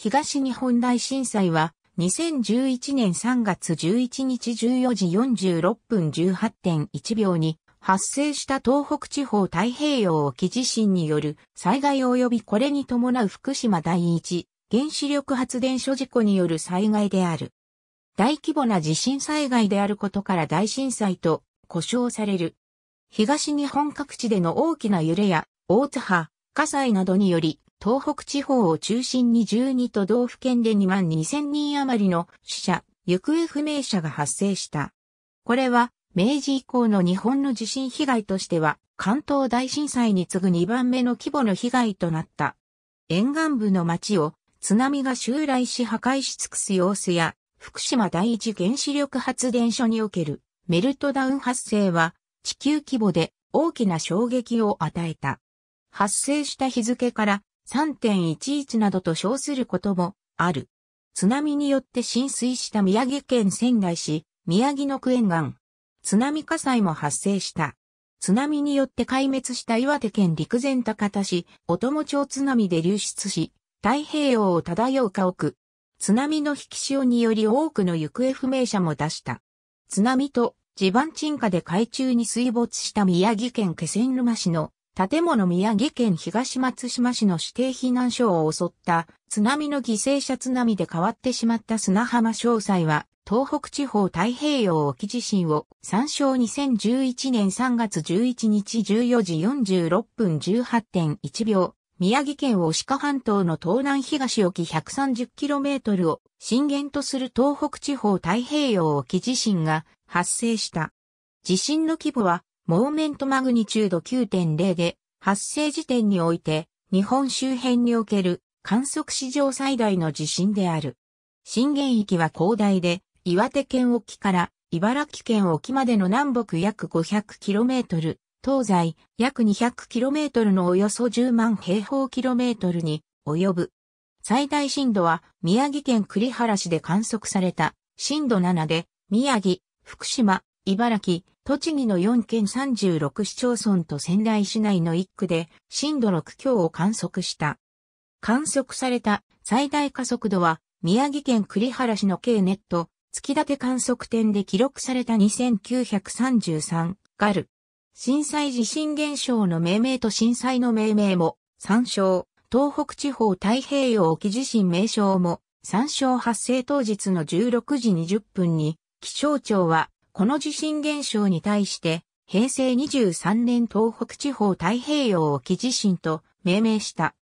東日本大震災は2011年3月11日14時46分18.1秒に発生した東北地方太平洋沖地震による災害及びこれに伴う福島第一原子力発電所事故による災害である。大規模な地震災害であることから大震災と呼称される。東日本各地での大きな揺れや大津波、火災などにより東北地方を中心に12都道府県で2万2000人余りの死者、行方不明者が発生した。これは明治以降の日本の地震被害としては関東大震災に次ぐ2番目の規模の被害となった。沿岸部の町を津波が襲来し破壊し尽くす様子や福島第一原子力発電所におけるメルトダウン発生は地球規模で大きな衝撃を与えた。発生した日付から3.11などと称することもある。津波によって浸水した宮城県仙台市、宮城の区沿岸。津波火災も発生した。津波によって壊滅した岩手県陸前高田市、音友町津波で流出し、太平洋を漂う家屋。津波の引き潮により多くの行方不明者も出した。津波と地盤沈下で海中に水没した宮城県気仙沼市の建物宮城県東松島市の指定避難所を襲った津波の犠牲者津波で変わってしまった砂浜詳細は東北地方太平洋沖地震を参照2011年3月11日14時46分18.1秒宮城県を鹿半島の東南東沖 130km を震源とする東北地方太平洋沖地震が発生した。地震の規模はモーメントマグニチュード9.0で、発生時点において、日本周辺における観測史上最大の地震である。震源域は広大で、岩手県沖から茨城県沖までの南北約 500km、東西約 200km のおよそ10万平方キロメートルに及ぶ。最大震度は宮城県栗原市で観測された震度7で、宮城、福島、茨城、栃木の4県36市町村と仙台市内の1区で震度6強を観測した。観測された最大加速度は宮城県栗原市の K ネット月立観測点で記録された2933ガル。震災地震現象の命名と震災の命名も参照。東北地方太平洋沖地震名称も参照発生当日の16時20分に気象庁はこの地震現象に対して、平成23年東北地方太平洋沖地震と命名した。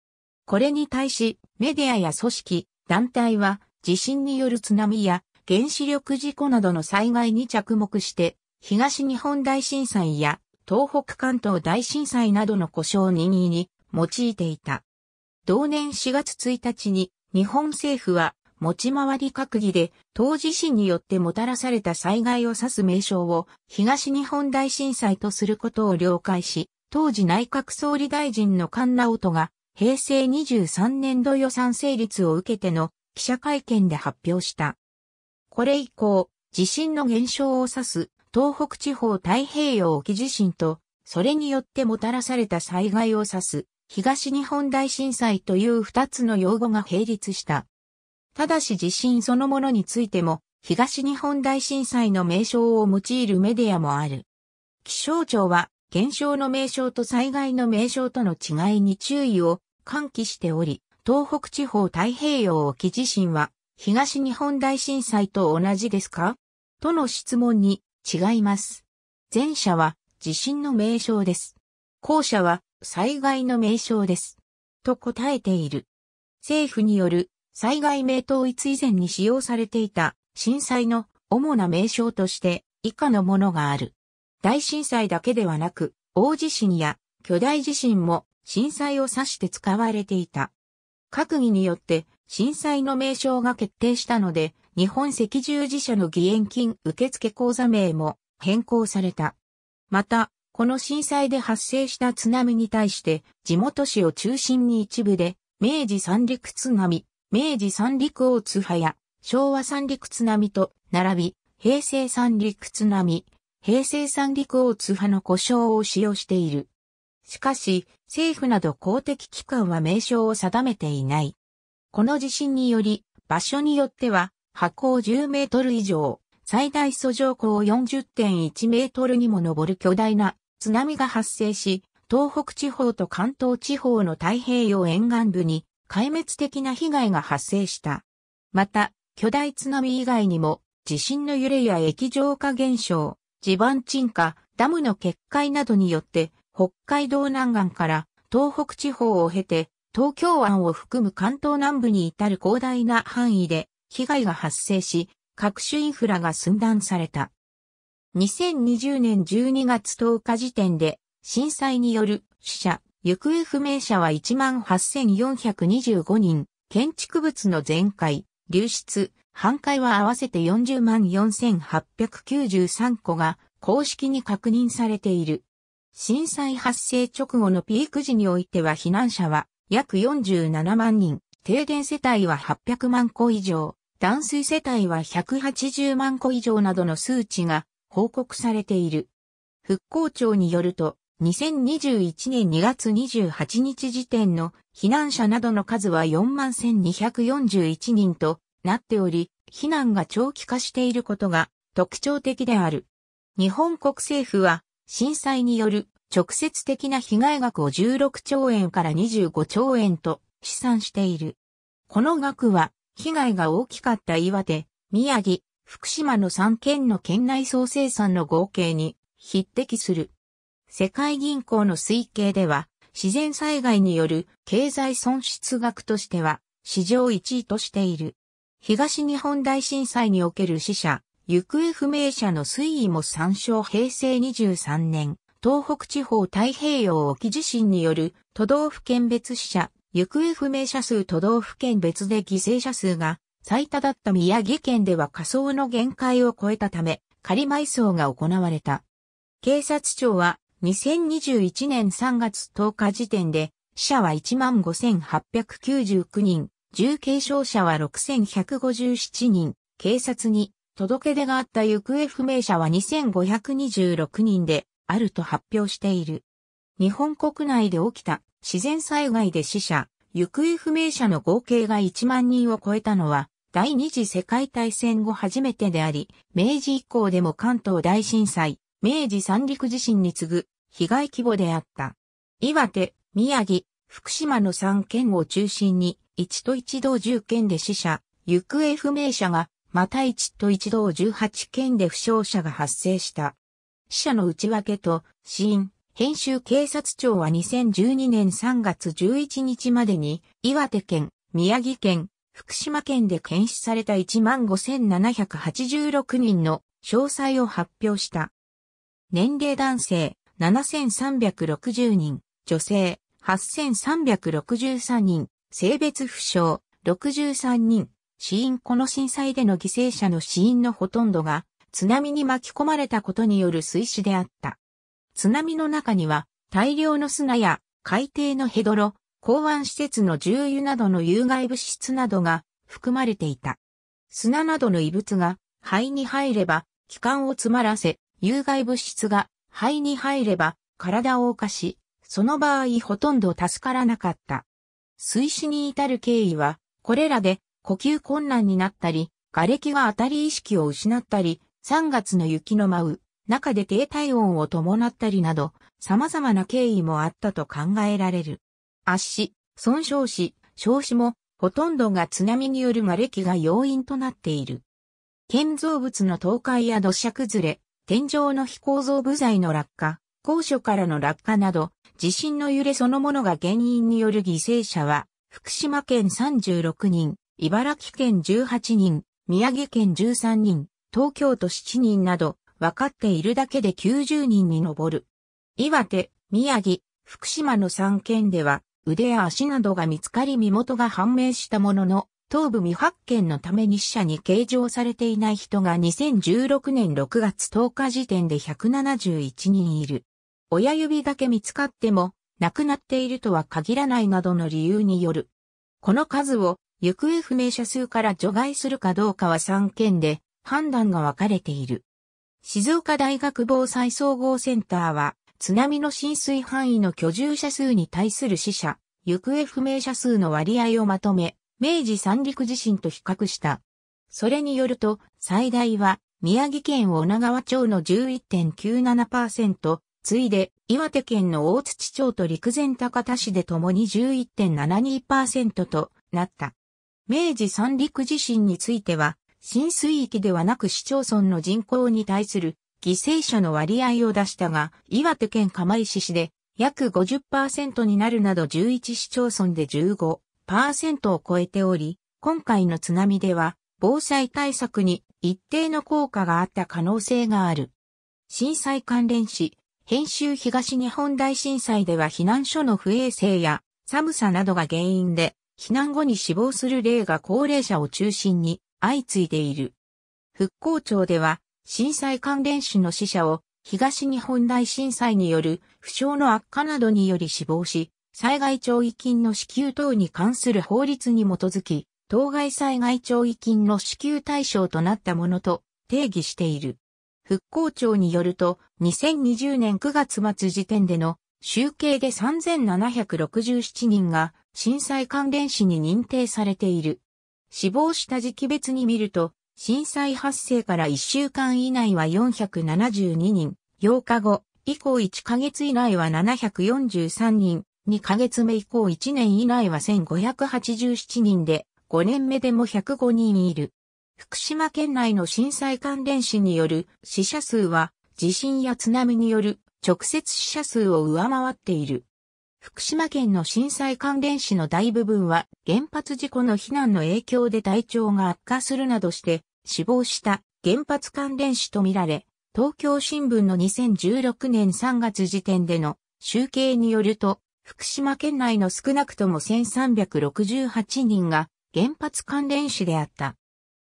これに対し、メディアや組織、団体は、地震による津波や原子力事故などの災害に着目して、東日本大震災や東北関東大震災などの故障22に用いていた。同年4月1日に日本政府は持ち回り閣議で、当地震によってもたらされた災害を指す名称を東日本大震災とすることを了解し、当時内閣総理大臣の菅直人が平成23年度予算成立を受けての記者会見で発表した。これ以降、地震の減少を指す東北地方太平洋沖地震と、それによってもたらされた災害を指す東日本大震災という二つの用語が並立した。ただし地震そのものについても、東日本大震災の名称を用いるメディアもある。気象庁は、現象の名称と災害の名称との違いに注意を喚起しており、東北地方太平洋沖地震は、東日本大震災と同じですかとの質問に違います。前者は地震の名称です。後者は災害の名称です。と答えている。政府による災害名統一以前に使用されていた震災の主な名称として以下のものがある。大震災だけではなく、大地震や巨大地震も震災を指して使われていた。閣議によって震災の名称が決定したので、日本赤十字社の義援金受付口座名も変更された。また、この震災で発生した津波に対して、地元市を中心に一部で、明治三陸津波、明治三陸大津波や昭和三陸津波と並び、平成三陸津波、平成三陸大津波の故障を使用している。しかし、政府など公的機関は名称を定めていない。この地震により、場所によっては、波高10メートル以上、最大素状高40.1メートルにも上る巨大な津波が発生し、東北地方と関東地方の太平洋沿岸部に壊滅的な被害が発生した。また、巨大津波以外にも、地震の揺れや液状化現象、地盤沈下、ダムの決壊などによって、北海道南岸から東北地方を経て、東京湾を含む関東南部に至る広大な範囲で被害が発生し、各種インフラが寸断された。2020年12月10日時点で、震災による死者、行方不明者は18,425人、建築物の全壊、流出、半壊は合わせて404,893個が公式に確認されている。震災発生直後のピーク時においては避難者は約47万人、停電世帯は800万個以上、断水世帯は180万個以上などの数値が報告されている。復興庁によると、2021年2月28日時点の避難者などの数は41,241人となっており、避難が長期化していることが特徴的である。日本国政府は震災による直接的な被害額を16兆円から25兆円と試算している。この額は被害が大きかった岩手、宮城、福島の3県の県内総生産の合計に匹敵する。世界銀行の推計では、自然災害による経済損失額としては、史上1位としている。東日本大震災における死者、行方不明者の推移も参照平成23年、東北地方太平洋沖地震による都道府県別死者、行方不明者数都道府県別で犠牲者数が最多だった宮城県では仮想の限界を超えたため、仮埋葬が行われた。警察庁は2021年3月10日時点で、死者は15,899人、重軽傷者は6,157人、警察に届け出があった行方不明者は2526人であると発表している。日本国内で起きた自然災害で死者、行方不明者の合計が1万人を超えたのは、第二次世界大戦後初めてであり、明治以降でも関東大震災、明治三陸地震に次ぐ被害規模であった。岩手、宮城、福島の3県を中心に、1と1同10県で死者、行方不明者が、また1と1同18県で負傷者が発生した。死者の内訳と、死因、編集警察庁は2012年3月11日までに、岩手県、宮城県、福島県で検出された15,786人の詳細を発表した。年齢男性、7360人、女性8363人、性別不詳63人、死因この震災での犠牲者の死因のほとんどが津波に巻き込まれたことによる水死であった。津波の中には大量の砂や海底のヘドロ、港湾施設の重油などの有害物質などが含まれていた。砂などの異物が肺に入れば気管を詰まらせ有害物質が肺に入れば体を犯し、その場合ほとんど助からなかった。水死に至る経緯は、これらで呼吸困難になったり、瓦礫が当たり意識を失ったり、3月の雪の舞う、中で低体温を伴ったりなど、様々な経緯もあったと考えられる。圧死、損傷死、焼死も、ほとんどが津波による瓦礫が要因となっている。建造物の倒壊や土砂崩れ、天井の非構造部材の落下、高所からの落下など、地震の揺れそのものが原因による犠牲者は、福島県36人、茨城県18人、宮城県13人、東京都7人など、分かっているだけで90人に上る。岩手、宮城、福島の3県では、腕や足などが見つかり身元が判明したものの、頭部未発見のために死者に計上されていない人が2016年6月10日時点で171人いる。親指だけ見つかっても、亡くなっているとは限らないなどの理由による。この数を行方不明者数から除外するかどうかは3件で判断が分かれている。静岡大学防災総合センターは津波の浸水範囲の居住者数に対する死者、行方不明者数の割合をまとめ、明治三陸地震と比較した。それによると、最大は宮城県女川町の11.97%、次いで岩手県の大槌町と陸前高田市でともに11.72%となった。明治三陸地震については、浸水域ではなく市町村の人口に対する犠牲者の割合を出したが、岩手県釜石市で約50%になるなど11市町村で15。ン0を超えており、今回の津波では防災対策に一定の効果があった可能性がある。震災関連死、編集東日本大震災では避難所の不衛生や寒さなどが原因で避難後に死亡する例が高齢者を中心に相次いでいる。復興庁では震災関連死の死者を東日本大震災による負傷の悪化などにより死亡し、災害徴遺金の支給等に関する法律に基づき、当該災害徴遺金の支給対象となったものと定義している。復興庁によると、2020年9月末時点での集計で3767人が震災関連死に認定されている。死亡した時期別に見ると、震災発生から1週間以内は472人、8日後、以降1ヶ月以内は743人、2ヶ月目以降1年以内は1587人で、5年目でも105人いる。福島県内の震災関連死による死者数は地震や津波による直接死者数を上回っている。福島県の震災関連死の大部分は原発事故の避難の影響で体調が悪化するなどして死亡した原発関連死とみられ、東京新聞の2016年3月時点での集計によると福島県内の少なくとも1368人が原発関連死であった。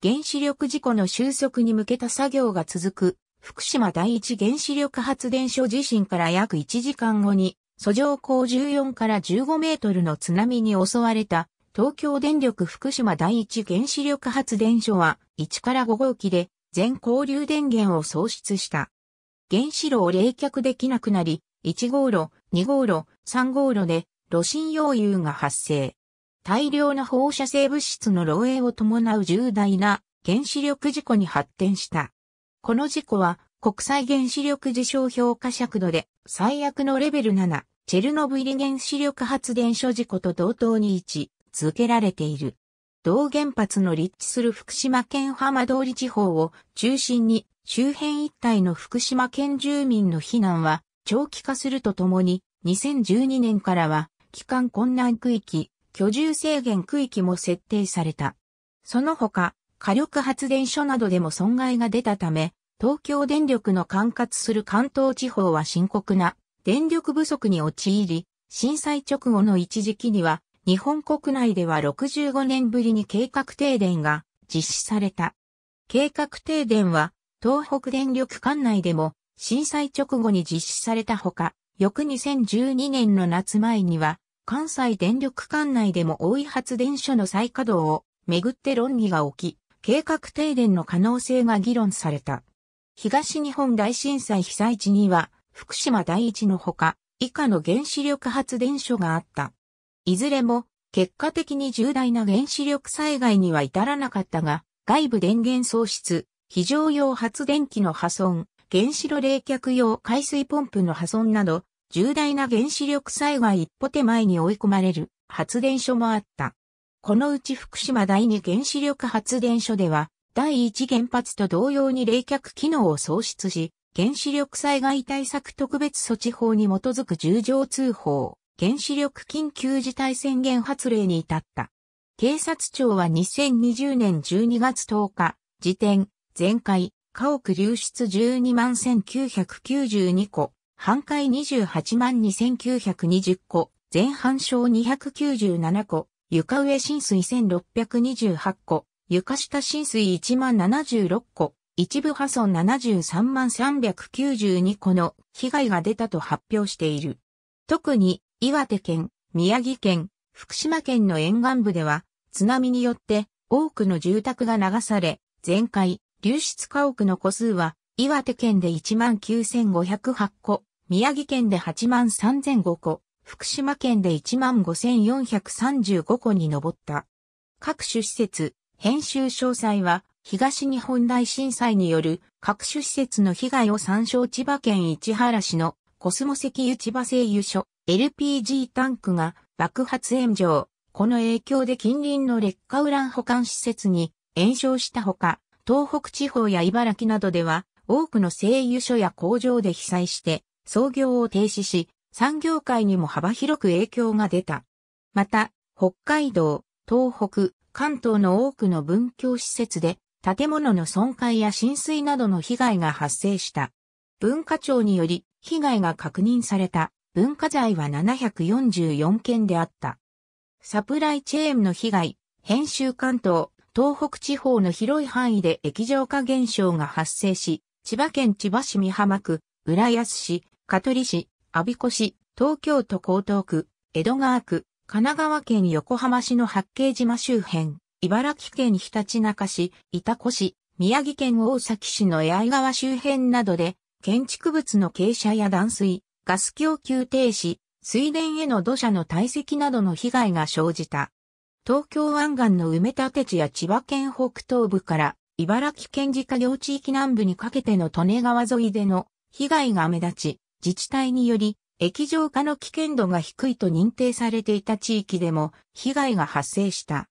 原子力事故の収束に向けた作業が続く、福島第一原子力発電所地震から約1時間後に、訴上高14から15メートルの津波に襲われた、東京電力福島第一原子力発電所は、1から5号機で、全交流電源を喪失した。原子炉を冷却できなくなり、1号炉、2号炉、3号炉で炉心溶融が発生。大量の放射性物質の漏洩を伴う重大な原子力事故に発展した。この事故は国際原子力事象評価尺度で最悪のレベル7、チェルノブイリ原子力発電所事故と同等に位置続けられている。同原発の立地する福島県浜通り地方を中心に周辺一帯の福島県住民の避難は長期化するとともに2012年からは、帰還困難区域、居住制限区域も設定された。その他、火力発電所などでも損害が出たため、東京電力の管轄する関東地方は深刻な電力不足に陥り、震災直後の一時期には、日本国内では65年ぶりに計画停電が実施された。計画停電は、東北電力管内でも震災直後に実施されたほか、翌2012年の夏前には、関西電力管内でも大井発電所の再稼働をめぐって論議が起き、計画停電の可能性が議論された。東日本大震災被災地には、福島第一のほか、以下の原子力発電所があった。いずれも、結果的に重大な原子力災害には至らなかったが、外部電源喪失、非常用発電機の破損、原子炉冷却用海水ポンプの破損など、重大な原子力災害一歩手前に追い込まれる発電所もあった。このうち福島第二原子力発電所では、第一原発と同様に冷却機能を喪失し、原子力災害対策特別措置法に基づく重条通報、原子力緊急事態宣言発令に至った。警察庁は2020年12月10日、時点、全会、家屋流出12万1992個、半壊28万2920個、前半床297個、床上浸水1628個、床下浸水1万76個、一部破損73万392個の被害が出たと発表している。特に岩手県、宮城県、福島県の沿岸部では津波によって多くの住宅が流され、全壊、流出家屋の個数は、岩手県で19,508個、宮城県で83,005個、福島県で15,435個に上った。各種施設、編集詳細は、東日本大震災による各種施設の被害を参照千葉県市原市のコスモ石油千葉製油所 LPG タンクが爆発炎上。この影響で近隣の劣化ウラン保管施設に炎症したほか、東北地方や茨城などでは、多くの製油所や工場で被災して、操業を停止し、産業界にも幅広く影響が出た。また、北海道、東北、関東の多くの文教施設で、建物の損壊や浸水などの被害が発生した。文化庁により、被害が確認された文化財は744件であった。サプライチェーンの被害、編集関東、東北地方の広い範囲で液状化現象が発生し、千葉県千葉市美浜区、浦安市、香取市、阿鼻子市、東京都江東区、江戸川区、神奈川県横浜市の八景島周辺、茨城県ひたちなか市、板子市、宮城県大崎市の八重川周辺などで、建築物の傾斜や断水、ガス供給停止、水田への土砂の堆積などの被害が生じた。東京湾岸の埋め立て地や千葉県北東部から茨城県自家領地域南部にかけての利根川沿いでの被害が目立ち、自治体により液状化の危険度が低いと認定されていた地域でも被害が発生した。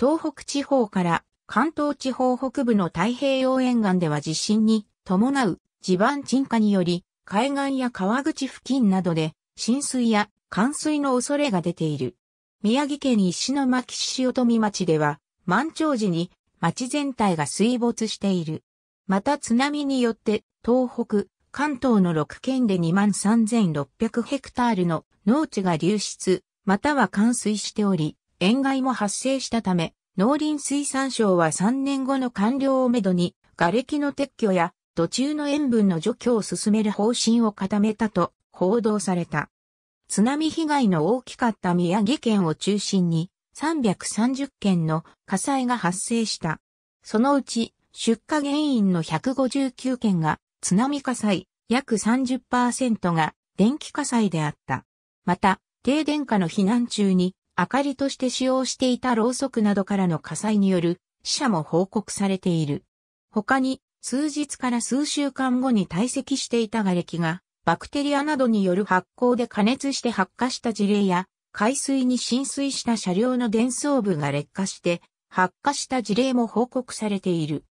東北地方から関東地方北部の太平洋沿岸では地震に伴う地盤沈下により海岸や川口付近などで浸水や冠水の恐れが出ている。宮城県石巻市塩富町では、満潮時に町全体が水没している。また津波によって、東北、関東の6県で23,600ヘクタールの農地が流出、または冠水しており、塩害も発生したため、農林水産省は3年後の完了をめどに、瓦礫の撤去や、土中の塩分の除去を進める方針を固めたと報道された。津波被害の大きかった宮城県を中心に330件の火災が発生した。そのうち出火原因の159件が津波火災、約30%が電気火災であった。また、停電下の避難中に明かりとして使用していたろうそくなどからの火災による死者も報告されている。他に数日から数週間後に堆積していた瓦礫がバクテリアなどによる発酵で加熱して発火した事例や、海水に浸水した車両の伝送部が劣化して発火した事例も報告されている。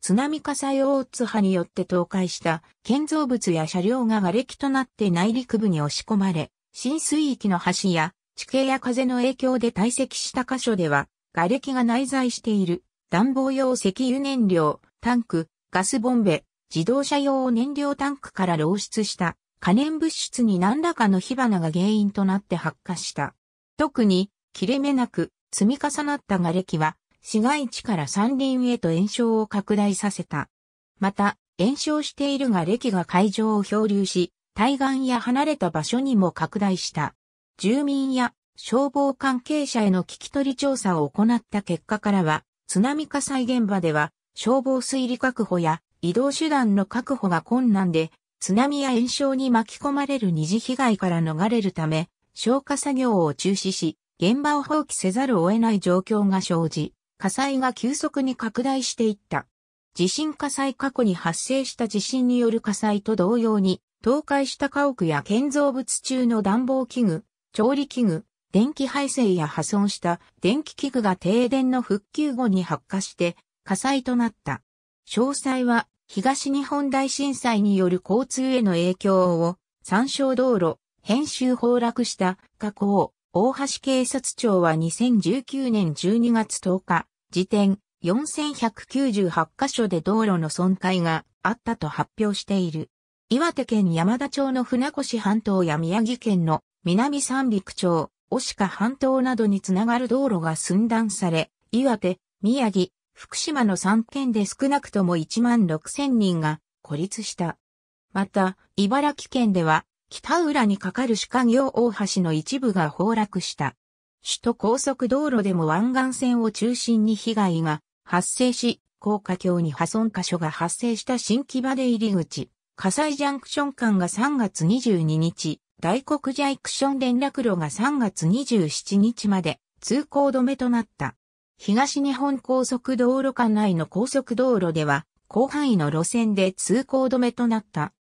津波火災大津波によって倒壊した建造物や車両が瓦礫となって内陸部に押し込まれ、浸水域の橋や地形や風の影響で堆積した箇所では、瓦礫が内在している暖房用石油燃料、タンク、ガスボンベ、自動車用燃料タンクから漏出した可燃物質に何らかの火花が原因となって発火した。特に、切れ目なく積み重なった瓦礫は、市街地から山林へと炎症を拡大させた。また、炎症している瓦礫が海上を漂流し、対岸や離れた場所にも拡大した。住民や消防関係者への聞き取り調査を行った結果からは、津波火災現場では消防水利確保や移動手段の確保が困難で津波や炎症に巻き込まれる二次被害から逃れるため、消火作業を中止し、現場を放棄せざるを得ない状況が生じ、火災が急速に拡大していった。地震火災過去に発生した地震による火災と同様に、倒壊した家屋や建造物中の暖房器具、調理器具、電気配線や破損した電気器具が停電の復旧後に発火して火災となった。詳細は東日本大震災による交通への影響を、参照道路、編集崩落した河口、大橋警察庁は2019年12月10日、時点4198カ所で道路の損壊があったと発表している。岩手県山田町の船越半島や宮城県の南三陸町、押鹿半島などにつながる道路が寸断され、岩手、宮城、福島の3県で少なくとも1万6千人が孤立した。また、茨城県では、北浦に架かる鹿行大橋の一部が崩落した。首都高速道路でも湾岸線を中心に被害が発生し、高架橋に破損箇所が発生した新木場で入り口、火災ジャンクション間が3月22日、大黒ジャイクション連絡路が3月27日まで通行止めとなった。東日本高速道路管内の高速道路では、広範囲の路線で通行止めとなった。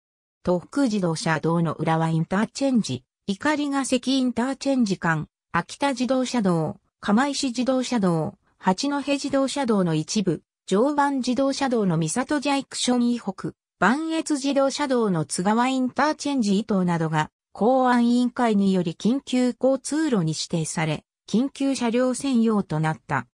東北自動車道の浦和インターチェンジ、碇ヶ関インターチェンジ間、秋田自動車道、釜石自動車道、八戸自動車道の一部、常磐自動車道の三里ジャイクション以北、磐越自動車道の津川インターチェンジ伊東などが、公安委員会により緊急交通路に指定され、緊急車両専用となった。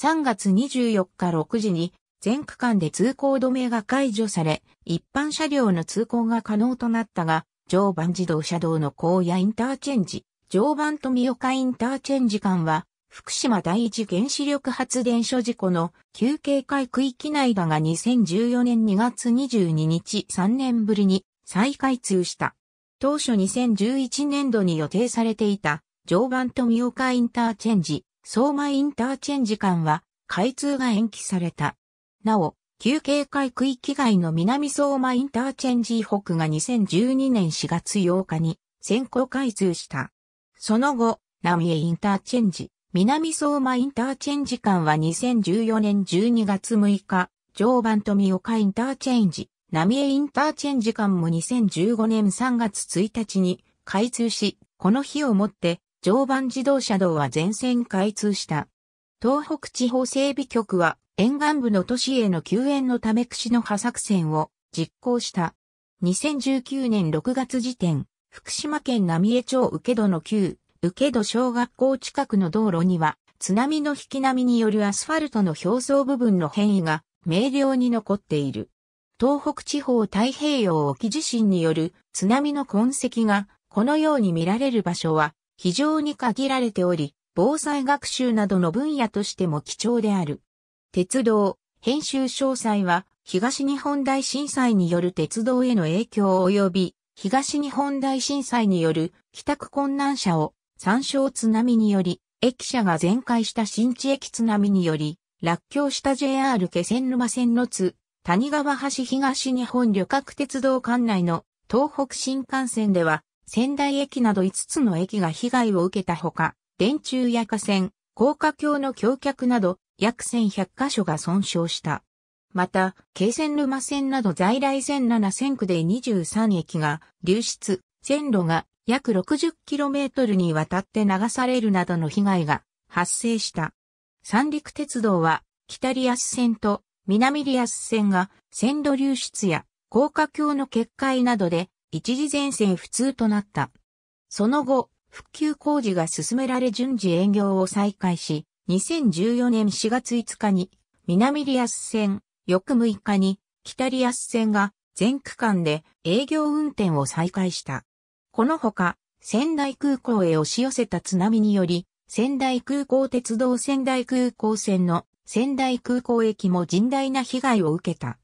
3月24日6時に全区間で通行止めが解除され、一般車両の通行が可能となったが、常磐自動車道の高野インターチェンジ、常磐富岡インターチェンジ間は、福島第一原子力発電所事故の休憩海区域内だが2014年2月22日3年ぶりに再開通した。当初2011年度に予定されていた常磐富岡インターチェンジ相馬インターチェンジ間は開通が延期された。なお、休憩会区域外の南相馬インターチェンジ北が2012年4月8日に先行開通した。その後、南江インターチェンジ、南相馬インターチェンジ間は2014年12月6日、常磐富岡インターチェンジ、浪江インターチェンジ間も2015年3月1日に開通し、この日をもって常磐自動車道は全線開通した。東北地方整備局は沿岸部の都市への救援のため串の葉作戦を実行した。2019年6月時点、福島県浪江町受戸の旧、受戸小学校近くの道路には、津波の引き波によるアスファルトの表層部分の変異が明瞭に残っている。東北地方太平洋沖地震による津波の痕跡がこのように見られる場所は非常に限られており、防災学習などの分野としても貴重である。鉄道、編集詳細は、東日本大震災による鉄道への影響及び、東日本大震災による帰宅困難者を参照津波により、駅舎が全壊した新地駅津波により、落橋した JR 気仙沼線の津、谷川橋東日本旅客鉄道管内の東北新幹線では仙台駅など5つの駅が被害を受けたほか、電柱や架線、高架橋の橋脚など約1100カ所が損傷した。また、京線沼線など在来線7000区で23駅が流出、線路が約 60km にわたって流されるなどの被害が発生した。三陸鉄道は、北リアス線と南リアス線が線路流出や高架橋の決壊などで一時全線不通となった。その後、復旧工事が進められ順次営業を再開し、2014年4月5日に南リアス線、翌6日に北リアス線が全区間で営業運転を再開した。このほか、仙台空港へ押し寄せた津波により、仙台空港鉄道仙台空港線の仙台空港駅も甚大な被害を受けた。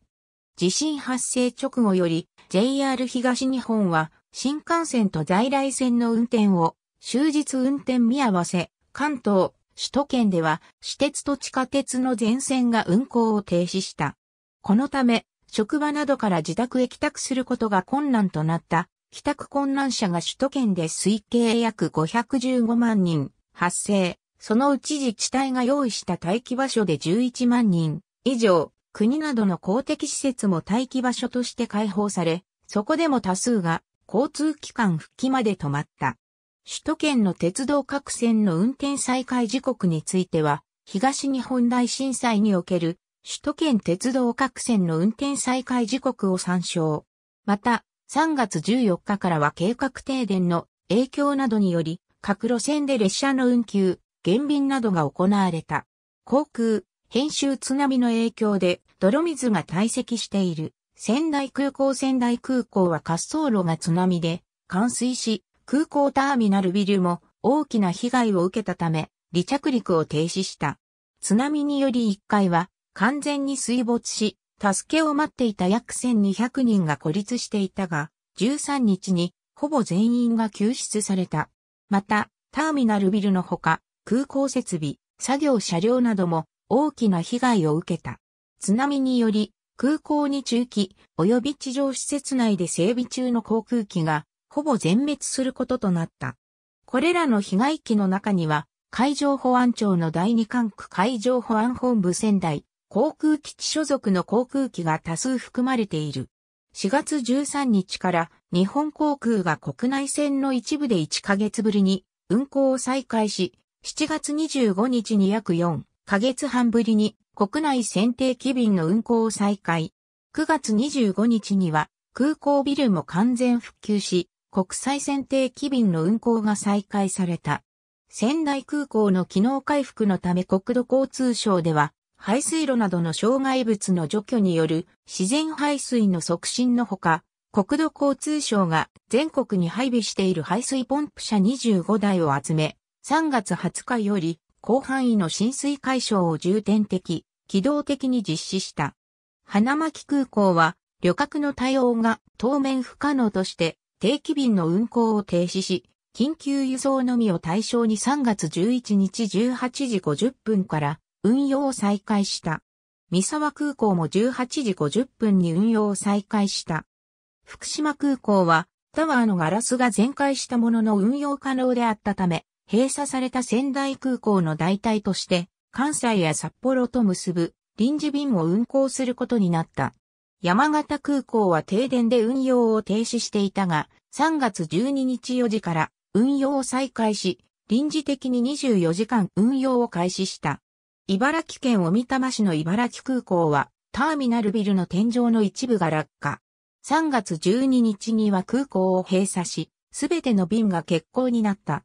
地震発生直後より JR 東日本は新幹線と在来線の運転を終日運転見合わせ、関東、首都圏では私鉄と地下鉄の全線が運行を停止した。このため、職場などから自宅へ帰宅することが困難となった帰宅困難者が首都圏で推計約515万人発生。そのうち自治体が用意した待機場所で11万人以上国などの公的施設も待機場所として開放され、そこでも多数が交通機関復帰まで止まった。首都圏の鉄道各線の運転再開時刻については、東日本大震災における首都圏鉄道各線の運転再開時刻を参照。また、3月14日からは計画停電の影響などにより、各路線で列車の運休、減便などが行われた。航空、編集津波の影響で泥水が堆積している。仙台空港仙台空港は滑走路が津波で冠水し、空港ターミナルビルも大きな被害を受けたため、離着陸を停止した。津波により1階は完全に水没し、助けを待っていた約1200人が孤立していたが、13日にほぼ全員が救出された。また、ターミナルビルのほか、空港設備、作業車両なども大きな被害を受けた。津波により、空港に中期及び地上施設内で整備中の航空機がほぼ全滅することとなった。これらの被害機の中には、海上保安庁の第二管区海上保安本部仙台、航空基地所属の航空機が多数含まれている。4月13日から日本航空が国内線の一部で1ヶ月ぶりに運航を再開し、7月25日に約4、ヶ月半ぶりに国内選定機便の運航を再開。9月25日には空港ビルも完全復旧し、国際選定機便の運航が再開された。仙台空港の機能回復のため国土交通省では、排水路などの障害物の除去による自然排水の促進のほか、国土交通省が全国に配備している排水ポンプ車25台を集め、3月20日より広範囲の浸水解消を重点的、機動的に実施した。花巻空港は、旅客の対応が当面不可能として、定期便の運航を停止し、緊急輸送のみを対象に3月11日18時50分から運用を再開した。三沢空港も18時50分に運用を再開した。福島空港はタワーのガラスが全壊したものの運用可能であったため、閉鎖された仙台空港の代替として、関西や札幌と結ぶ臨時便を運航することになった。山形空港は停電で運用を停止していたが、3月12日4時から運用を再開し、臨時的に24時間運用を開始した。茨城県小美玉市の茨城空港は、ターミナルビルの天井の一部が落下。3月12日には空港を閉鎖し、すべての便が欠航になった。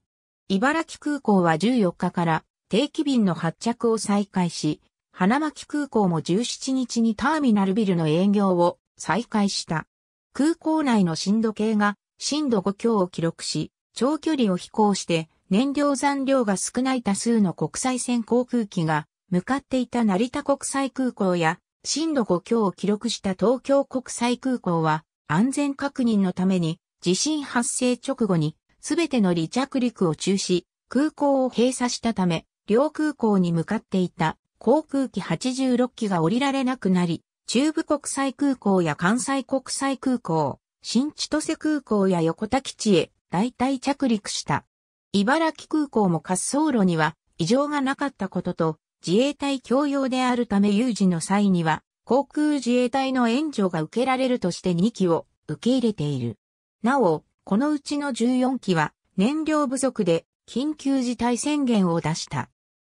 茨城空港は14日から定期便の発着を再開し、花巻空港も17日にターミナルビルの営業を再開した。空港内の震度計が震度5強を記録し、長距離を飛行して燃料残量が少ない多数の国際線航空機が向かっていた成田国際空港や震度5強を記録した東京国際空港は安全確認のために地震発生直後にすべての離着陸を中止、空港を閉鎖したため、両空港に向かっていた航空機86機が降りられなくなり、中部国際空港や関西国際空港、新千歳空港や横田基地へ代替着陸した。茨城空港も滑走路には異常がなかったことと、自衛隊共用であるため有事の際には、航空自衛隊の援助が受けられるとして2機を受け入れている。なお、このうちの14機は燃料不足で緊急事態宣言を出した。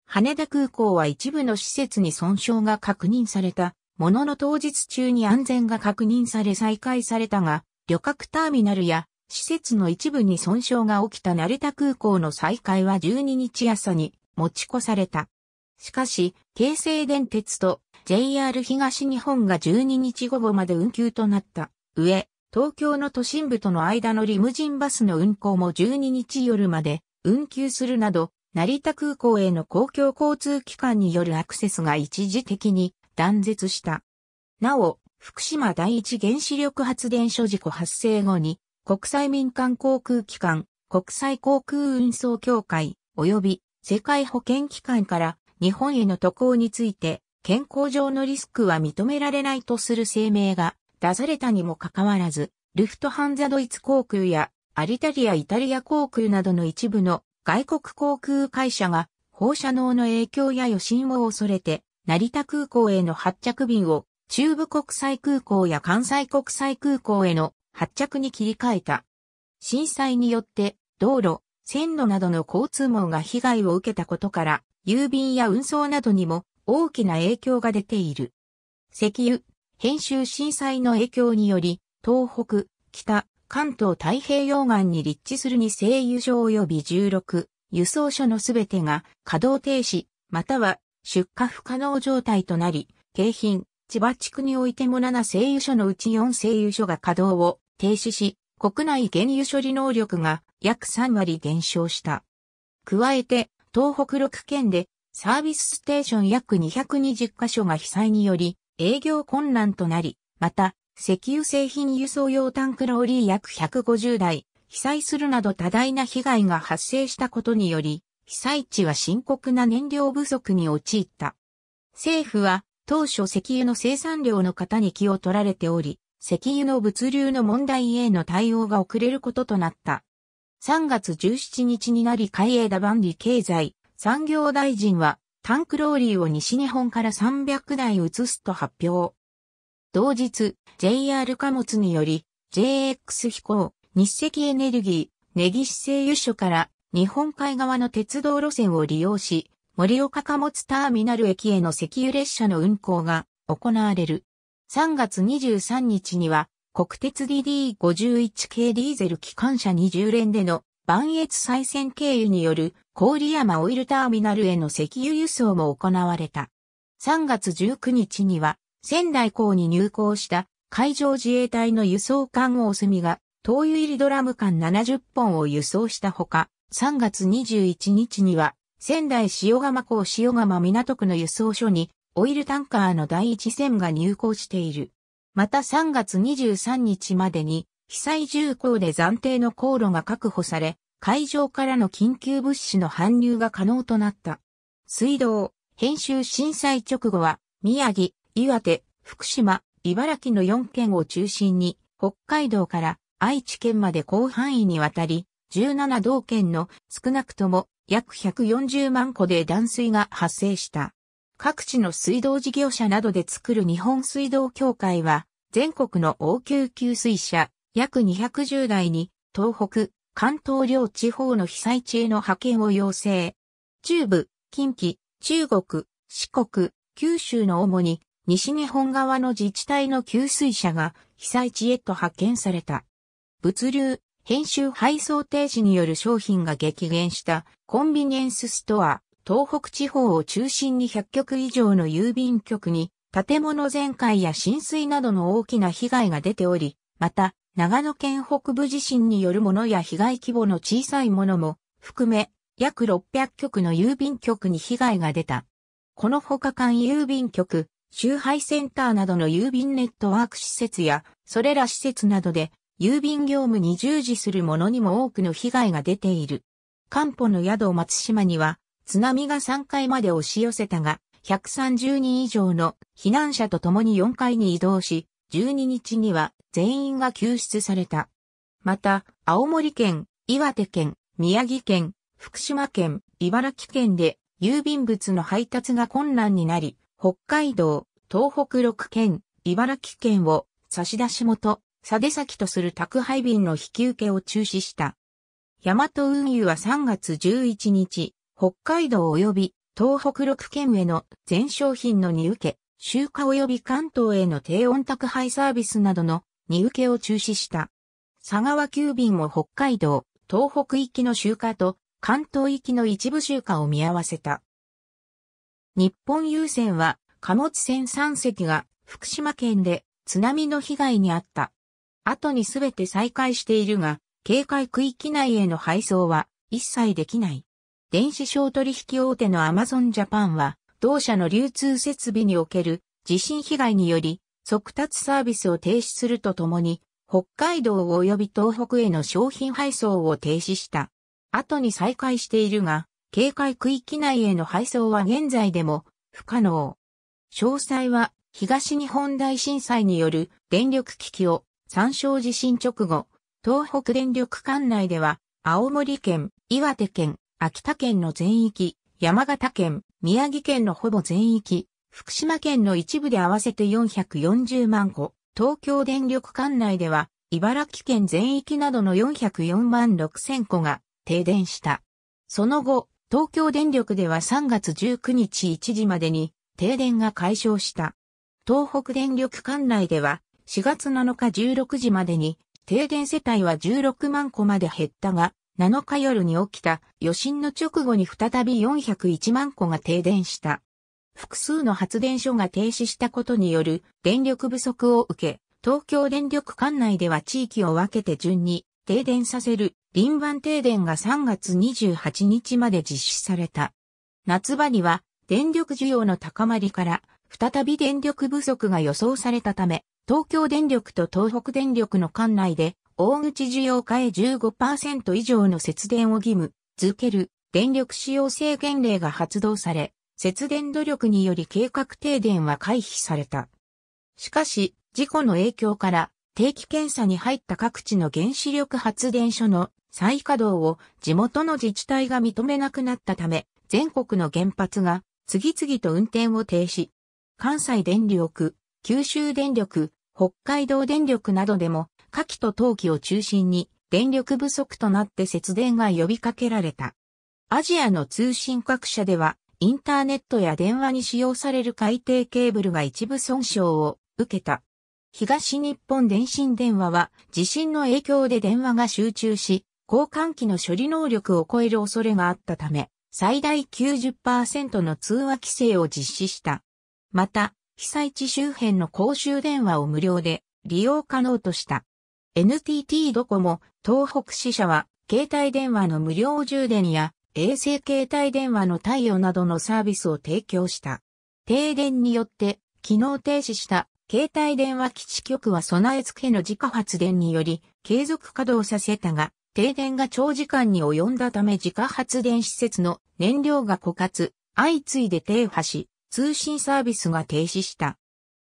羽田空港は一部の施設に損傷が確認された、ものの当日中に安全が確認され再開されたが、旅客ターミナルや施設の一部に損傷が起きた成田空港の再開は12日朝に持ち越された。しかし、京成電鉄と JR 東日本が12日午後まで運休となった上、東京の都心部との間のリムジンバスの運行も12日夜まで運休するなど、成田空港への公共交通機関によるアクセスが一時的に断絶した。なお、福島第一原子力発電所事故発生後に、国際民間航空機関、国際航空運送協会、及び世界保健機関から日本への渡航について、健康上のリスクは認められないとする声明が出されたにもかかわらず、ルフトハンザドイツ航空やアリタリアイタリア航空などの一部の外国航空会社が放射能の影響や余震を恐れて成田空港への発着便を中部国際空港や関西国際空港への発着に切り替えた。震災によって道路、線路などの交通網が被害を受けたことから郵便や運送などにも大きな影響が出ている。石油、編集震災の影響により、東北、北、関東太平洋岸に立地するに製油所及び16、輸送所のすべてが稼働停止、または出荷不可能状態となり、京浜、千葉地区においても7製油所のうち4製油所が稼働を停止し、国内原油処理能力が約3割減少した。加えて、東北6県でサービスステーション約220カ所が被災により、営業困難となり、また、石油製品輸送用タンクローリー約150台、被災するなど多大な被害が発生したことにより、被災地は深刻な燃料不足に陥った。政府は当初石油の生産量の方に気を取られており、石油の物流の問題への対応が遅れることとなった。3月17日になり海江田万里経済産業大臣はタンクローリーを西日本から300台移すと発表。同日、JR 貨物により、JX 飛行、日赤エネルギー、根岸製油所から日本海側の鉄道路線を利用し、森岡貨物ターミナル駅への石油列車の運行が行われる。3月23日には、国鉄 DD51 系ディーゼル機関車20連での万越再線経由による郡山オイルターミナルへの石油輸送も行われた。3月19日には仙台港に入港した海上自衛隊の輸送艦大隅が灯油入りドラム缶70本を輸送したほか、3月21日には仙台塩釜港塩釜港区の輸送所にオイルタンカーの第一線が入港している。また3月23日までに被災重工で暫定の航路が確保され、海上からの緊急物資の搬入が可能となった。水道、編集震災直後は、宮城、岩手、福島、茨城の4県を中心に、北海道から愛知県まで広範囲にわたり、17道県の少なくとも約140万戸で断水が発生した。各地の水道事業者などで作る日本水道協会は、全国の応急給水車、約210台に、東北、関東両地方の被災地への派遣を要請。中部、近畿、中国、四国、九州の主に西日本側の自治体の給水車が被災地へと派遣された。物流、編集配送停止による商品が激減したコンビニエンスストア、東北地方を中心に100局以上の郵便局に建物全壊や浸水などの大きな被害が出ており、また長野県北部地震によるものや被害規模の小さいものも含め約600局の郵便局に被害が出た。このほか間郵便局、集配センターなどの郵便ネットワーク施設や、それら施設などで郵便業務に従事するものにも多くの被害が出ている。漢方の宿松島には津波が3階まで押し寄せたが、130人以上の避難者と共に4階に移動し、12日には全員が救出された。また、青森県、岩手県、宮城県、福島県、茨城県で郵便物の配達が困難になり、北海道、東北6県、茨城県を差し出し元、差出先とする宅配便の引き受けを中止した。大和運輸は3月11日、北海道及び東北6県への全商品の荷受け、集荷及び関東への低温宅配サービスなどの荷受けを中止した。佐川急便も北海道、東北行きの集荷と関東行きの一部集荷を見合わせた。日本郵船は貨物船3隻が福島県で津波の被害に遭った。後にすべて再開しているが、警戒区域内への配送は一切できない。電子商取引大手のアマゾンジャパンは同社の流通設備における地震被害により、速達サービスを停止するとともに、北海道及び東北への商品配送を停止した。後に再開しているが、警戒区域内への配送は現在でも不可能。詳細は東日本大震災による電力危機を参照地震直後、東北電力管内では青森県、岩手県、秋田県の全域、山形県、宮城県のほぼ全域、福島県の一部で合わせて440万戸、東京電力管内では、茨城県全域などの404万6000戸が停電した。その後、東京電力では3月19日1時までに停電が解消した。東北電力管内では4月7日16時までに停電世帯は16万戸まで減ったが、7日夜に起きた余震の直後に再び401万戸が停電した。複数の発電所が停止したことによる電力不足を受け、東京電力管内では地域を分けて順に停電させる輪番停電が3月28日まで実施された。夏場には電力需要の高まりから再び電力不足が予想されたため、東京電力と東北電力の管内で大口需要化へ15%以上の節電を義務づける電力使用制限令が発動され、節電努力により計画停電は回避された。しかし、事故の影響から定期検査に入った各地の原子力発電所の再稼働を地元の自治体が認めなくなったため、全国の原発が次々と運転を停止。関西電力、九州電力、北海道電力などでも火器と陶器を中心に電力不足となって節電が呼びかけられた。アジアの通信各社では、インターネットや電話に使用される海底ケーブルが一部損傷を受けた。東日本電信電話は地震の影響で電話が集中し、交換機の処理能力を超える恐れがあったため、最大90%の通話規制を実施した。また、被災地周辺の公衆電話を無料で利用可能とした。NTT ドコモ、東北支社は、携帯電話の無料充電や、衛星携帯電話の対応などのサービスを提供した。停電によって、機能停止した携帯電話基地局は備え付けの自家発電により、継続稼働させたが、停電が長時間に及んだため自家発電施設の燃料が枯渇、相次いで停波し、通信サービスが停止した。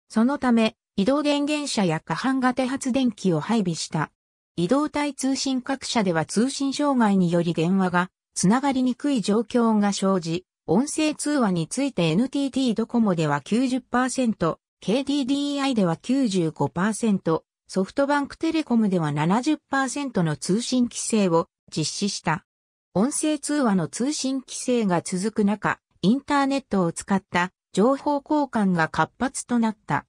そのため、移動電源車や下半型発電機を配備した。移動体通信各社では通信障害により電話がつながりにくい状況が生じ、音声通話について NTT ドコモでは90%、KDDI では95%、ソフトバンクテレコムでは70%の通信規制を実施した。音声通話の通信規制が続く中、インターネットを使った情報交換が活発となった。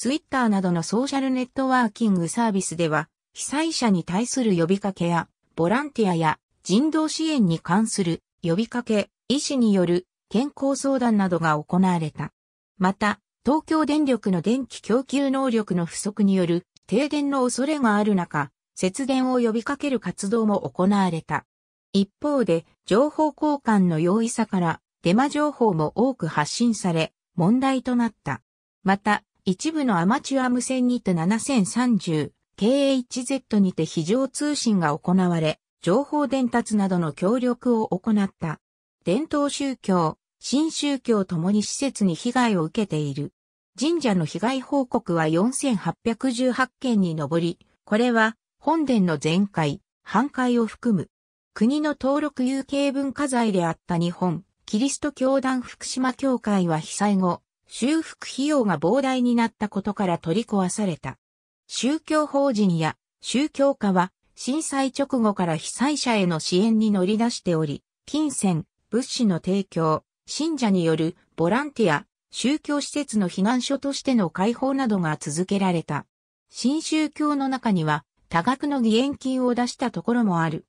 ツイッターなどのソーシャルネットワーキングサービスでは、被災者に対する呼びかけや、ボランティアや人道支援に関する呼びかけ、医師による健康相談などが行われた。また、東京電力の電気供給能力の不足による停電の恐れがある中、節電を呼びかける活動も行われた。一方で、情報交換の容易さから、デマ情報も多く発信され、問題となった。また、一部のアマチュア無線にて 7030KHZ にて非常通信が行われ、情報伝達などの協力を行った。伝統宗教、新宗教ともに施設に被害を受けている。神社の被害報告は4818件に上り、これは本殿の全壊、半壊を含む。国の登録有形文化財であった日本、キリスト教団福島教会は被災後、修復費用が膨大になったことから取り壊された。宗教法人や宗教家は震災直後から被災者への支援に乗り出しており、金銭、物資の提供、信者によるボランティア、宗教施設の避難所としての開放などが続けられた。新宗教の中には多額の義援金を出したところもある。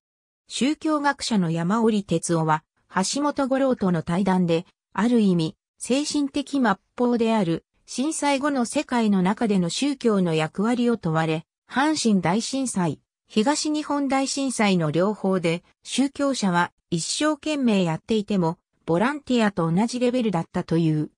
宗教学者の山織哲夫は橋本五郎との対談で、ある意味、精神的末法である震災後の世界の中での宗教の役割を問われ、阪神大震災、東日本大震災の両方で宗教者は一生懸命やっていてもボランティアと同じレベルだったという。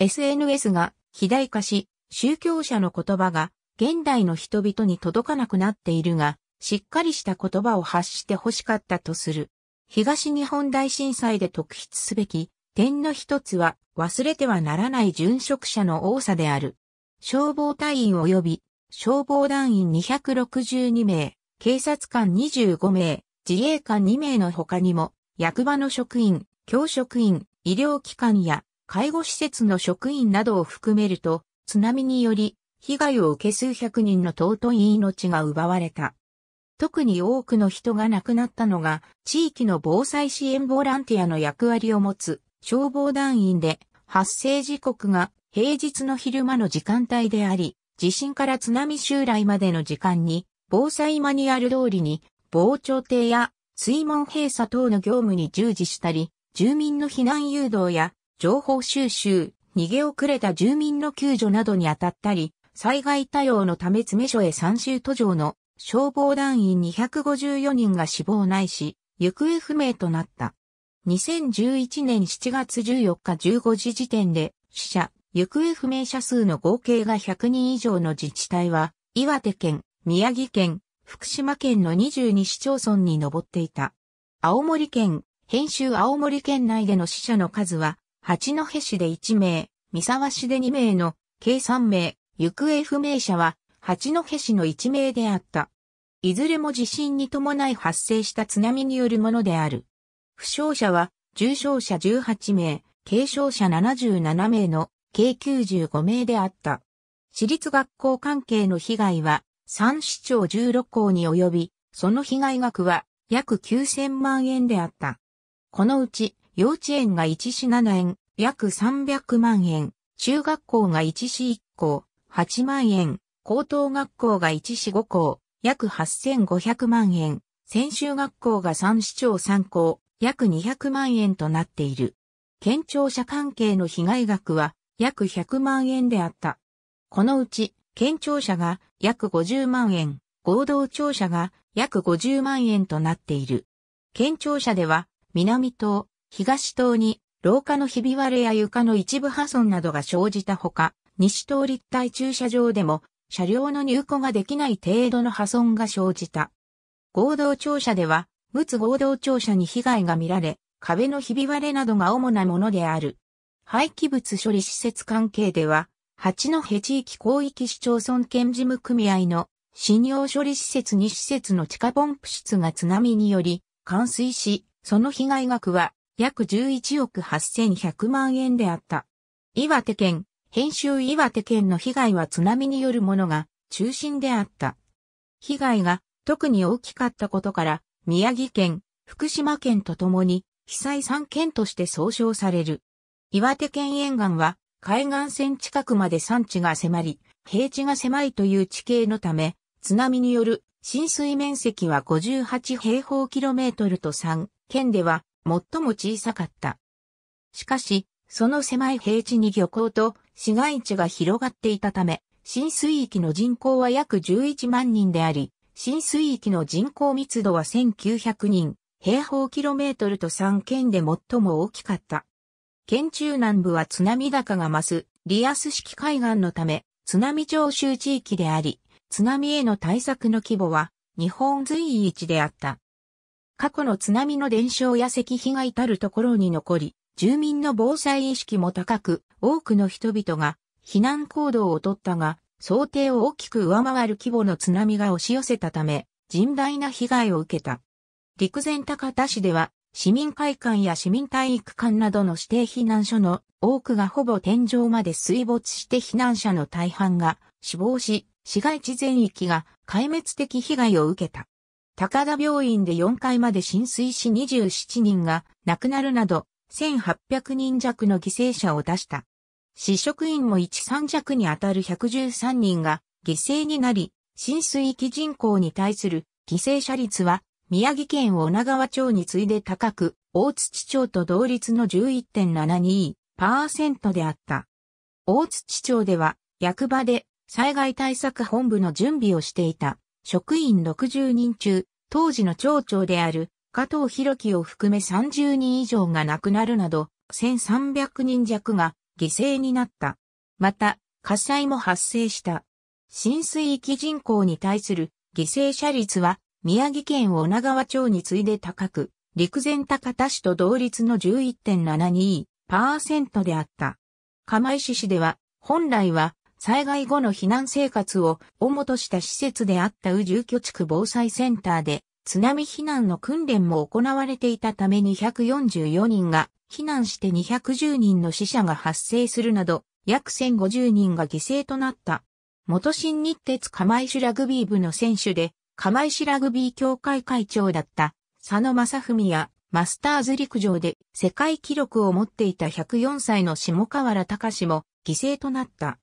SNS が肥大化し、宗教者の言葉が現代の人々に届かなくなっているが、しっかりした言葉を発して欲しかったとする。東日本大震災で特筆すべき点の一つは忘れてはならない殉職者の多さである。消防隊員及び消防団員262名、警察官25名、自衛官2名の他にも、役場の職員、教職員、医療機関や介護施設の職員などを含めると、津波により被害を受け数百人の尊い命が奪われた。特に多くの人が亡くなったのが、地域の防災支援ボランティアの役割を持つ消防団員で発生時刻が平日の昼間の時間帯であり、地震から津波襲来までの時間に防災マニュアル通りに防潮堤や水門閉鎖等の業務に従事したり、住民の避難誘導や情報収集、逃げ遅れた住民の救助などに当たったり、災害対応のため詰め所へ参集途上の消防団員254人が死亡ないし、行方不明となった。2011年7月14日15時時点で、死者、行方不明者数の合計が100人以上の自治体は、岩手県、宮城県、福島県の22市町村に上っていた。青森県、編集青森県内での死者の数は、八戸市で1名、三沢市で2名の、計3名、行方不明者は、八戸市の1名であった。いずれも地震に伴い発生した津波によるものである。負傷者は重傷者18名、軽傷者77名の計95名であった。私立学校関係の被害は3市町16校に及び、その被害額は約9000万円であった。このうち幼稚園が1市7円、約300万円、中学校が1市1校、8万円、高等学校が1市5校、約8500万円、専修学校が3市町3校、約200万円となっている。県庁舎関係の被害額は約100万円であった。このうち、県庁舎が約50万円、合同庁舎が約50万円となっている。県庁舎では、南棟、東棟に、廊下のひび割れや床の一部破損などが生じたほか、西棟立体駐車場でも、車両の入庫ができない程度の破損が生じた。合同庁舎では、陸合同庁舎に被害が見られ、壁のひび割れなどが主なものである。廃棄物処理施設関係では、八戸地域広域市町村県事務組合の信用処理施設に施設の地下ポンプ室が津波により冠水し、その被害額は約11億8100万円であった。岩手県、編集岩手県の被害は津波によるものが中心であった。被害が特に大きかったことから、宮城県、福島県とともに、被災3県として総称される。岩手県沿岸は、海岸線近くまで山地が迫り、平地が狭いという地形のため、津波による浸水面積は58平方キロメートルと3県では最も小さかった。しかし、その狭い平地に漁港と市街地が広がっていたため、浸水域の人口は約11万人であり、浸水域の人口密度は1900人、平方キロメートルと3県で最も大きかった。県中南部は津波高が増す、リアス式海岸のため、津波徴収地域であり、津波への対策の規模は、日本随一であった。過去の津波の伝承や石碑が至るところに残り、住民の防災意識も高く、多くの人々が避難行動をとったが、想定を大きく上回る規模の津波が押し寄せたため、甚大な被害を受けた。陸前高田市では、市民会館や市民体育館などの指定避難所の多くがほぼ天井まで水没して避難者の大半が死亡し、市街地全域が壊滅的被害を受けた。高田病院で4階まで浸水し27人が亡くなるなど、1800人弱の犠牲者を出した。市職員も一三弱にあたる113人が犠牲になり、浸水域人口に対する犠牲者率は宮城県女川町に次いで高く、大槌町と同率の11.72%であった。大槌町では役場で災害対策本部の準備をしていた職員60人中、当時の町長である加藤博樹を含め30人以上が亡くなるなど、1300人弱が犠牲になった。また、火災も発生した。浸水域人口に対する犠牲者率は宮城県女川町に次いで高く、陸前高田市と同率の11.72%であった。釜石市では、本来は災害後の避難生活を主とした施設であった宇住居地区防災センターで津波避難の訓練も行われていたため244人が避難して210人の死者が発生するなど、約1050人が犠牲となった。元新日鉄釜石ラグビー部の選手で、釜石ラグビー協会会長だった佐野正文やマスターズ陸上で世界記録を持っていた104歳の下川原隆も犠牲となった。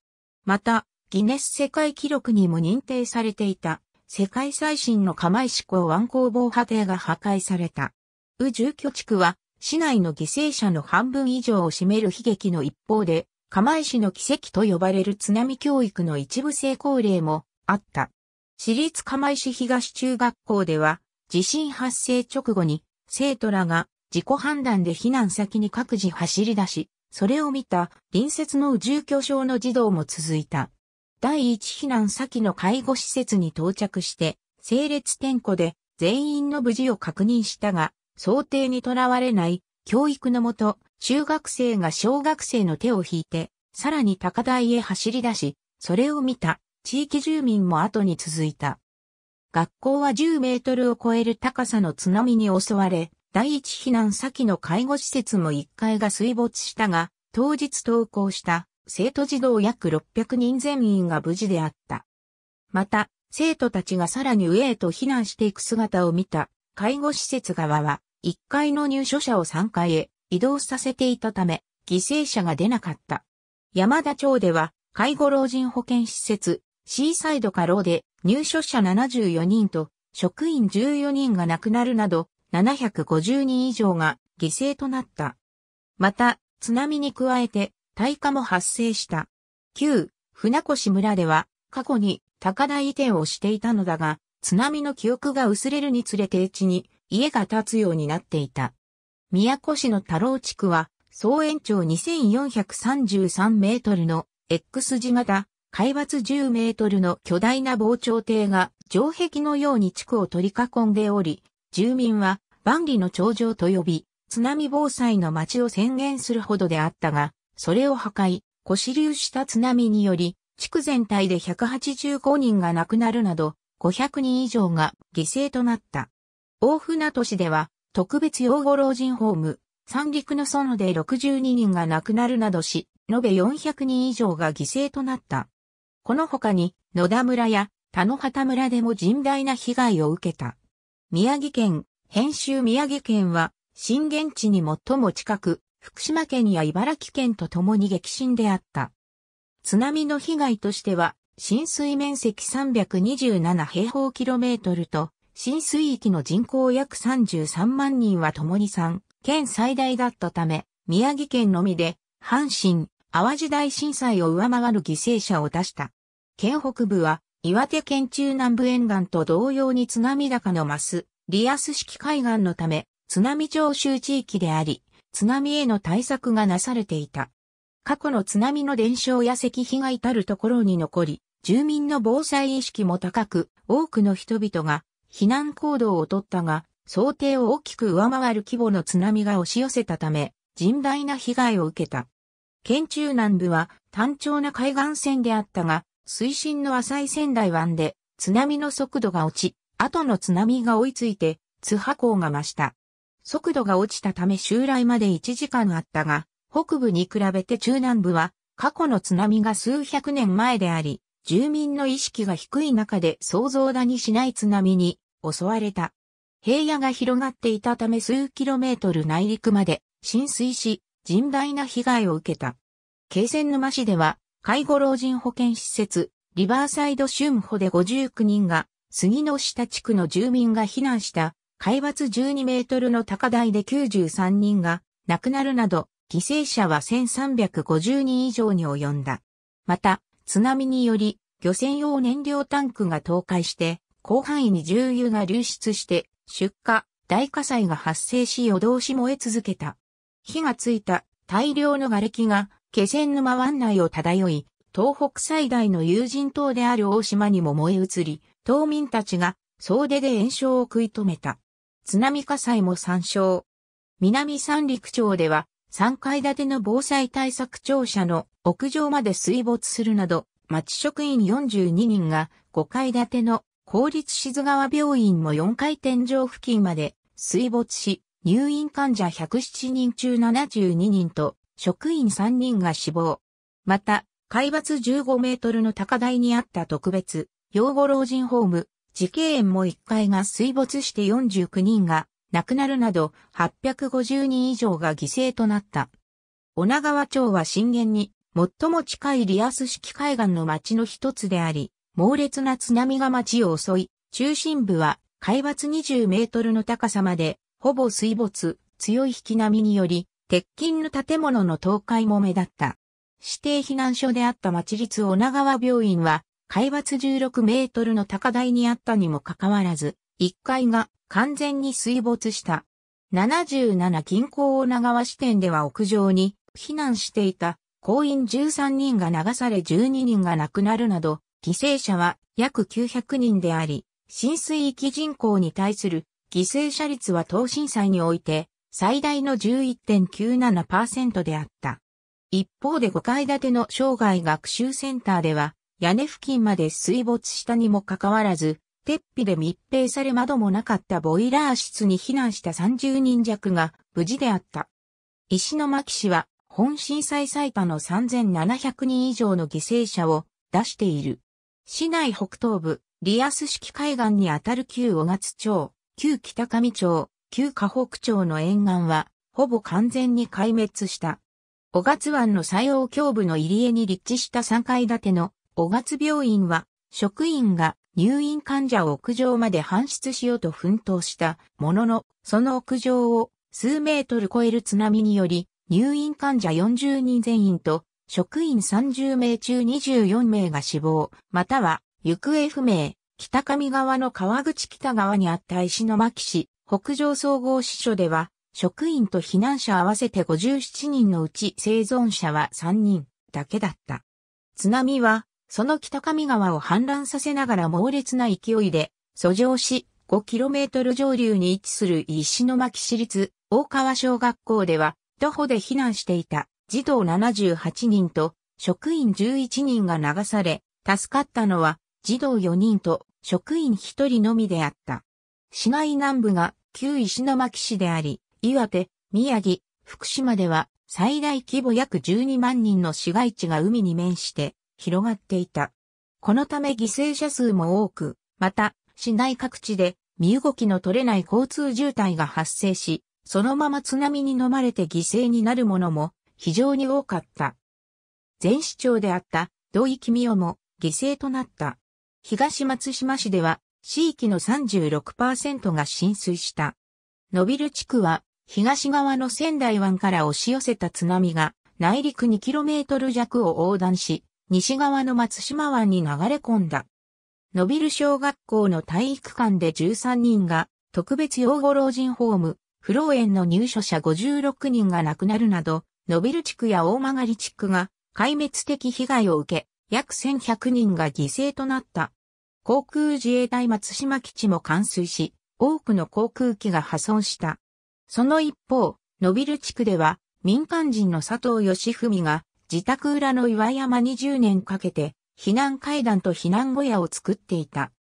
また、ギネス世界記録にも認定されていた世界最新の釜石港湾工房波堤が破壊された。宇宙居地区は市内の犠牲者の半分以上を占める悲劇の一方で、釜石の奇跡と呼ばれる津波教育の一部成功例もあった。市立釜石東中学校では、地震発生直後に生徒らが自己判断で避難先に各自走り出し、それを見た隣接の住居症の児童も続いた。第一避難先の介護施設に到着して、整列点呼で全員の無事を確認したが、想定にとらわれない教育のもと、中学生が小学生の手を引いて、さらに高台へ走り出し、それを見た地域住民も後に続いた。学校は10メートルを超える高さの津波に襲われ、第一避難先の介護施設も1階が水没したが、当日登校した生徒児童約600人全員が無事であった。また、生徒たちがさらに上へと避難していく姿を見た介護施設側は1階の入所者を3階へ移動させていたため犠牲者が出なかった。山田町では介護老人保健施設シーサイド過労で入所者74人と職員14人が亡くなるなど750人以上が犠牲となった。また津波に加えて大火も発生した。旧船越村では過去に高台移転をしていたのだが津波の記憶が薄れるにつれて地に家が建つようになっていた。宮古市の太郎地区は、総延長2433メートルの X 字型、海抜10メートルの巨大な防潮堤が城壁のように地区を取り囲んでおり、住民は万里の頂上と呼び、津波防災の町を宣言するほどであったが、それを破壊、腰流した津波により、地区全体で185人が亡くなるなど、500人以上が犠牲となった。大船渡市では特別養護老人ホーム、三陸の園で62人が亡くなるなどし、延べ400人以上が犠牲となった。この他に野田村や田野畑村でも甚大な被害を受けた。宮城県、編集宮城県は震源地に最も近く、福島県や茨城県と共に激震であった。津波の被害としては、浸水面積327平方キロメートルと、浸水域の人口約33万人は共に3、県最大だったため、宮城県のみで、阪神、淡路大震災を上回る犠牲者を出した。県北部は、岩手県中南部沿岸と同様に津波高の増す、リアス式海岸のため、津波徴収地域であり、津波への対策がなされていた。過去の津波の伝承や石碑が至るところに残り、住民の防災意識も高く、多くの人々が避難行動をとったが、想定を大きく上回る規模の津波が押し寄せたため、甚大な被害を受けた。県中南部は単調な海岸線であったが、水深の浅い仙台湾で津波の速度が落ち、後の津波が追いついて津波港が増した。速度が落ちたため襲来まで1時間あったが、北部に比べて中南部は過去の津波が数百年前であり、住民の意識が低い中で想像だにしない津波に襲われた。平野が広がっていたため数キロメートル内陸まで浸水し、甚大な被害を受けた。気仙沼市では、介護老人保健施設、リバーサイド春保で59人が、杉の下地区の住民が避難した、海抜12メートルの高台で93人が亡くなるなど、犠牲者は1350人以上に及んだ。また、津波により、漁船用燃料タンクが倒壊して、広範囲に重油が流出して、出火、大火災が発生し夜通し燃え続けた。火がついた大量の瓦礫が気仙沼湾内を漂い、東北最大の有人島である大島にも燃え移り、島民たちが総出で炎症を食い止めた。津波火災も参照。南三陸町では3階建ての防災対策庁舎の屋上まで水没するなど、町職員42人が5階建ての公立志津川病院も4階天井付近まで水没し、入院患者107人中72人と職員3人が死亡。また、海抜15メートルの高台にあった特別、養護老人ホーム、慈恵園も1階が水没して49人が亡くなるなど850人以上が犠牲となった。女川町は震源に最も近いリアス式海岸の町の一つであり、猛烈な津波が町を襲い、中心部は海抜20メートルの高さまで、ほぼ水没、強い引き波により、鉄筋の建物の倒壊も目立った。指定避難所であった町立女川病院は、海抜16メートルの高台にあったにもかかわらず、1階が完全に水没した。77近郊女和支店では屋上に避難していた行員13人が流され12人が亡くなるなど、犠牲者は約900人であり、浸水域人口に対する犠牲者率は等震災において最大の11.97%であった。一方で5階建ての生涯学習センターでは屋根付近まで水没したにもかかわらず鉄皮で密閉され窓もなかったボイラー室に避難した30人弱が無事であった。石巻市は本震災最多の3700人以上の犠牲者を出している。市内北東部、リアス式海岸にあたる旧小勝町、旧北上町、旧河北町の沿岸は、ほぼ完全に壊滅した。小勝湾の西洋胸部の入り江に立地した3階建ての小勝病院は、職員が入院患者を屋上まで搬出しようと奮闘したものの、その屋上を数メートル超える津波により、入院患者40人全員と、職員30名中24名が死亡、または行方不明、北上川の川口北側にあった石巻市、北上総合支所では、職員と避難者合わせて57人のうち生存者は3人だけだった。津波はその北上川を氾濫させながら猛烈な勢いで、遡上し、5km 上流に位置する石巻市立大川小学校では、徒歩で避難していた児童78人と職員11人が流され、助かったのは児童4人と職員1人のみであった。市内南部が旧石巻市であり、岩手、宮城、福島では最大規模約12万人の市街地が海に面して広がっていた。このため犠牲者数も多く、また、市内各地で身動きの取れない交通渋滞が発生し、そのまま津波に飲まれて犠牲になるものも非常に多かった。前市長であった土井君夫も犠牲となった。東松島市では地域の36%が浸水した。伸びる地区は東側の仙台湾から押し寄せた津波が内陸 2km 弱を横断し、西側の松島湾に流れ込んだ。野ビル小学校の体育館で13人が、特別養護老人ホーム、不老園の入所者56人が亡くなるなど、野ビル地区や大曲地区が壊滅的被害を受け、約1100人が犠牲となった。航空自衛隊松島基地も冠水し、多くの航空機が破損した。その一方、野ビル地区では民間人の佐藤義文が自宅裏の岩山に10年かけて、避難階段と避難小屋を作っていた。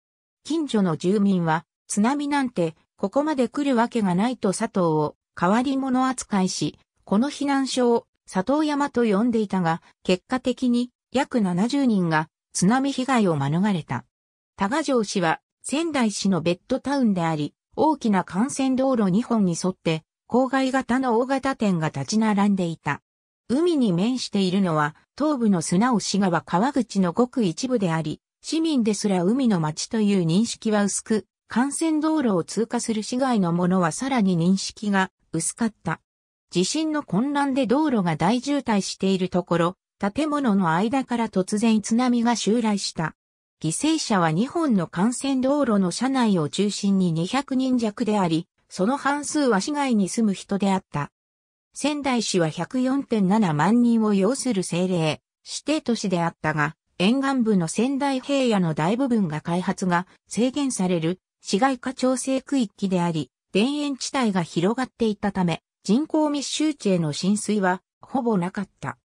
近所の住民は、津波なんて、ここまで来るわけがないと佐藤を変わり者扱いし、この避難所を佐藤山と呼んでいたが、結果的に約70人が津波被害を免れた。多賀城市は仙台市のベッドタウンであり、大きな幹線道路2本に沿って、郊外型の大型店が立ち並んでいた。海に面しているのは、東部の砂押川川口のごく一部であり、市民ですら海の町という認識は薄く、幹線道路を通過する市街のものはさらに認識が薄かった。地震の混乱で道路が大渋滞しているところ、建物の間から突然津波が襲来した。犠牲者は日本の幹線道路の車内を中心に200人弱であり、その半数は市街に住む人であった。仙台市は104.7万人を要する政令、指定都市であったが、沿岸部の仙台平野の大部分が開発が制限される市街化調整区域であり、田園地帯が広がっていたため、人口密集地への浸水はほぼなかった。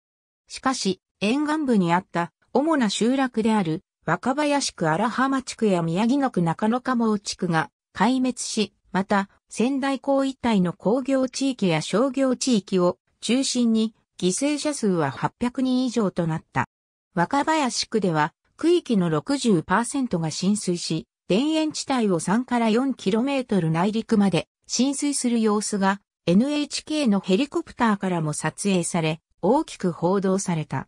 しかし、沿岸部にあった主な集落である若林区荒浜地区や宮城野区中野鴨地区が壊滅し、また仙台港一帯の工業地域や商業地域を中心に犠牲者数は800人以上となった。若林区では区域の60%が浸水し、田園地帯を3から 4km 内陸まで浸水する様子が NHK のヘリコプターからも撮影され、大きく報道された。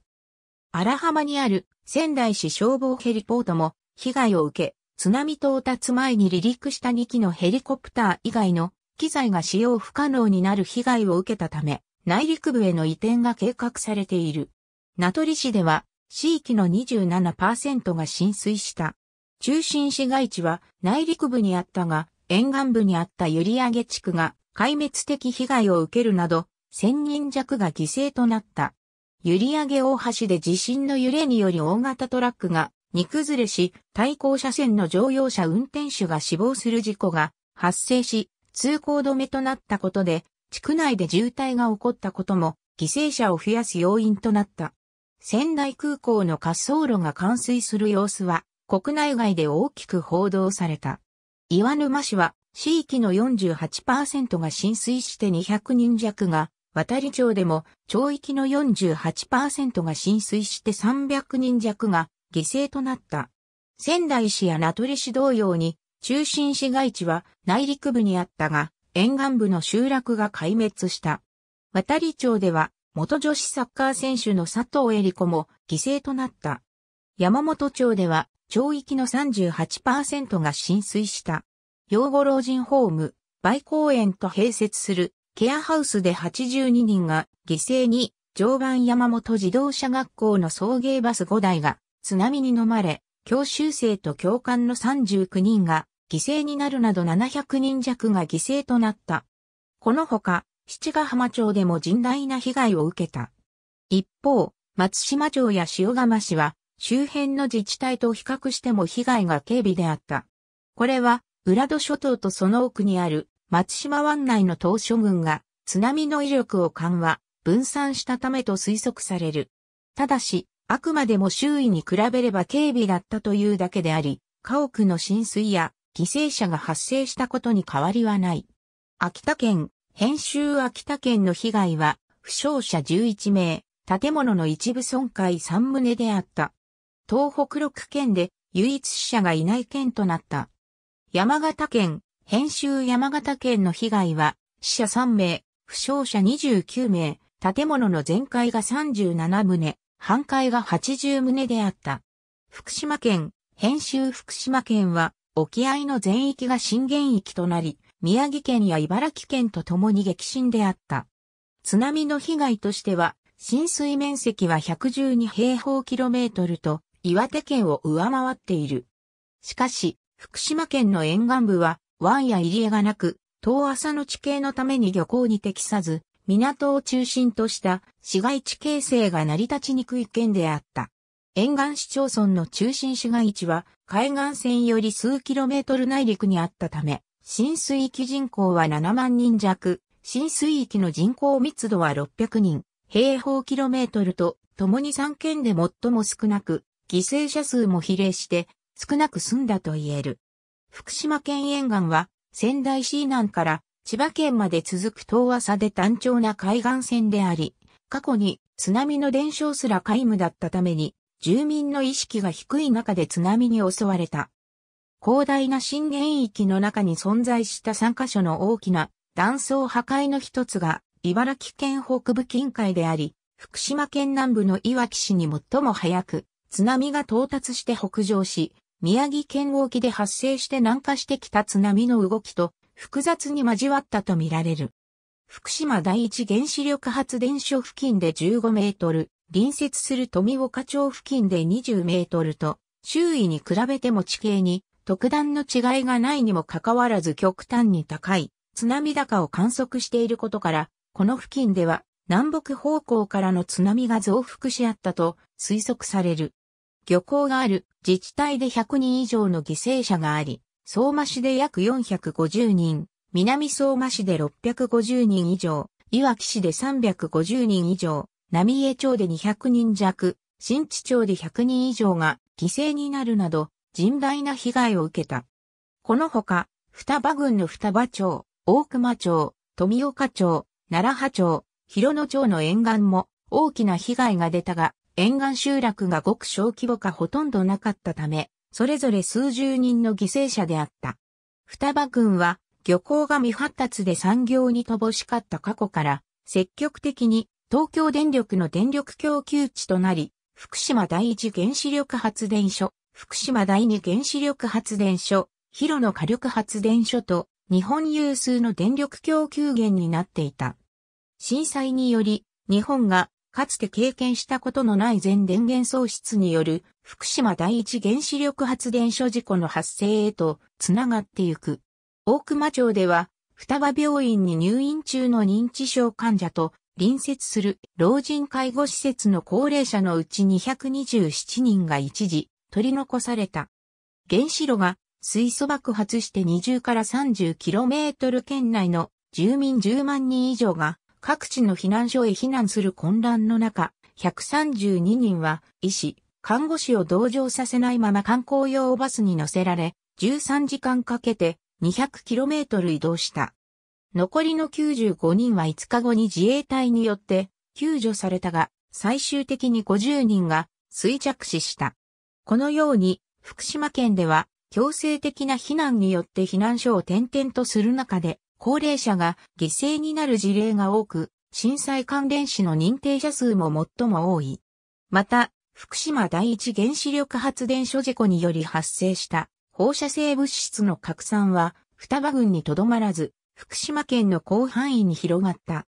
荒浜にある仙台市消防ヘリポートも被害を受け、津波到達前に離陸した2機のヘリコプター以外の機材が使用不可能になる被害を受けたため、内陸部への移転が計画されている。名取市では、地域の27%が浸水した。中心市街地は内陸部にあったが、沿岸部にあった閖上地区が壊滅的被害を受けるなど、1000人弱が犠牲となった。閖上大橋で地震の揺れにより大型トラックが荷崩れし、対向車線の乗用車運転手が死亡する事故が発生し、通行止めとなったことで、地区内で渋滞が起こったことも、犠牲者を増やす要因となった。仙台空港の滑走路が冠水する様子は、国内外で大きく報道された。岩沼市は、市域の48%が浸水して200人弱が、渡里町でも、町域の48%が浸水して300人弱が犠牲となった。仙台市や名取市同様に、中心市街地は内陸部にあったが、沿岸部の集落が壊滅した。渡里町では、元女子サッカー選手の佐藤恵里子も犠牲となった。山本町では、町域の38%が浸水した。養護老人ホーム、売公園と併設するケアハウスで82人が犠牲に、常磐山本自動車学校の送迎バス5台が津波に飲まれ、教習生と教官の39人が犠牲になるなど700人弱が犠牲となった。このほか、七ヶ浜町でも甚大な被害を受けた。一方、松島町や塩釜市は、周辺の自治体と比較しても被害が軽微であった。これは、浦戸諸島とその奥にある松島湾内の島諸群が津波の威力を緩和、分散したためと推測される。ただし、あくまでも周囲に比べれば軽微だったというだけであり、家屋の浸水や犠牲者が発生したことに変わりはない。秋田県、編集秋田県の被害は、負傷者11名、建物の一部損壊3棟であった。東北6県で唯一死者がいない県となった。山形県、編集山形県の被害は、死者3名、負傷者29名、建物の全壊が37棟、半壊が80棟であった。福島県、編集福島県は、沖合の全域が震源域となり、宮城県や茨城県とともに激震であった。津波の被害としては、浸水面積は112平方キロメートルと、岩手県を上回っている。しかし、福島県の沿岸部は、湾や入り江がなく、遠浅の地形のために漁港に適さず、港を中心とした市街地形成が成り立ちにくい県であった。沿岸市町村の中心市街地は海岸線より数キロメートル内陸にあったため、浸水域人口は7万人弱、浸水域の人口密度は600人、平方キロメートルと共に3県で最も少なく、犠牲者数も比例して少なく済んだと言える。福島県沿岸は仙台市南から千葉県まで続く遠浅で単調な海岸線であり、過去に津波の伝承すら皆無だったために、住民の意識が低い中で津波に襲われた。広大な震源域の中に存在した3カ所の大きな断層破壊の一つが、茨城県北部近海であり、福島県南部のいわき市に最も早く、津波が到達して北上し、宮城県沖で発生して南下してきた津波の動きと複雑に交わったとみられる。福島第一原子力発電所付近で15メートル、隣接する富岡町付近で20メートルと、周囲に比べても地形に特段の違いがないにもかかわらず極端に高い津波高を観測していることから、この付近では南北方向からの津波が増幅し合ったと推測される。漁港がある自治体で100人以上の犠牲者があり、相馬市で約450人、南相馬市で650人以上、いわき市で350人以上、浪江町で200人弱、新地町で100人以上が犠牲になるなど、甚大な被害を受けた。このほか、双葉郡の双葉町、大熊町、富岡町、奈良波町、広野町の沿岸も大きな被害が出たが、沿岸集落がごく小規模かほとんどなかったため、それぞれ数十人の犠牲者であった。双葉軍は漁港が未発達で産業に乏しかった過去から、積極的に東京電力の電力供給地となり、福島第一原子力発電所、福島第二原子力発電所、広野火力発電所と日本有数の電力供給源になっていた。震災により日本がかつて経験したことのない全電源喪失による福島第一原子力発電所事故の発生へとつながってゆく。大熊町では、双葉病院に入院中の認知症患者と隣接する老人介護施設の高齢者のうち227人が一時取り残された。原子炉が水素爆発して20から 30km 圏内の住民10万人以上が各地の避難所へ避難する混乱の中、132人は医師、看護師を同乗させないまま観光用バスに乗せられ、13時間かけて 200km 移動した。残りの95人は5日後に自衛隊によって救助されたが、最終的に50人が衰弱死した。このように、福島県では強制的な避難によって避難所を転々とする中で、高齢者が犠牲になる事例が多く、震災関連死の認定者数も最も多い。また、福島第一原子力発電所事故により発生した放射性物質の拡散は双葉郡にとどまらず、福島県の広範囲に広がった。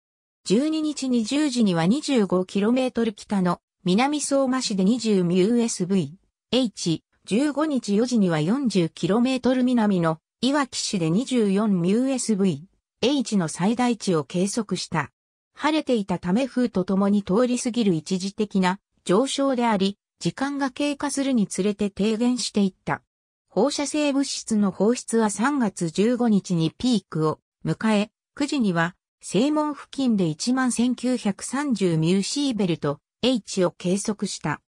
12日20時には 25km 北の南相馬市で 20USV、H、15日4時には 40km 南のいわき市で 24μSV、H の最大値を計測した。晴れていたため風と共に通り過ぎる一時的な上昇であり、時間が経過するにつれて低減していった。放射性物質の放出は3月15日にピークを迎え、9時には正門付近で11930ミュシベルと H を計測した。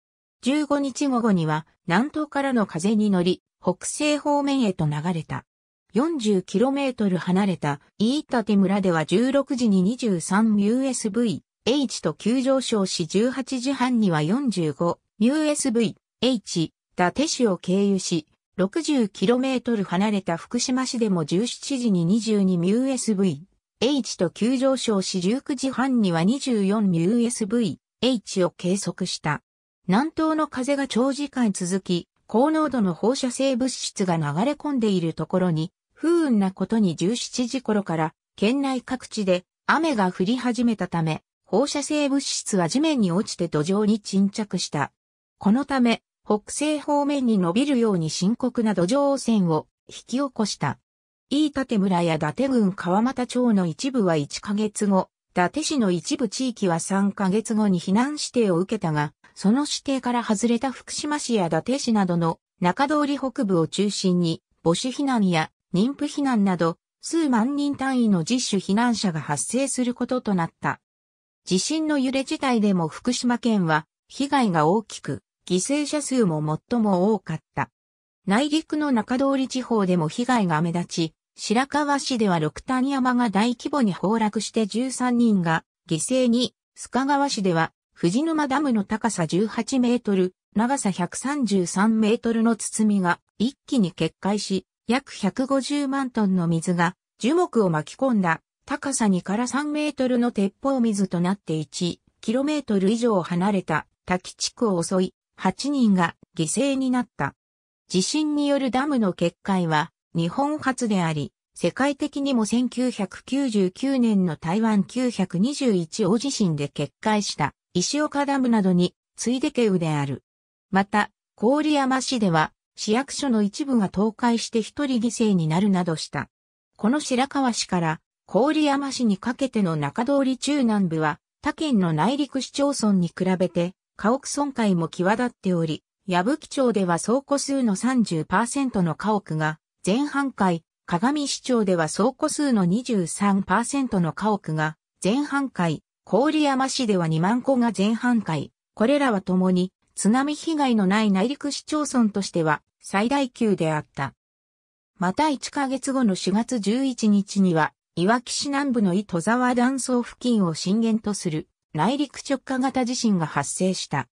15日午後には南東からの風に乗り、北西方面へと流れた。40km 離れた飯舘村では16時に 23USV-H と急上昇し18時半には 45USV-H 伊市を経由し 60km 離れた福島市でも17時に 22USV-H と急上昇し19時半には 24USV-H を計測した。南東の風が長時間続き、高濃度の放射性物質が流れ込んでいるところに、不運なことに17時頃から県内各地で雨が降り始めたため、放射性物質は地面に落ちて土壌に沈着した。このため、北西方面に伸びるように深刻な土壌汚染を引き起こした。飯舘村や伊達郡川俣町の一部は1ヶ月後、伊達市の一部地域は3ヶ月後に避難指定を受けたが、その指定から外れた福島市や伊達市などの中通り北部を中心に母子避難や妊婦避難など、数万人単位の実種避難者が発生することとなった。地震の揺れ自体でも福島県は被害が大きく、犠牲者数も最も多かった。内陸の中通り地方でも被害が目立ち、白川市では六谷山が大規模に崩落して13人が犠牲に、須賀川市では藤沼ダムの高さ18メートル、長さ133メートルの包みが一気に決壊し、約150万トンの水が樹木を巻き込んだ高さ2から3メートルの鉄砲水となって1キロメートル以上離れた滝地区を襲い8人が犠牲になった。地震によるダムの決壊は日本初であり、世界的にも1999年の台湾921大地震で決壊した石岡ダムなどに次いでけうである。また、郡山市では市役所の一部が倒壊して一人犠牲になるなどした。この白川市から郡山市にかけての中通り中南部は他県の内陸市町村に比べて家屋損壊も際立っており、矢吹町では倉庫数の30%の家屋が全半壊、鏡市町では倉庫数の23%の家屋が全半壊、郡山市では2万戸が全半壊。これらはともに津波被害のない内陸市町村としては最大級であった。また1ヶ月後の4月11日には、いわき市南部の糸沢断層付近を震源とする内陸直下型地震が発生した。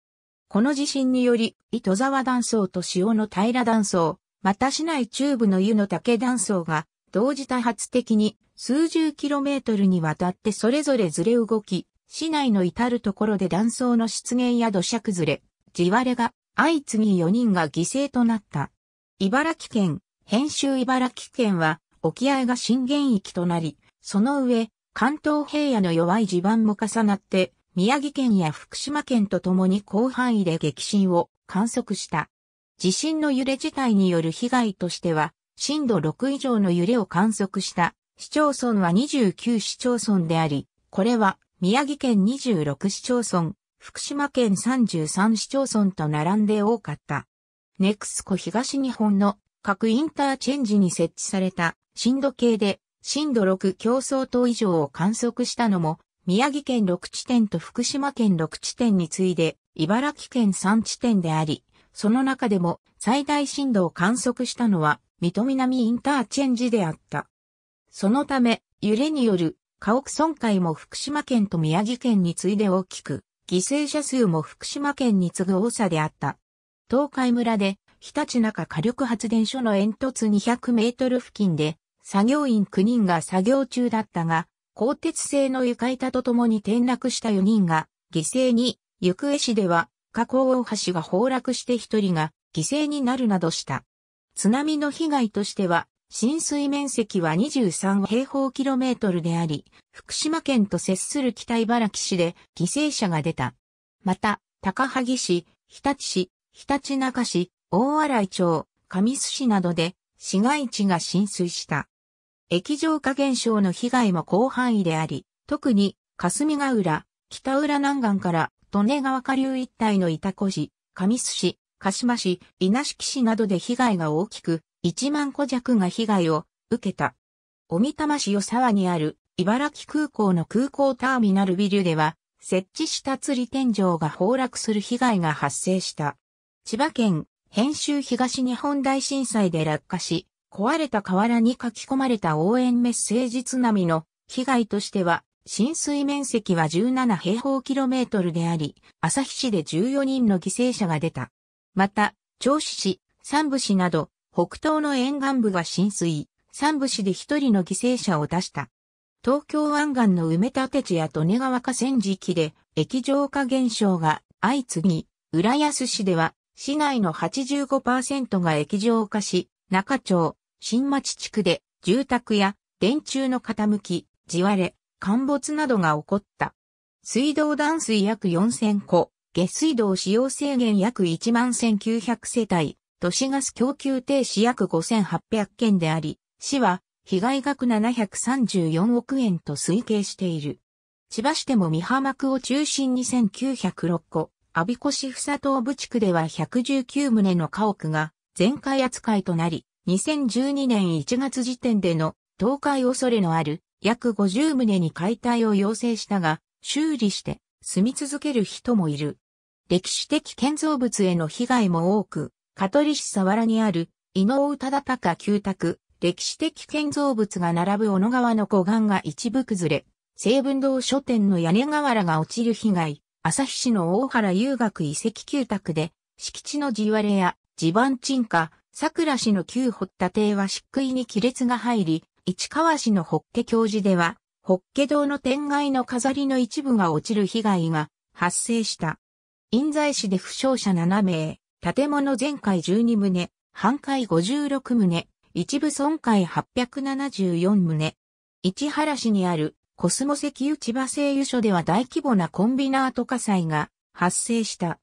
この地震により、糸沢断層と塩の平断層、また市内中部の湯の竹断層が、同時多発的に数十キロメートルにわたってそれぞれずれ動き、市内の至るところで断層の出現や土砂崩れ、地割れが相次ぎ4人が犠牲となった。茨城県、編集茨城県は沖合が震源域となり、その上、関東平野の弱い地盤も重なって、宮城県や福島県とともに広範囲で激震を観測した。地震の揺れ自体による被害としては、震度6以上の揺れを観測した市町村は29市町村であり、これは宮城県26市町村、福島県33市町村と並んで多かった。ネクスコ東日本の各インターチェンジに設置された震度計で震度6競争等以上を観測したのも、宮城県6地点と福島県6地点に次いで、茨城県3地点であり、その中でも最大震度を観測したのは、水戸南インターチェンジであった。そのため、揺れによる家屋損壊も福島県と宮城県に次いで大きく、犠牲者数も福島県に次ぐ多さであった。東海村で、日立中火力発電所の煙突200メートル付近で、作業員9人が作業中だったが、鋼鉄製の床板と共に転落した4人が犠牲に、行方市では、加工大橋が崩落して1人が犠牲になるなどした。津波の被害としては、浸水面積は23平方キロメートルであり、福島県と接する北茨城市で犠牲者が出た。また、高萩市、日立市、日立中市、大洗町、上須市などで市街地が浸水した。液状化現象の被害も広範囲であり、特に霞ヶ浦、北浦南岸から利根川下流一帯の板小市、上須市、鹿島市、稲敷市などで被害が大きく、1万個弱が被害を受けた。おみたま市与沢にある茨城空港の空港ターミナルビルでは設置した釣り天井が崩落する被害が発生した。千葉県編集東日本大震災で落下し、壊れた瓦に書き込まれた応援メッセージ津波の被害としては、浸水面積は17平方キロメートルであり、旭市で14人の犠牲者が出た。また、銚子市、三部市など北東の沿岸部は浸水、三部市で一人の犠牲者を出した。東京湾岸の埋め立て地や利根川河川敷で液状化現象が相次ぎ、浦安市では市内の85%が液状化し、中町、新町地区で住宅や電柱の傾き、地割れ、陥没などが起こった。水道断水約4000個、下水道使用制限約1万1900世帯、都市ガス供給停止約5800件であり、市は被害額734億円と推計している。千葉市でも三浜区を中心に1906戸、阿鼻子市房東部地区では119棟の家屋が全壊扱いとなり、2012年1月時点での倒壊恐れのある約50棟に解体を要請したが、修理して住み続ける人もいる。歴史的建造物への被害も多く、香取市佐原にある、伊能忠敬旧宅、歴史的建造物が並ぶ小野川の湖岸が一部崩れ、西文堂書店の屋根瓦が落ちる被害、旭市の大原遊学遺跡旧宅で、敷地の地割れや地盤沈下、桜市の旧堀田邸は漆喰に亀裂が入り、市川市のホッケ教授では、ホッケ堂の天外の飾りの一部が落ちる被害が発生した。印西市で負傷者7名、建物全壊12棟、半壊56棟、一部損壊874棟。市原市にあるコスモ石油千葉製油所では大規模なコンビナート火災が発生した。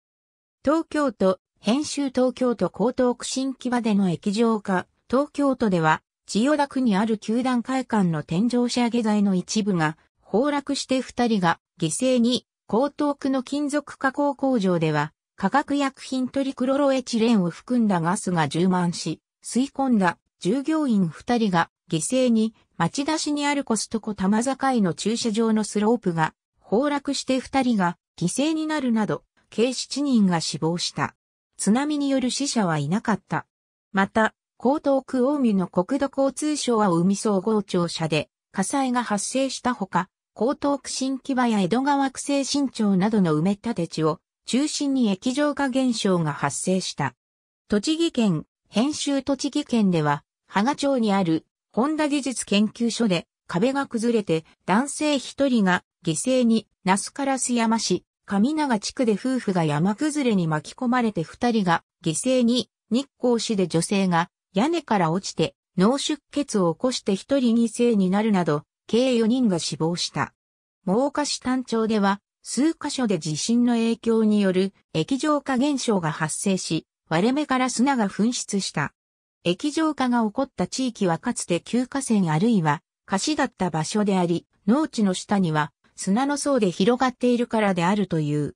東京都、編集東京都江東区新木場での液状化、東京都では千代田区にある球団会館の天井仕上げ材の一部が崩落して二人が犠牲に、江東区の金属加工工場では化学薬品トリクロロエチレンを含んだガスが充満し、吸い込んだ従業員二人が犠牲に、町田市にあるコストコ玉境の駐車場のスロープが崩落して二人が犠牲になるなど、計七人が死亡した。津波による死者はいなかった。また、江東区近江の国土交通省は海総合庁舎で火災が発生したほか、江東区新木場や江戸川区西新町などの埋め立て地を中心に液状化現象が発生した。栃木県、編集栃木県では、芳賀町にある、本田技術研究所で、壁が崩れて、男性一人が犠牲に、那須烏山市、上長地区で夫婦が山崩れに巻き込まれて二人が犠牲に、日光市で女性が屋根から落ちて脳出血を起こして一人犠牲になるなど、計4人が死亡した。真岡市丹町では、数箇所で地震の影響による液状化現象が発生し、割れ目から砂が噴出した。液状化が起こった地域はかつて旧河川あるいは河岸だった場所であり、農地の下には砂の層で広がっているからであるという。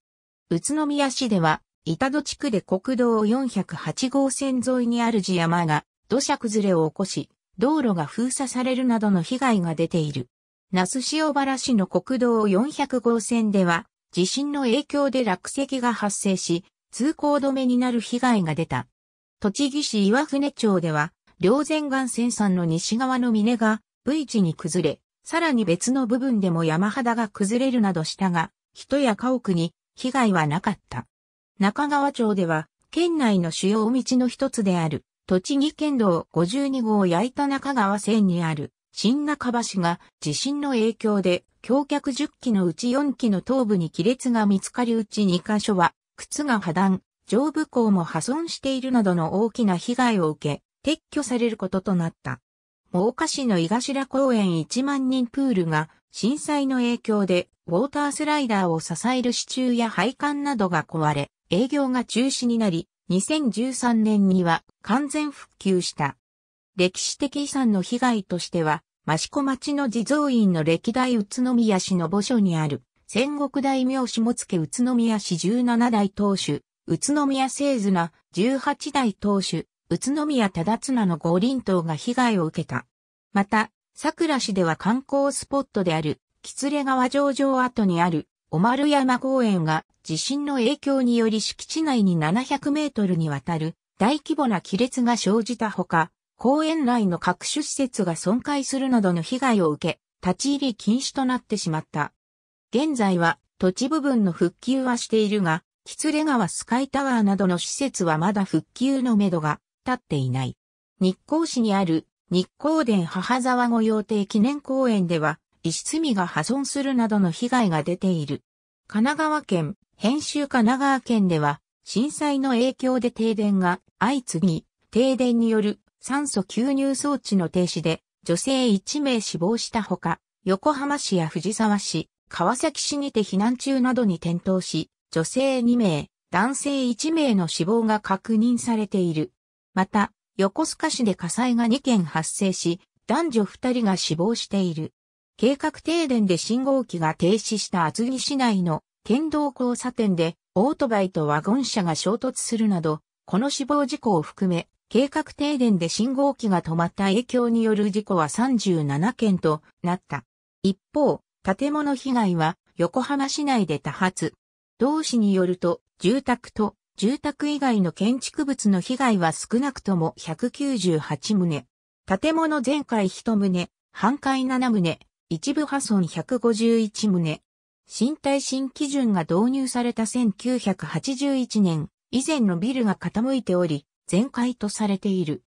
宇都宮市では、板戸地区で国道408号線沿いにある地山が土砂崩れを起こし、道路が封鎖されるなどの被害が出ている。那須塩原市の国道400号線では、地震の影響で落石が発生し、通行止めになる被害が出た。栃木市岩船町では、両前岸線山の西側の峰が V 字に崩れ、さらに別の部分でも山肌が崩れるなどしたが、人や家屋に被害はなかった。中川町では、県内の主要道の一つである、栃木県道52号八板中川線にある、新中橋が地震の影響で橋脚10基のうち4基の頭部に亀裂が見つかりうち2カ所は靴が破断、上部鋼も破損しているなどの大きな被害を受け、撤去されることとなった。真岡市の井頭公園1万人プールが震災の影響でウォータースライダーを支える支柱や配管などが壊れ、営業が中止になり、2013年には完全復旧した。歴史的遺産の被害としては、益子町の地蔵院の歴代宇都宮市の墓所にある、戦国大名下野宇都宮市17代当主、宇都宮清綱18代当主、宇都宮忠綱の五輪島が被害を受けた。また、桜市では観光スポットである、喜連川上場跡にある、お丸山公園が地震の影響により敷地内に700メートルにわたる大規模な亀裂が生じたほか、公園内の各種施設が損壊するなどの被害を受け、立ち入り禁止となってしまった。現在は土地部分の復旧はしているが、キツレ川スカイタワーなどの施設はまだ復旧のめどが立っていない。日光市にある日光殿母沢御用邸記念公園では、石積みが破損するなどの被害が出ている。神奈川県、編集神奈川県では、震災の影響で停電が相次ぎ、停電による酸素吸入装置の停止で女性1名死亡したほか、横浜市や藤沢市、川崎市にて避難中などに転倒し、女性2名、男性1名の死亡が確認されている。また、横須賀市で火災が2件発生し、男女2人が死亡している。計画停電で信号機が停止した厚木市内の県道交差点でオートバイとワゴン車が衝突するなど、この死亡事故を含め計画停電で信号機が止まった影響による事故は37件となった。一方、建物被害は横浜市内で多発。同市によると、住宅と住宅以外の建築物の被害は少なくとも198棟。建物全壊1棟、半壊7棟、一部破損151棟。新耐震基準が導入された1981年、以前のビルが傾いており、全壊とされている。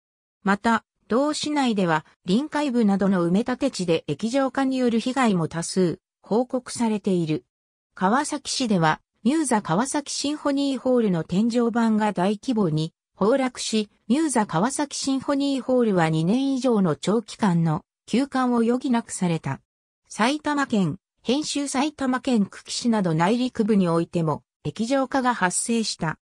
また、同市内では臨海部などの埋め立て地で液状化による被害も多数報告されている。川崎市ではミューザ川崎シンフォニーホールの天井板が大規模に崩落し、ミューザ川崎シンフォニーホールは2年以上の長期間の休館を余儀なくされた。埼玉県、編集埼玉県久喜市など内陸部においても液状化が発生した。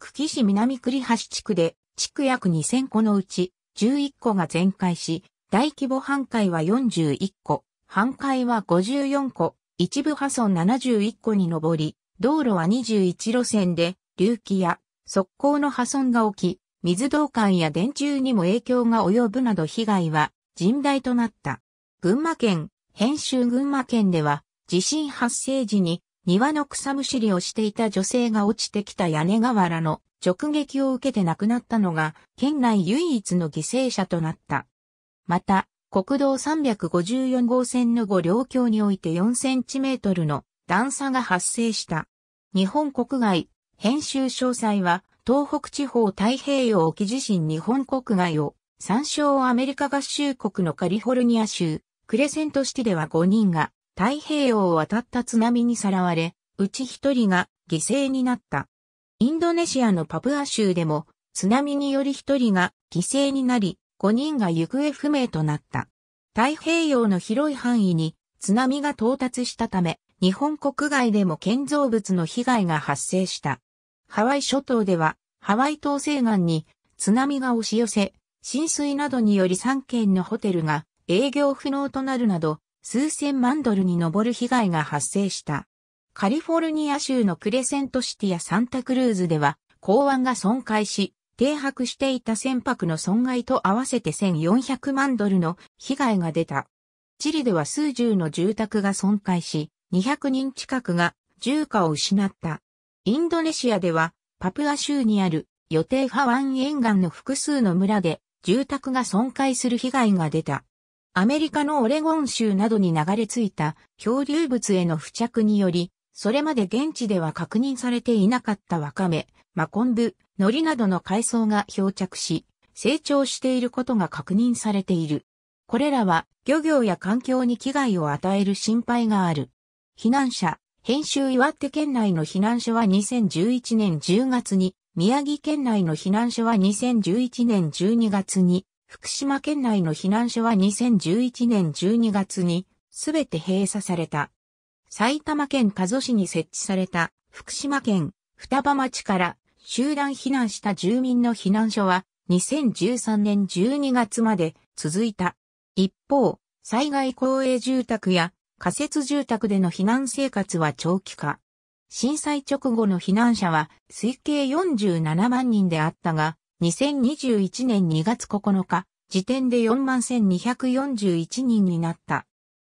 久喜市南栗橋地区で地区約2000個のうち11個が全壊し、大規模半壊は41個、半壊は54個、一部破損71個に上り、道路は21路線で、隆起や側溝の破損が起き、水道管や電柱にも影響が及ぶなど被害は甚大となった。群馬県、編集群馬県では、地震発生時に庭の草むしりをしていた女性が落ちてきた屋根瓦の直撃を受けて亡くなったのが、県内唯一の犠牲者となった。また、国道354号線の五両橋において4センチメートルの段差が発生した。日本国外、編集詳細は、東北地方太平洋沖地震日本国外を、参照アメリカ合衆国のカリフォルニア州、クレセントシティでは5人が太平洋を渡った津波にさらわれ、うち1人が犠牲になった。インドネシアのパプア州でも津波により1人が犠牲になり、5人が行方不明となった。太平洋の広い範囲に津波が到達したため、日本国外でも建造物の被害が発生した。ハワイ諸島では、ハワイ島西岸に津波が押し寄せ、浸水などにより3軒のホテルが営業不能となるなど、数千万ドルに上る被害が発生した。カリフォルニア州のクレセントシティやサンタクルーズでは、港湾が損壊し、停泊していた船舶の損害と合わせて1400万ドルの被害が出た。チリでは数十の住宅が損壊し、200人近くが住家を失った。インドネシアでは、パプア州にある予定派湾沿岸の複数の村で住宅が損壊する被害が出た。アメリカのオレゴン州などに流れ着いた漂流物への付着によりそれまで現地では確認されていなかったワカメ、マコンブ、海苔などの海藻が漂着し、成長していることが確認されている。これらは漁業や環境に危害を与える心配がある。避難者、編集岩手県内の避難所は2011年10月に、宮城県内の避難所は2011年12月に、福島県内の避難所は2011年12月に、すべて閉鎖された。埼玉県加須市に設置された福島県双葉町から集団避難した住民の避難所は2013年12月まで続いた。一方、災害公営住宅や仮設住宅での避難生活は長期化。震災直後の避難者は推計47万人であったが、2021年2月9日時点で41,241人になった。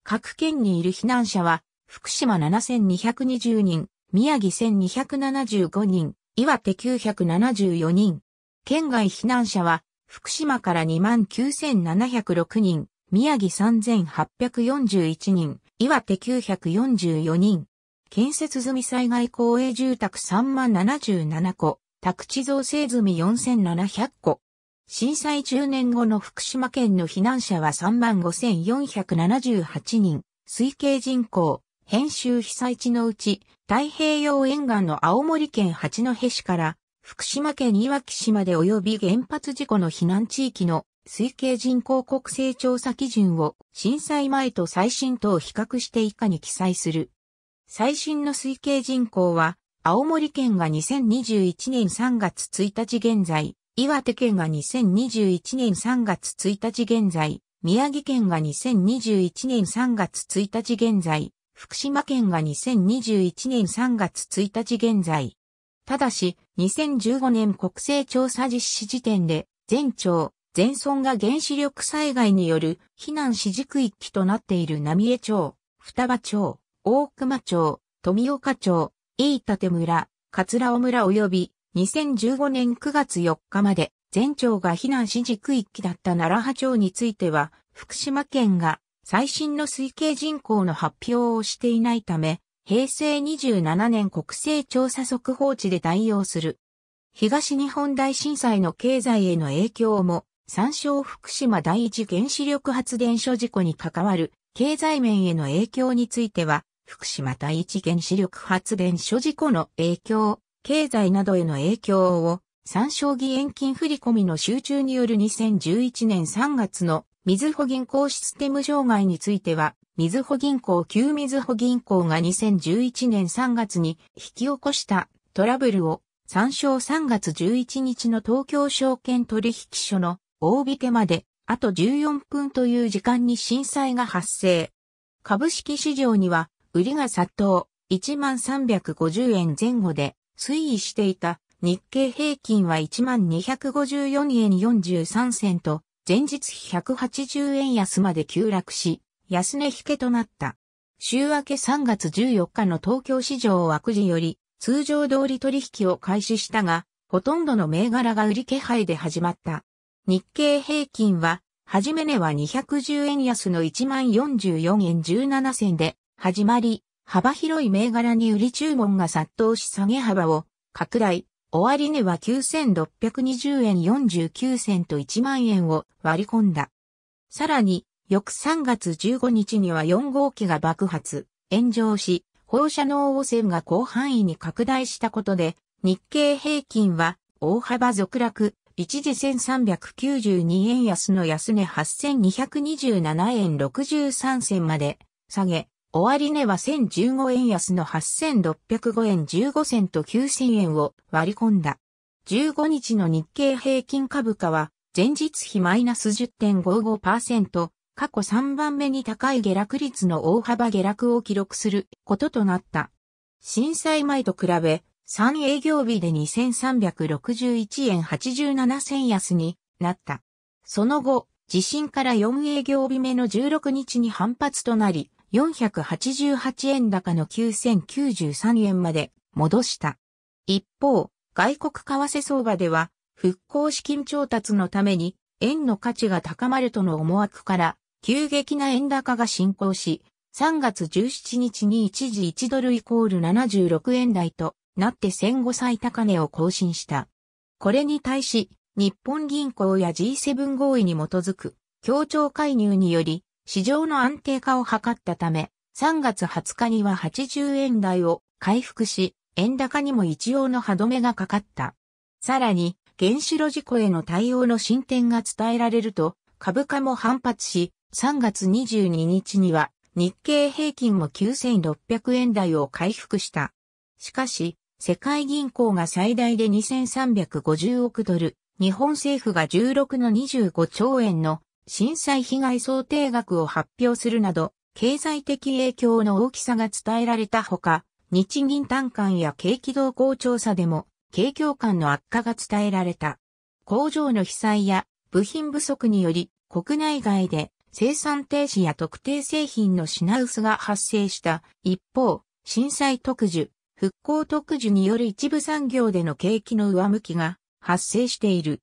各県にいる避難者は福島7220人、宮城1275人、岩手974人。県外避難者は、福島から29,706人、宮城3,841人、岩手944人。建設済み災害公営住宅3077戸、宅地造成済み4700戸。震災10年後の福島県の避難者は35,478人、推計人口編集被災地のうち、太平洋沿岸の青森県八戸市から、福島県いわき市まで及び原発事故の避難地域の推計人口国勢調査基準を震災前と最新とを比較して以下に記載する。最新の推計人口は、青森県が2021年3月1日現在、岩手県が2021年3月1日現在、宮城県が2021年3月1日現在、福島県が2021年3月1日現在。ただし、2015年国勢調査実施時点で、全町、全村が原子力災害による避難指示区域となっている浪江町、双葉町、大熊町、富岡町、飯舘村、桂尾村及び2015年9月4日まで全町が避難指示区域だった奈良葉町については福島県が最新の推計人口の発表をしていないため、平成27年国勢調査速報値で対応する。東日本大震災の経済への影響も、参照福島第一原子力発電所事故に関わる経済面への影響については、福島第一原子力発電所事故の影響、経済などへの影響を、参照義援金振込の集中による2011年3月の水穂銀行システム障害については、水穂銀行旧水穂銀行が2011年3月に引き起こしたトラブルを参照3月11日の東京証券取引所の大引けまであと14分という時間に震災が発生。株式市場には売りが殺到1350円前後で推移していた日経平均は1254円43銭と前日180円安まで急落し、安値引けとなった。週明け3月14日の東京市場を悪時より、通常通り取引を開始したが、ほとんどの銘柄が売り気配で始まった。日経平均は、はじめ値は210円安の1044円17銭で始まり、幅広い銘柄に売り注文が殺到し下げ幅を拡大、終値は9620円49銭と1万円を割り込んだ。さらに、翌3月15日には4号機が爆発、炎上し、放射能汚染が広範囲に拡大したことで、日経平均は大幅続落、一時1392円安の安値8227円63銭まで下げ、終値は1015円安の8605円15銭と9000円を割り込んだ。15日の日経平均株価は前日比マイナス10.55%、過去3番目に高い下落率の大幅下落を記録することとなった。震災前と比べ、3営業日で2361円87銭安になった。その後、地震から4営業日目の16日に反発となり、488円高の9093円まで戻した。一方、外国為替相場では、復興資金調達のために、円の価値が高まるとの思惑から、急激な円高が進行し、3月17日に一時1ドルイコール76円台となって戦後最高値を更新した。これに対し、日本銀行や G7 合意に基づく協調介入により、市場の安定化を図ったため、3月20日には80円台を回復し、円高にも一応の歯止めがかかった。さらに、原子炉事故への対応の進展が伝えられると、株価も反発し、3月22日には日経平均も9600円台を回復した。しかし、世界銀行が最大で2350億ドル、日本政府が16の25兆円の震災被害想定額を発表するなど、経済的影響の大きさが伝えられたほか、日銀短観や景気動向調査でも、景況感の悪化が伝えられた。工場の被災や部品不足により、国内外で生産停止や特定製品の品薄が発生した一方、震災特需、復興特需による一部産業での景気の上向きが発生している。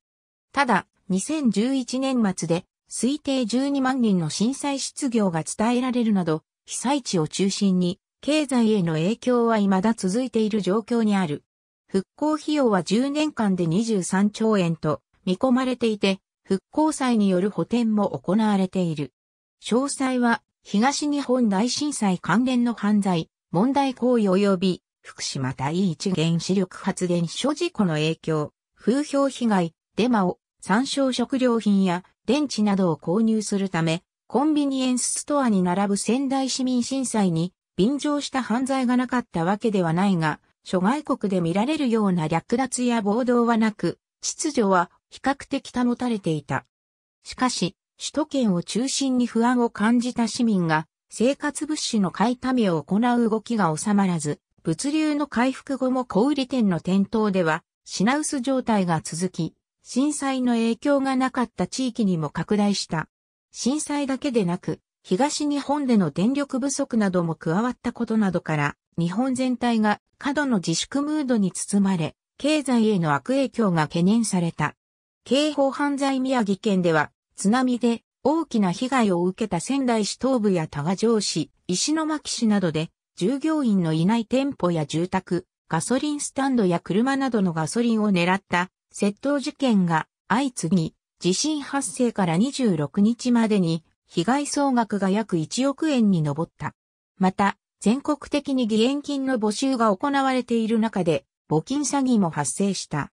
ただ、2011年末で推定12万人の震災失業が伝えられるなど、被災地を中心に、経済への影響は未だ続いている状況にある。復興費用は10年間で23兆円と見込まれていて、復興祭による補填も行われている。詳細は、東日本大震災関連の犯罪、問題行為及び、福島第一原子力発電所事故の影響、風評被害、デマを、参照食料品や電池などを購入するため、コンビニエンスストアに並ぶ仙台市民震災に便乗した犯罪がなかったわけではないが、諸外国で見られるような略奪や暴動はなく、秩序は比較的保たれていた。しかし、首都圏を中心に不安を感じた市民が、生活物資の買い溜めを行う動きが収まらず、物流の回復後も小売店の店頭では、品薄状態が続き、震災の影響がなかった地域にも拡大した。震災だけでなく、東日本での電力不足なども加わったことなどから、日本全体が過度の自粛ムードに包まれ、経済への悪影響が懸念された。刑法犯罪宮城県では、津波で大きな被害を受けた仙台市東部や多賀城市、石巻市などで、従業員のいない店舗や住宅、ガソリンスタンドや車などのガソリンを狙った窃盗事件が相次ぎ、地震発生から26日までに被害総額が約1億円に上った。また、全国的に義援金の募集が行われている中で、募金詐欺も発生した。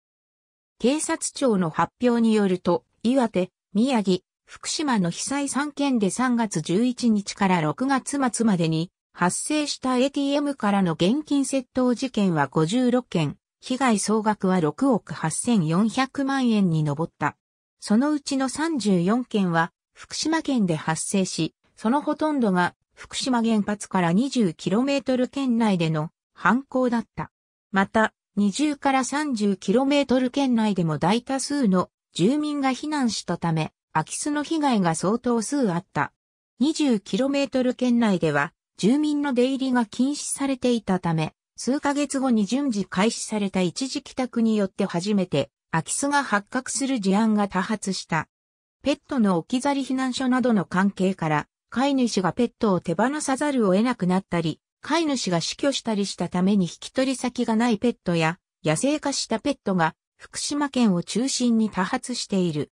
警察庁の発表によると、岩手、宮城、福島の被災3県で3月11日から6月末までに発生した ATM からの現金窃盗事件は56件、被害総額は6億8400万円に上った。そのうちの34件は福島県で発生し、そのほとんどが福島原発から 20km 圏内での犯行だった。また、20から 30km 圏内でも大多数の住民が避難したため、空き巣の被害が相当数あった。20km 圏内では住民の出入りが禁止されていたため、数ヶ月後に順次開始された一時帰宅によって初めて空き巣が発覚する事案が多発した。ペットの置き去り避難所などの関係から、飼い主がペットを手放さざるを得なくなったり、飼い主が死去したりしたために引き取り先がないペットや、野生化したペットが福島県を中心に多発している。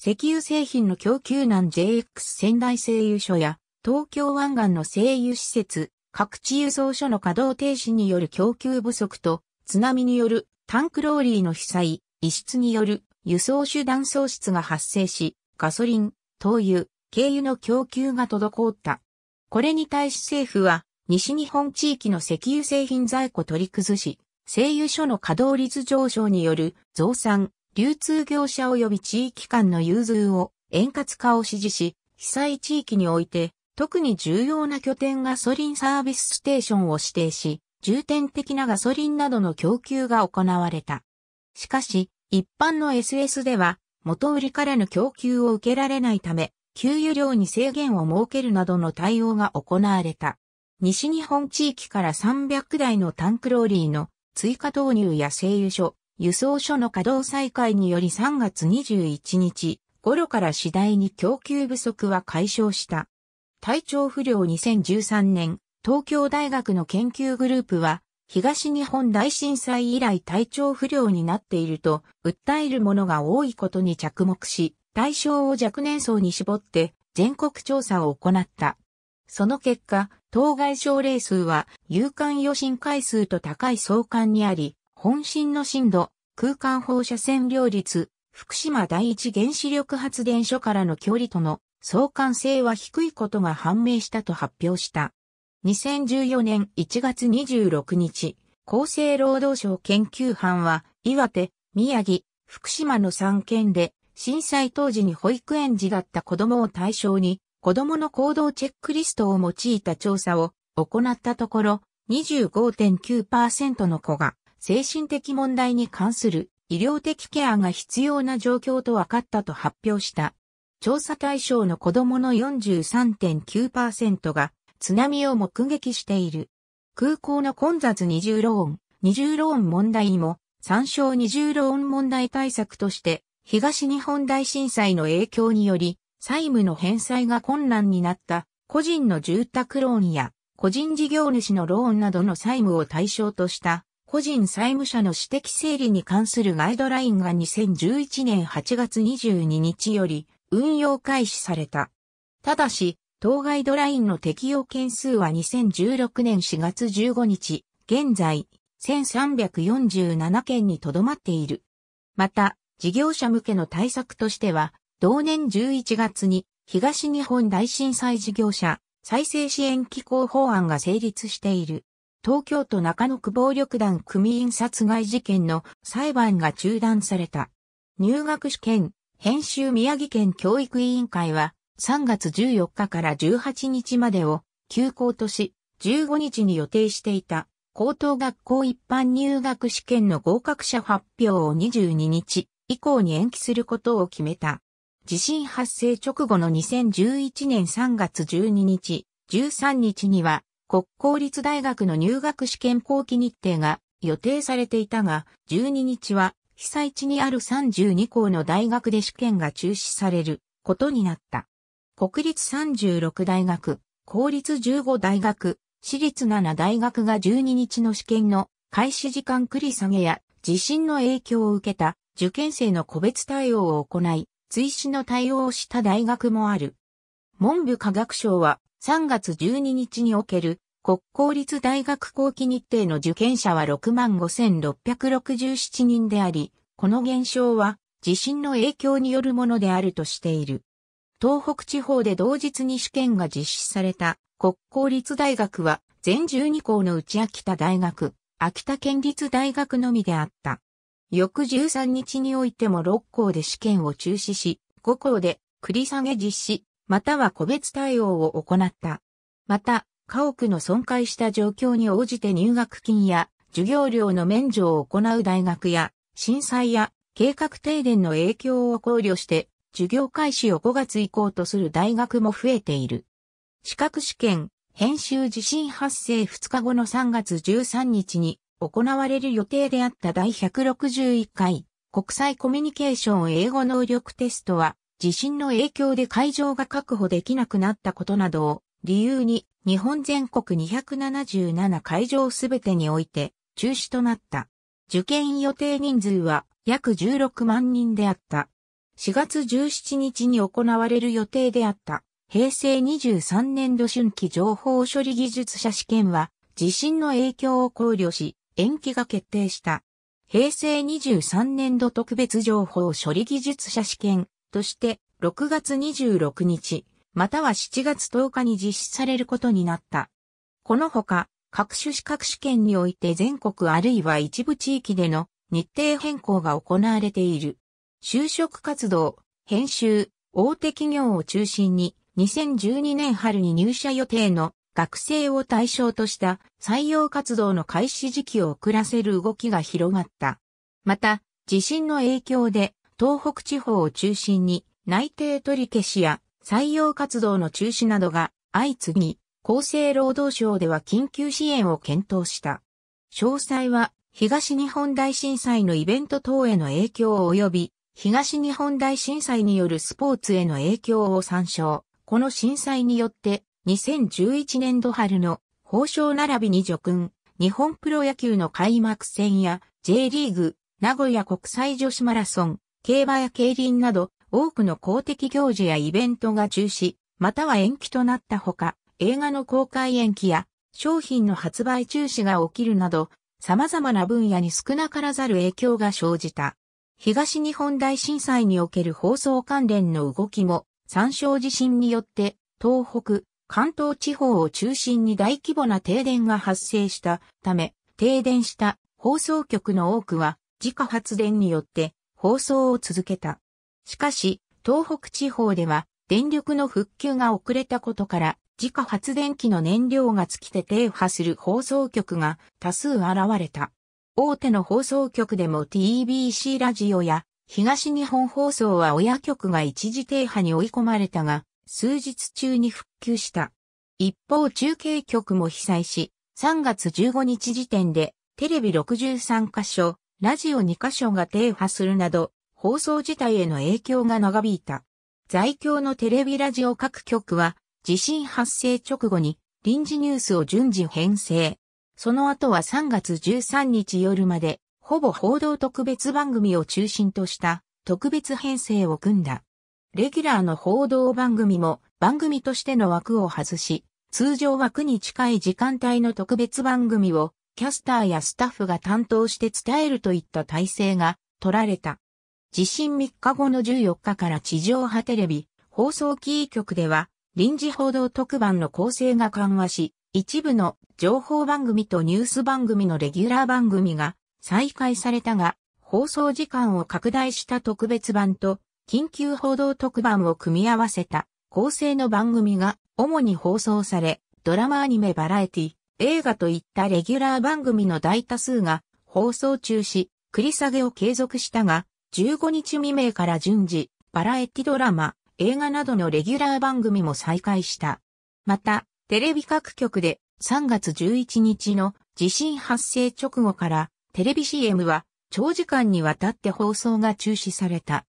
石油製品の供給難 JX 仙台製油所や東京湾岸の製油施設、各地輸送所の稼働停止による供給不足と、津波によるタンクローリーの被災、遺失による輸送手段喪失が発生し、ガソリン、灯油、軽油の供給が滞った。これに対し政府は、西日本地域の石油製品在庫取り崩し、製油所の稼働率上昇による増産、流通業者及び地域間の融通を円滑化を指示し、被災地域において特に重要な拠点ガソリンサービスステーションを指定し、重点的なガソリンなどの供給が行われた。しかし、一般の SS では、元売りからの供給を受けられないため、給油量に制限を設けるなどの対応が行われた。西日本地域から300台のタンクローリーの追加投入や製油所、輸送所の稼働再開により3月21日頃から次第に供給不足は解消した。体調不良2013年、東京大学の研究グループは、東日本大震災以来体調不良になっていると訴えるものが多いことに着目し、対象を若年層に絞って全国調査を行った。その結果、当該症例数は有感予診回数と高い相関にあり、本震の震度、空間放射線量率、福島第一原子力発電所からの距離との相関性は低いことが判明したと発表した。2014年1月26日、厚生労働省研究班は、岩手、宮城、福島の3県で、震災当時に保育園児だった子供を対象に、子供の行動チェックリストを用いた調査を行ったところ、25.9%の子が精神的問題に関する医療的ケアが必要な状況と分かったと発表した。調査対象の子供の43.9%が津波を目撃している。空港の混雑二重ローン、二重ローン問題も参照二重ローン問題対策として東日本大震災の影響により債務の返済が困難になった個人の住宅ローンや個人事業主のローンなどの債務を対象とした個人債務者の私的整理に関するガイドラインが2011年8月22日より運用開始された。ただし、当該ドラインの適用件数は2016年4月15日、現在、1347件にとどまっている。また、事業者向けの対策としては、同年11月に東日本大震災事業者再生支援機構法案が成立している。東京都中野区暴力団組員殺害事件の裁判が中断された。入学試験、編集宮城県教育委員会は3月14日から18日までを休校とし、15日に予定していた高等学校一般入学試験の合格者発表を22日以降に延期することを決めた。地震発生直後の2011年3月12日、13日には国公立大学の入学試験後期日程が予定されていたが、12日は被災地にある32校の大学で試験が中止されることになった。国立36大学、公立15大学、私立7大学が12日の試験の開始時間繰り下げや地震の影響を受けた受験生の個別対応を行い、追試の対応をした大学もある。文部科学省は3月12日における国公立大学後期日程の受験者は65,667人であり、この現象は地震の影響によるものであるとしている。東北地方で同日に試験が実施された国公立大学は全12校のうち秋田大学、秋田県立大学のみであった。翌13日においても6校で試験を中止し、5校で繰り下げ実施、または個別対応を行った。また、家屋の損壊した状況に応じて入学金や授業料の免除を行う大学や震災や計画停電の影響を考慮して授業開始を5月以降とする大学も増えている。資格試験、編集地震発生2日後の3月13日に行われる予定であった第161回国際コミュニケーション英語能力テストは地震の影響で会場が確保できなくなったことなどを理由に日本全国277会場すべてにおいて中止となった。受験予定人数は約16万人であった。4月17日に行われる予定であった平成23年度春季情報処理技術者試験は地震の影響を考慮し延期が決定した。平成23年度特別情報処理技術者試験として6月26日または7月10日に実施されることになった。このほか、各種資格試験において全国あるいは一部地域での日程変更が行われている。就職活動、編集、大手企業を中心に2012年春に入社予定の学生を対象とした採用活動の開始時期を遅らせる動きが広がった。また、地震の影響で東北地方を中心に内定取り消しや採用活動の中止などが相次ぎ、厚生労働省では緊急支援を検討した。詳細は東日本大震災のイベント等への影響及び東日本大震災によるスポーツへの影響を参照。この震災によって2011年度春の報奨並びに除勲、日本プロ野球の開幕戦や J リーグ、名古屋国際女子マラソン、競馬や競輪など多くの公的行事やイベントが中止、または延期となったほか、映画の公開延期や商品の発売中止が起きるなど、様々な分野に少なからざる影響が生じた。東日本大震災における放送関連の動きも、山椒地震によって、東北、関東地方を中心に大規模な停電が発生したため、停電した放送局の多くは、自家発電によって放送を続けた。しかし、東北地方では電力の復旧が遅れたことから、自家発電機の燃料が尽きて停波する放送局が多数現れた。大手の放送局でも TBC ラジオや東日本放送は親局が一時停波に追い込まれたが、数日中に復旧した。一方中継局も被災し、3月15日時点でテレビ63カ所、ラジオ2カ所が停波するなど、放送自体への影響が長引いた。在京のテレビラジオ各局は、地震発生直後に臨時ニュースを順次編成。その後は3月13日夜まで、ほぼ報道特別番組を中心とした特別編成を組んだ。レギュラーの報道番組も番組としての枠を外し、通常枠に近い時間帯の特別番組をキャスターやスタッフが担当して伝えるといった体制が取られた。地震3日後の14日から地上波テレビ、放送キー局では、臨時報道特番の構成が緩和し、一部の情報番組とニュース番組のレギュラー番組が再開されたが、放送時間を拡大した特別版と緊急報道特番を組み合わせた構成の番組が主に放送され、ドラマアニメバラエティ、映画といったレギュラー番組の大多数が放送中止、繰り下げを継続したが、15日未明から順次、バラエティドラマ、映画などのレギュラー番組も再開した。また、テレビ各局で3月11日の地震発生直後からテレビ CM は長時間にわたって放送が中止された。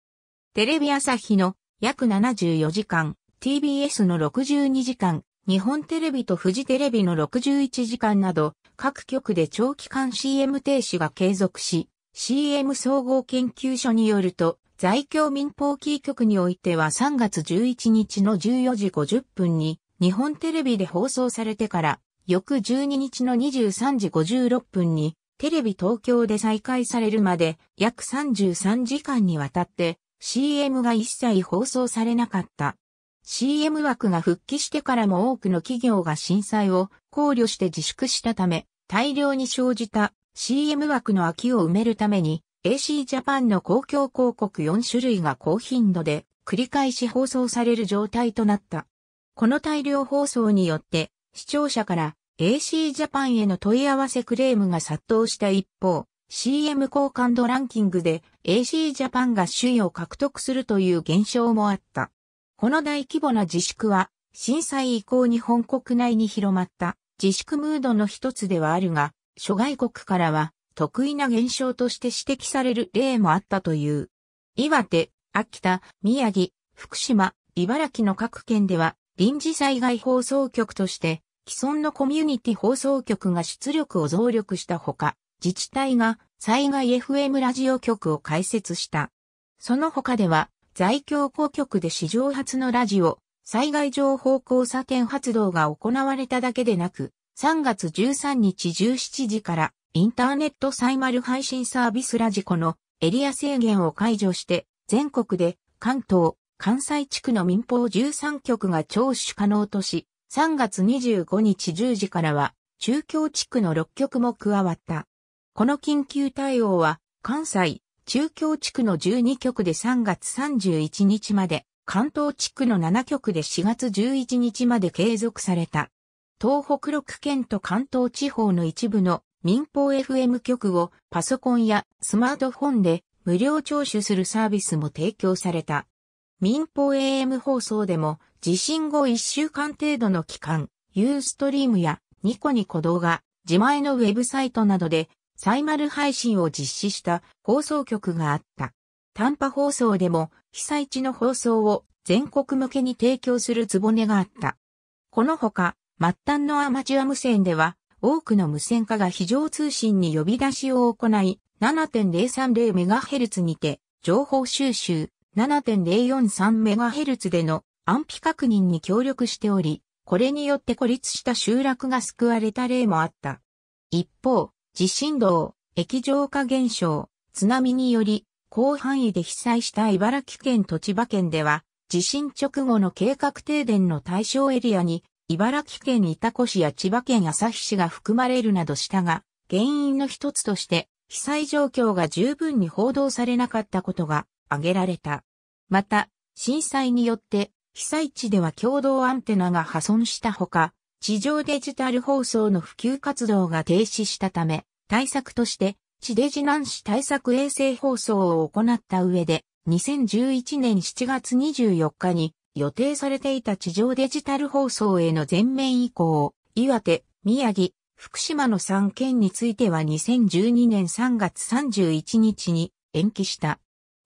テレビ朝日の約74時間、TBS の62時間、日本テレビとフジテレビの61時間など、各局で長期間 CM 停止が継続し、CM 総合研究所によると、在京民放キー局においては3月11日の14時50分に日本テレビで放送されてから翌12日の23時56分にテレビ東京で再開されるまで約33時間にわたって CM が一切放送されなかった。CM 枠が復帰してからも多くの企業が震災を考慮して自粛したため大量に生じた CM 枠の空きを埋めるために AC ジャパンの公共広告4種類が高頻度で繰り返し放送される状態となった。この大量放送によって視聴者から AC ジャパンへの問い合わせクレームが殺到した一方、CM 交感度ランキングで AC ジャパンが首位を獲得するという現象もあった。この大規模な自粛は震災以降日本国内に広まった自粛ムードの一つではあるが、諸外国からは得意な現象として指摘される例もあったという。岩手、秋田、宮城、福島、茨城の各県では臨時災害放送局として既存のコミュニティ放送局が出力を増力したほか、自治体が災害 FM ラジオ局を開設した。その他では、在京公局で史上初のラジオ、災害情報交差点発動が行われただけでなく、3月13日17時からインターネットサイマル配信サービスラジコのエリア制限を解除して全国で関東、関西地区の民放13局が聴取可能とし、3月25日10時からは中京地区の6局も加わった。この緊急対応は関西、中京地区の12局で3月31日まで、関東地区の7局で4月11日まで継続された。東北6県と関東地方の一部の民放 FM 局をパソコンやスマートフォンで無料聴取するサービスも提供された。民放 AM 放送でも地震後1週間程度の期間、ユーストリームやニコニコ動画、自前のウェブサイトなどで再ル配信を実施した放送局があった。短波放送でも被災地の放送を全国向けに提供するつぼねがあった。このほか、末端のアマチュア無線では、多くの無線化が非常通信に呼び出しを行い、7.030MHz にて、情報収集 7.043MHz での安否確認に協力しており、これによって孤立した集落が救われた例もあった。一方、地震動、液状化現象、津波により、広範囲で被災した茨城県栃葉県では、地震直後の計画停電の対象エリアに茨城県潮来市や千葉県旭市が含まれるなどしたが、原因の一つとして、被災状況が十分に報道されなかったことが挙げられた。また、震災によって被災地では共同アンテナが破損したほか、地上デジタル放送の普及活動が停止したため、対策として、地デジ南市対策衛星放送を行った上で、2011年7月24日に、予定されていた地上デジタル放送への全面移行、岩手、宮城、福島の3県については2012年3月31日に延期した。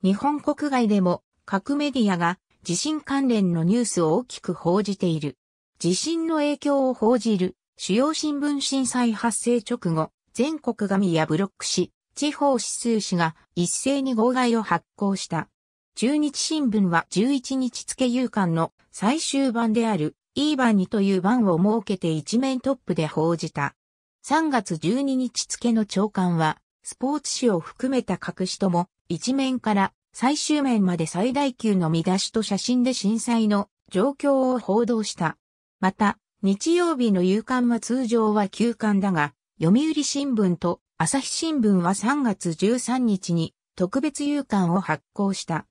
日本国外でも各メディアが地震関連のニュースを大きく報じている。地震の影響を報じる主要新聞震災発生直後、全国紙やブロック紙、地方指数紙が一斉に号外を発行した。中日新聞は11日付夕刊の最終版である E 版にという版を設けて一面トップで報じた。3月12日付の朝刊は、スポーツ紙を含めた各紙とも、一面から最終面まで最大級の見出しと写真で震災の状況を報道した。また、日曜日の夕刊は通常は休刊だが、読売新聞と朝日新聞は3月13日に特別夕刊を発行した。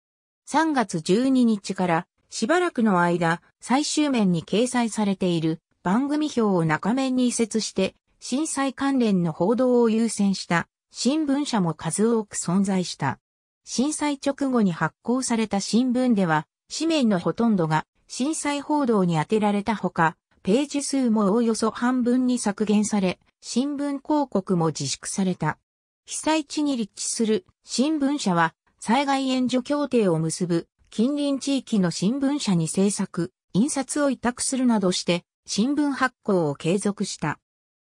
3月12日からしばらくの間、最終面に掲載されている番組表を中面に移設して、震災関連の報道を優先した新聞社も数多く存在した。震災直後に発行された新聞では、紙面のほとんどが震災報道に充てられたほか、ページ数もおよそ半分に削減され、新聞広告も自粛された。被災地に立地する新聞社は災害援助協定を結ぶ近隣地域の新聞社に制作、印刷を委託するなどして、新聞発行を継続した。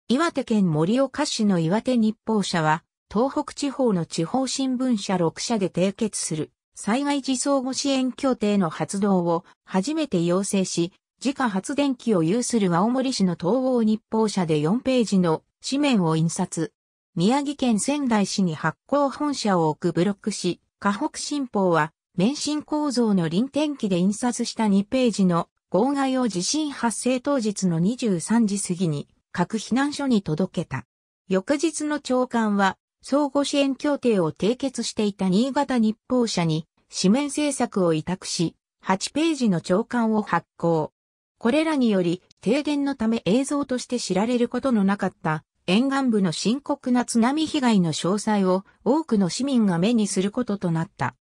岩手県盛岡市の岩手日報社は、東北地方の地方新聞社6社で締結する災害時相互支援協定の発動を初めて要請し、自家発電機を有する青森市の東欧日報社で4ページの紙面を印刷。宮城県仙台市に発行本社を置くブロックし。河北新報は、免震構造の臨転機で印刷した2ページの号外を地震発生当日の23時過ぎに各避難所に届けた。翌日の長官は、相互支援協定を締結していた新潟日報社に、紙面政策を委託し、8ページの長官を発行。これらにより、停電のため映像として知られることのなかった沿岸部の深刻な津波被害の詳細を多くの市民が目にすることとなった。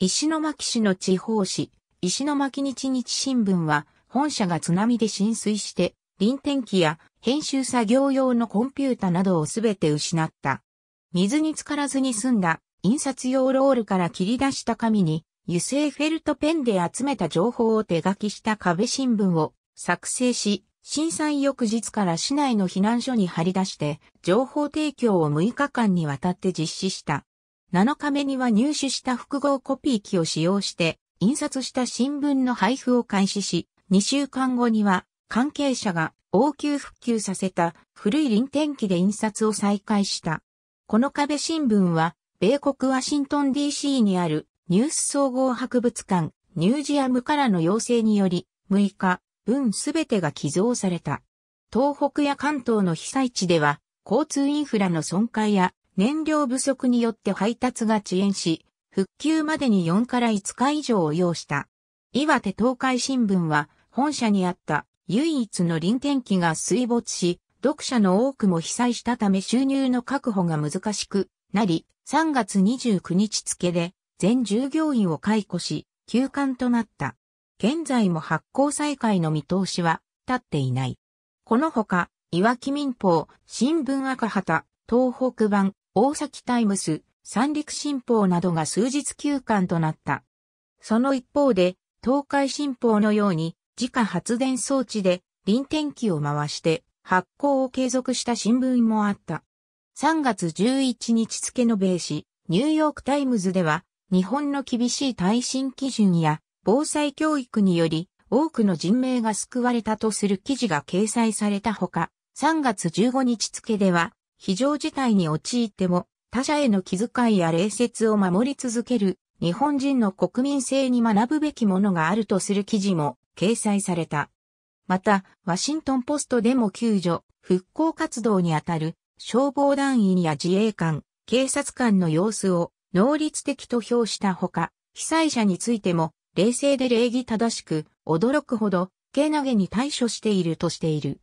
石巻市の地方紙、石巻日日新聞は、本社が津波で浸水して、臨転機や編集作業用のコンピュータなどをすべて失った。水に浸からずに済んだ印刷用ロールから切り出した紙に油性フェルトペンで集めた情報を手書きした壁新聞を作成し、震災翌日から市内の避難所に張り出して、情報提供を6日間にわたって実施した。7日目には入手した複合コピー機を使用して、印刷した新聞の配布を開始し、2週間後には、関係者が応急復旧させた古い臨転機で印刷を再開した。この壁新聞は、米国ワシントン DC にあるニュース総合博物館、ニュージアムからの要請により、6日、文すべてが寄贈された。東北や関東の被災地では、交通インフラの損壊や燃料不足によって配達が遅延し、復旧までに4から5日以上を要した。岩手東海新聞は、本社にあった唯一の臨転機が水没し、読者の多くも被災したため収入の確保が難しくなり、3月29日付で全従業員を解雇し、休館となった。現在も発行再開の見通しは立っていない。このほか、いわき民報、新聞赤旗、東北版、大崎タイムス、三陸新報などが数日休館となった。その一方で、東海新報のように、自家発電装置で臨転機を回して発行を継続した新聞もあった。3月11日付の米紙、ニューヨークタイムズでは、日本の厳しい耐震基準や防災教育により多くの人命が救われたとする記事が掲載されたほか、3月15日付では、非常事態に陥っても他者への気遣いや礼節を守り続ける日本人の国民性に学ぶべきものがあるとする記事も掲載された。また、ワシントンポストでも救助、復興活動にあたる消防団員や自衛官、警察官の様子を能率的と評したほか、被災者についても冷静で礼儀正しく、驚くほど、軽投げに対処しているとしている。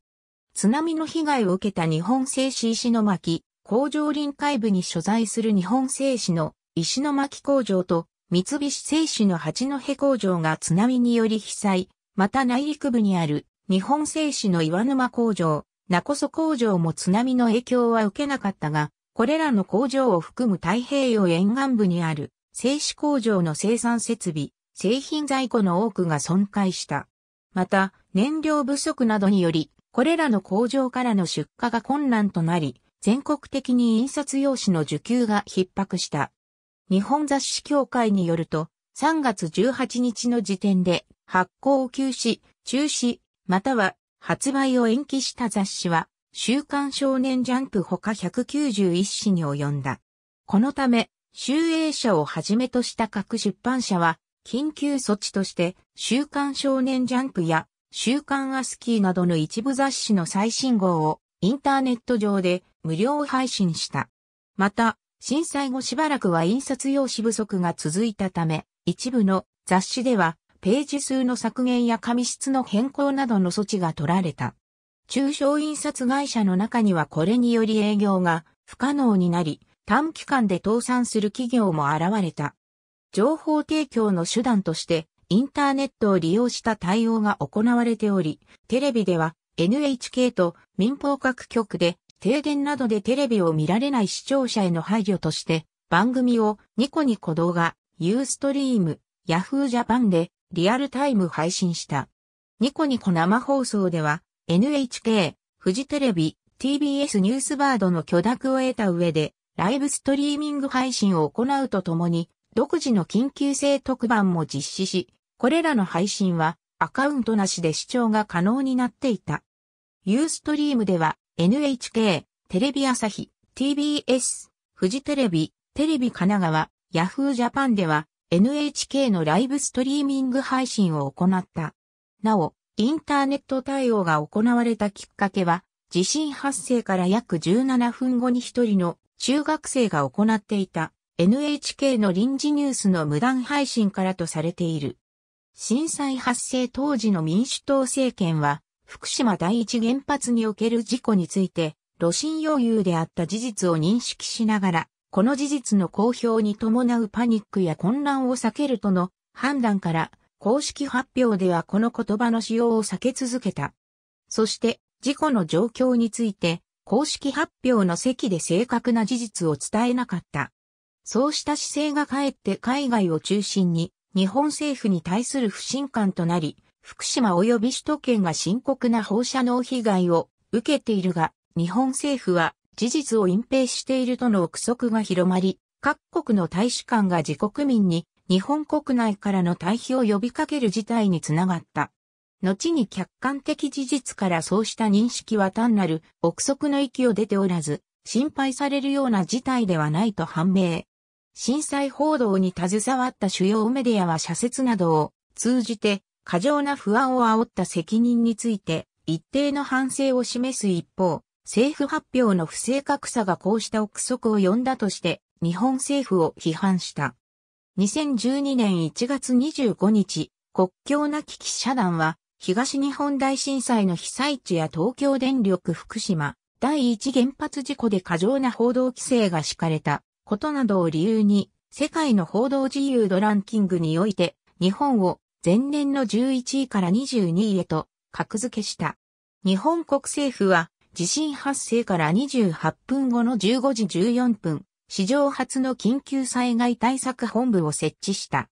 津波の被害を受けた日本製紙石巻工場臨海部に所在する日本製紙の石巻工場と三菱製紙の八戸工場が津波により被災、また内陸部にある日本製紙の岩沼工場、コそ工場も津波の影響は受けなかったが、これらの工場を含む太平洋沿岸部にある製紙工場の生産設備、製品在庫の多くが損壊した。また、燃料不足などにより、これらの工場からの出荷が困難となり、全国的に印刷用紙の受給が逼迫した。日本雑誌協会によると、3月18日の時点で発行を休止、中止、または発売を延期した雑誌は、週刊少年ジャンプほか191紙に及んだ。このため、集英社をはじめとした各出版社は、緊急措置として、週刊少年ジャンプや週刊アスキーなどの一部雑誌の最新号をインターネット上で無料配信した。また、震災後しばらくは印刷用紙不足が続いたため、一部の雑誌ではページ数の削減や紙質の変更などの措置が取られた。中小印刷会社の中にはこれにより営業が不可能になり、短期間で倒産する企業も現れた。情報提供の手段としてインターネットを利用した対応が行われており、テレビでは NHK と民放各局で停電などでテレビを見られない視聴者への配慮として番組をニコニコ動画、ユーストリーム、ヤフージャパンでリアルタイム配信した。ニコニコ生放送では NHK、フジテレビ、TBS ニュースバードの許諾を得た上でライブストリーミング配信を行うとともに独自の緊急性特番も実施し、これらの配信はアカウントなしで視聴が可能になっていた。ユーストリームでは NHK、テレビ朝日、TBS、フジテレビ、テレビ神奈川、ヤフージャパンでは NHK のライブストリーミング配信を行った。なお、インターネット対応が行われたきっかけは、地震発生から約17分後に一人の中学生が行っていた NHK の臨時ニュースの無断配信からとされている。震災発生当時の民主党政権は、福島第一原発における事故について、露心要裕であった事実を認識しながら、この事実の公表に伴うパニックや混乱を避けるとの判断から、公式発表ではこの言葉の使用を避け続けた。そして、事故の状況について、公式発表の席で正確な事実を伝えなかった。そうした姿勢がかえって海外を中心に日本政府に対する不信感となり、福島及び首都圏が深刻な放射能被害を受けているが、日本政府は事実を隠蔽しているとの憶測が広まり、各国の大使館が自国民に日本国内からの退避を呼びかける事態につながった。後に客観的事実からそうした認識は単なる憶測の域を出ておらず、心配されるような事態ではないと判明。震災報道に携わった主要メディアは社説などを通じて過剰な不安を煽った責任について一定の反省を示す一方、政府発表の不正確さがこうした憶測を呼んだとして日本政府を批判した。2012年1月25日、国境なき記者団は東日本大震災の被災地や東京電力福島第一原発事故で過剰な報道規制が敷かれたことなどを理由に、世界の報道自由度ランキングにおいて、日本を前年の11位から22位へと格付けした。日本国政府は、地震発生から28分後の15時14分、史上初の緊急災害対策本部を設置した。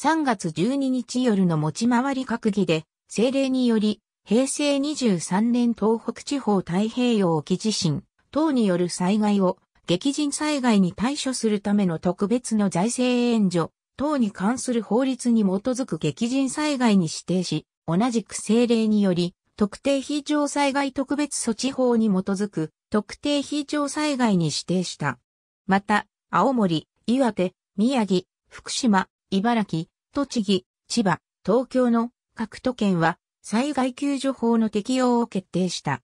3月12日夜の持ち回り閣議で、政令により、平成23年東北地方太平洋沖地震等による災害を激甚災害に対処するための特別の財政援助等に関する法律に基づく激甚災害に指定し、同じく政令により、特定非常災害特別措置法に基づく特定非常災害に指定した。また、青森、岩手、宮城、福島、茨城、栃木、千葉、東京の各都県は災害救助法の適用を決定した。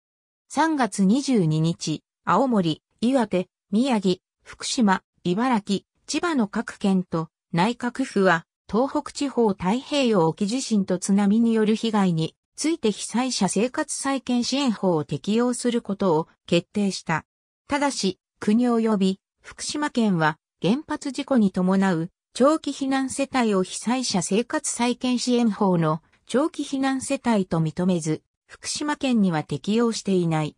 3月22日、青森、岩手、宮城、福島、茨城、千葉の各県と内閣府は東北地方太平洋沖地震と津波による被害について被災者生活再建支援法を適用することを決定した。ただし、国及び福島県は原発事故に伴う長期避難世帯を被災者生活再建支援法の長期避難世帯と認めず、福島県には適用していない。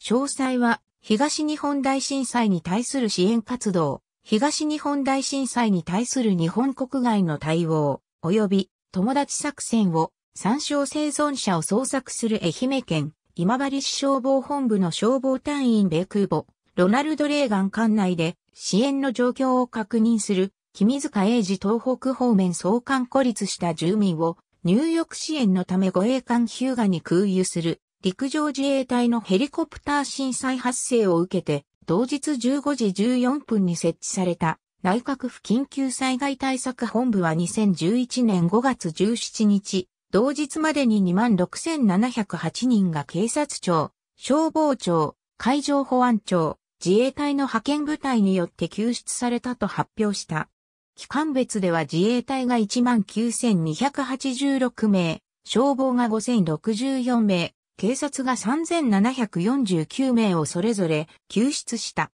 詳細は東日本大震災に対する支援活動、東日本大震災に対する日本国外の対応、及び友達作戦を参照生存者を捜索する愛媛県今治市消防本部の消防隊員米空母、ロナルド・レーガン管内で支援の状況を確認する、君塚英治東北方面総監孤立した住民を入浴支援のため護衛艦ヒューガに空輸する陸上自衛隊のヘリコプター震災発生を受けて、同日15時14分に設置された内閣府緊急災害対策本部は2011年5月17日、同日までに26,708人が警察庁、消防庁、海上保安庁、自衛隊の派遣部隊によって救出されたと発表した。機関別では自衛隊が19,286名、消防が5,064名、警察が3749名をそれぞれ救出した。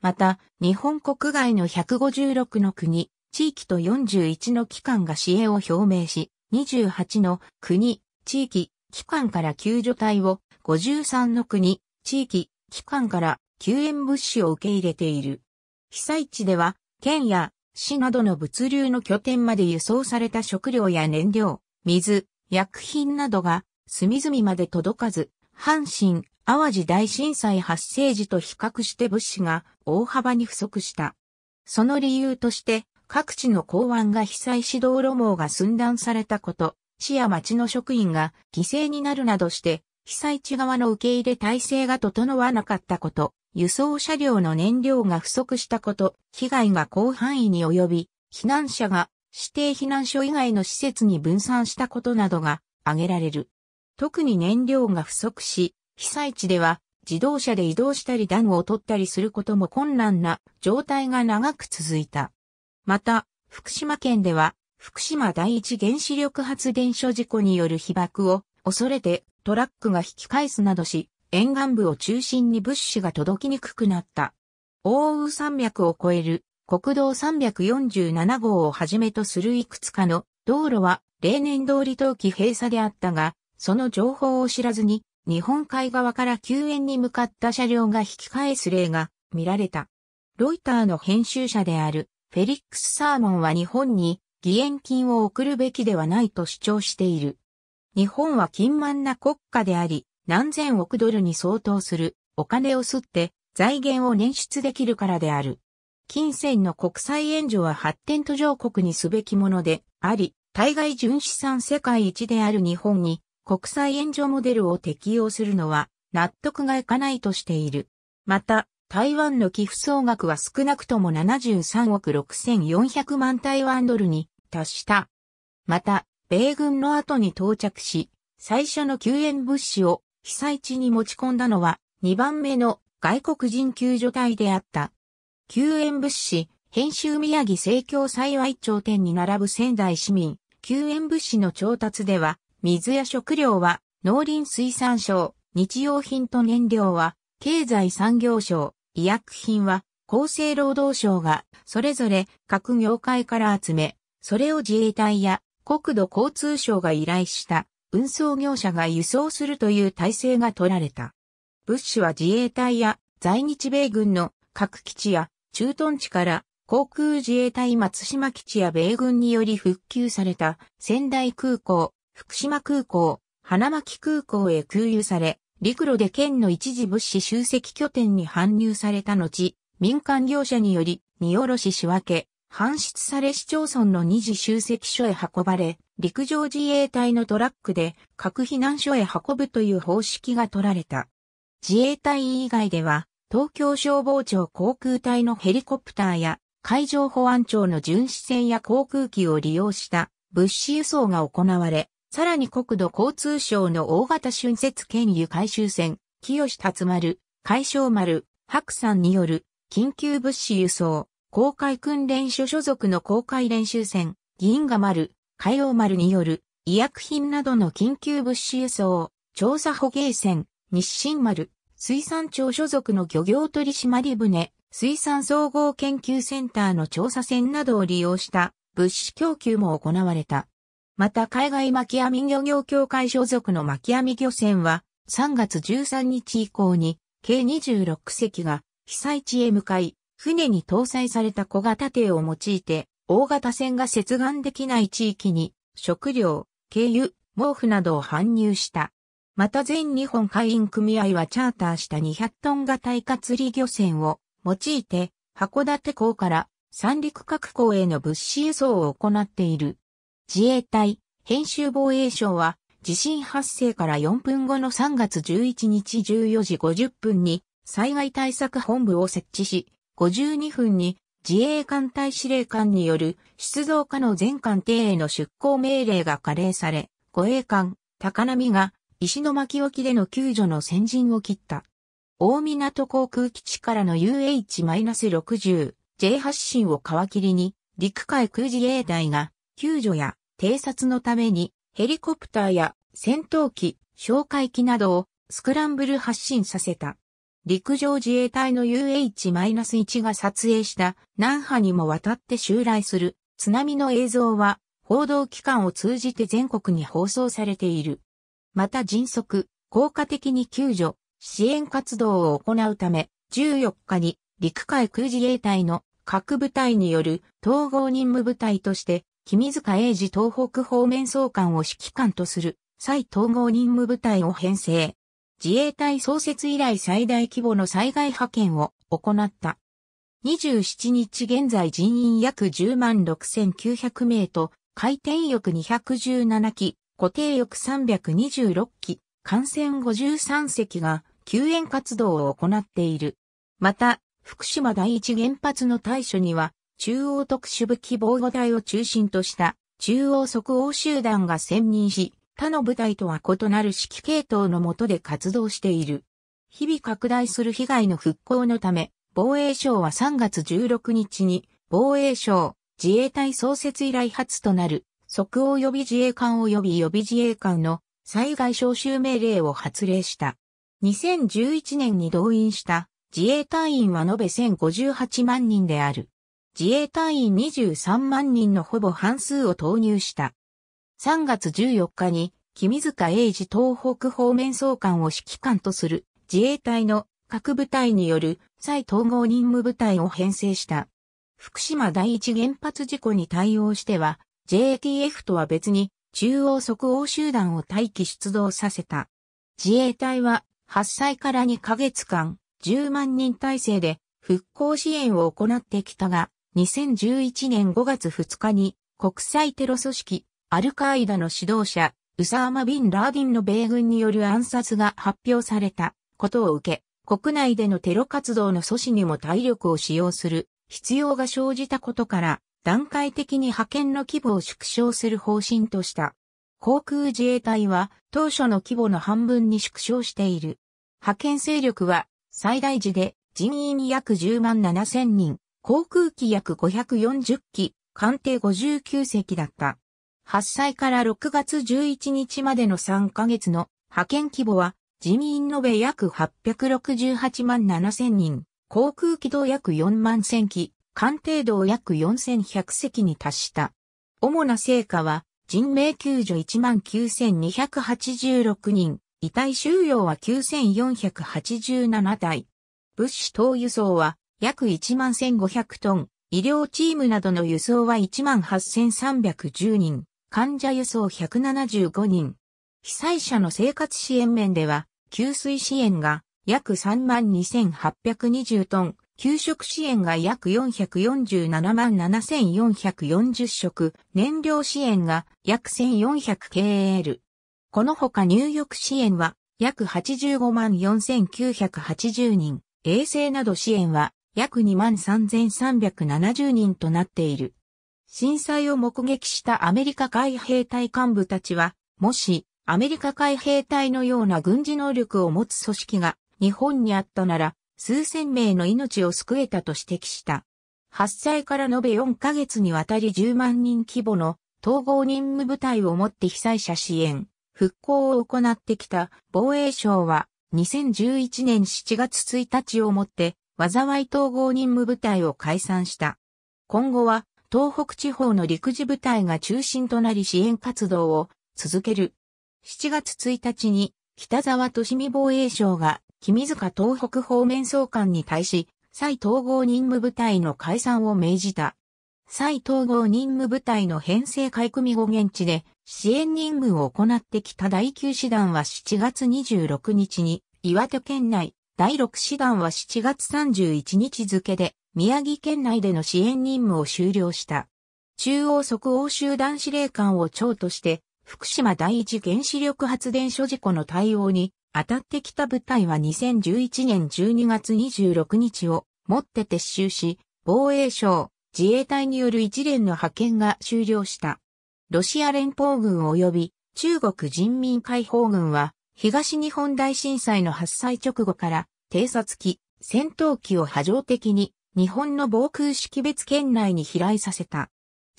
また、日本国外の156の国、地域と41の機関が支援を表明し、28の国、地域、機関から救助隊を、53の国、地域、機関から救援物資を受け入れている。被災地では、県や市などの物流の拠点まで輸送された食料や燃料、水、薬品などが隅々まで届かず、阪神、淡路大震災発生時と比較して物資が大幅に不足した。その理由として、各地の港湾が被災し道路網が寸断されたこと、市や町の職員が犠牲になるなどして、被災地側の受け入れ体制が整わなかったこと、輸送車両の燃料が不足したこと、被害が広範囲に及び、避難者が指定避難所以外の施設に分散したことなどが挙げられる。特に燃料が不足し、被災地では自動車で移動したり暖を取ったりすることも困難な状態が長く続いた。また、福島県では福島第一原子力発電所事故による被爆を恐れてトラックが引き返すなどし、沿岸部を中心に物資が届きにくくなった。大雨山脈を越える国道347号をはじめとするいくつかの道路は例年通り冬季閉鎖であったが、その情報を知らずに、日本海側から救援に向かった車両が引き返す例が見られた。ロイターの編集者であるフェリックス・サーモンは日本に義援金を送るべきではないと主張している。日本は金満な国家であり、何千億ドルに相当するお金を吸って財源を捻出できるからである。金銭の国際援助は発展途上国にすべきものであり、対外純資産世界一である日本に国際援助モデルを適用するのは納得がいかないとしている。また、台湾の寄付総額は少なくとも73億6400万台湾ドルに達した。また、米軍の後に到着し、最初の救援物資を被災地に持ち込んだのは2番目の外国人救助隊であった。救援物資、編集宮城盛況幸い頂点に並ぶ仙台市民、救援物資の調達では、水や食料は農林水産省、日用品と燃料は経済産業省、医薬品は厚生労働省がそれぞれ各業界から集め、それを自衛隊や国土交通省が依頼した運送業者が輸送するという体制が取られた。物資は自衛隊や在日米軍の各基地や駐屯地から航空自衛隊松島基地や米軍により復旧された仙台空港、福島空港、花巻空港へ空輸され、陸路で県の一時物資集積拠点に搬入された後、民間業者により、荷下ろし仕分け、搬出され市町村の二次集積所へ運ばれ、陸上自衛隊のトラックで各避難所へ運ぶという方式が取られた。自衛隊以外では、東京消防庁航空隊のヘリコプターや海上保安庁の巡視船や航空機を利用した物資輸送が行われ、さらに国土交通省の大型春節県輸回収船、清達丸、海将丸、白山による緊急物資輸送、公開訓練所所属の公開練習船、銀河丸、海洋丸による医薬品などの緊急物資輸送、調査捕鯨船、日清丸、水産庁所属の漁業取締船、水産総合研究センターの調査船などを利用した物資供給も行われた。また海外巻網漁業協会所属の巻網漁船は3月13日以降に計26隻が被災地へ向かい、船に搭載された小型艇を用いて、大型船が接岸できない地域に食料、軽油、毛布などを搬入した。また全日本海員組合はチャーターした200トン型イカ釣り漁船を用いて、函館港から三陸各港への物資輸送を行っている。自衛隊、編集防衛省は、地震発生から4分後の3月11日14時50分に、災害対策本部を設置し、52分に自衛艦隊司令官による出動下の全艦艇への出港命令が加令され、護衛艦、高波が石巻沖での救助の先陣を切った。大港航空基地からの UH-60J 発進を皮切りに、陸海空自衛隊が救助や偵察のためにヘリコプターや戦闘機、哨戒機などをスクランブル発進させた。陸上自衛隊の UH-1 が撮影した南波にも渡って襲来する津波の映像は報道機関を通じて全国に放送されている。また迅速、効果的に救助、支援活動を行うため、14日に陸海空自衛隊の各部隊による統合任務部隊として君塚英治東北方面総監を指揮官とする、再統合任務部隊を編成。自衛隊創設以来最大規模の災害派遣を行った。27日現在人員約10万6900名と、回転翼217機、固定翼326機、艦船53隻が救援活動を行っている。また、福島第一原発の対処には、中央特殊部器防護隊を中心とした中央即応集団が専任し、他の部隊とは異なる指揮系統の下で活動している。日々拡大する被害の復興のため、防衛省は3月16日に、防衛省、自衛隊創設以来初となる、即応予備自衛官及び予備自衛官の災害招集命令を発令した。2011年に動員した自衛隊員は延べ1058万人である。自衛隊員23万人のほぼ半数を投入した。3月14日に、君塚英治東北方面総監を指揮官とする自衛隊の各部隊による再統合任務部隊を編成した。福島第一原発事故に対応しては、JTF とは別に中央即応集団を待機出動させた。自衛隊は発災から2ヶ月間10万人体制で復興支援を行ってきたが、2011年5月2日に国際テロ組織アルカーイダの指導者ウサーマ・ビン・ラーディンの米軍による暗殺が発表されたことを受け、国内でのテロ活動の阻止にも体力を使用する必要が生じたことから、段階的に派遣の規模を縮小する方針とした。航空自衛隊は当初の規模の半分に縮小している。派遣勢力は最大時で人員約10万7千人、航空機約540機、艦艇59隻だった。発災から6月11日までの3ヶ月の派遣規模は人員延べ約868万7千人、航空機同約4万千機、艦艇同約4100隻に達した。主な成果は人命救助19,286人、遺体収容は9487体。物資等輸送は約1万1500トン、医療チームなどの輸送は1万8310人、患者輸送175人。被災者の生活支援面では、給水支援が約3万2820トン、給食支援が約447万7440食、燃料支援が約 1400KL。このほか入浴支援は約85万4980人、衛生など支援は約23,370人となっている。震災を目撃したアメリカ海兵隊幹部たちは、もし、アメリカ海兵隊のような軍事能力を持つ組織が日本にあったなら、数千名の命を救えたと指摘した。発災から延べ4ヶ月にわたり10万人規模の統合任務部隊を持って被災者支援、復興を行ってきた防衛省は2011年7月1日をもって災い統合任務部隊を解散した。今後は、東北地方の陸自部隊が中心となり支援活動を続ける。7月1日に、北沢利美防衛省が、君塚東北方面総監に対し、再統合任務部隊の解散を命じた。再統合任務部隊の編成改組後現地で支援任務を行ってきた第9師団は7月26日に岩手県内第6師団は7月31日付で宮城県内での支援任務を終了した。中央即応集団司令官を長として、福島第一原子力発電所事故の対応に当たってきた部隊は2011年12月26日をもって撤収し、防衛省、自衛隊による一連の派遣が終了した。ロシア連邦軍及び中国人民解放軍は東日本大震災の発災直後から、偵察機、戦闘機を波状的に日本の防空識別圏内に飛来させた。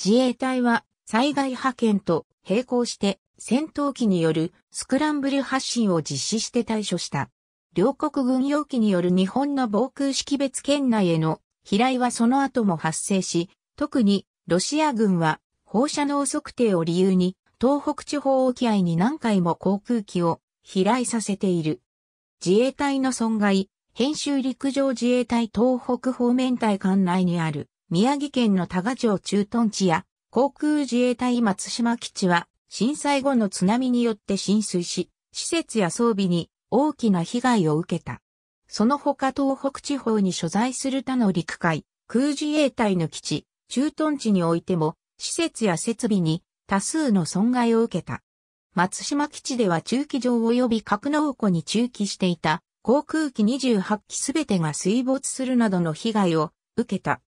自衛隊は災害派遣と並行して戦闘機によるスクランブル発進を実施して対処した。両国軍用機による日本の防空識別圏内への飛来はその後も発生し、特にロシア軍は放射能測定を理由に東北地方沖合に何回も航空機を飛来させている。自衛隊の損害、編集陸上自衛隊東北方面隊管内にある宮城県の多賀町駐屯地や航空自衛隊松島基地は震災後の津波によって浸水し、施設や装備に大きな被害を受けた。その他東北地方に所在する他の陸海、空自衛隊の基地、駐屯地においても、施設や設備に多数の損害を受けた。松島基地では駐機場及び格納庫に駐機していた航空機28機すべてが水没するなどの被害を受けた。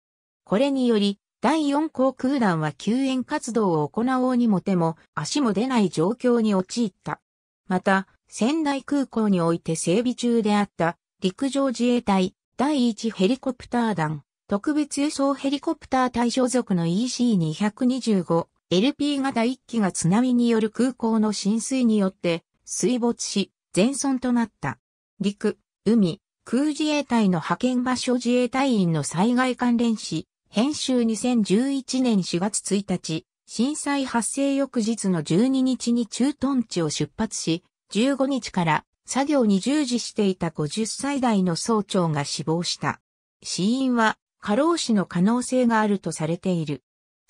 これにより、第4航空団は救援活動を行おうにも手も足も出ない状況に陥った。また、仙台空港において整備中であった陸上自衛隊第1ヘリコプター団特別輸送ヘリコプター対象属の EC225 LP 型1機が津波による空港の浸水によって水没し、全損となった。陸、海、空自衛隊の派遣場所自衛隊員の災害関連死、編集2011年4月1日、震災発生翌日の12日に駐屯地を出発し、15日から作業に従事していた50歳代の総長が死亡した。死因は過労死の可能性があるとされている。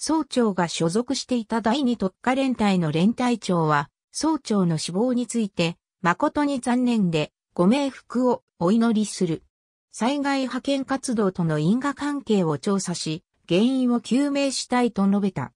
総長が所属していた第二特化連隊の連隊長は、総長の死亡について、誠に残念で、ご冥福をお祈りする。災害派遣活動との因果関係を調査し、原因を究明したいと述べた。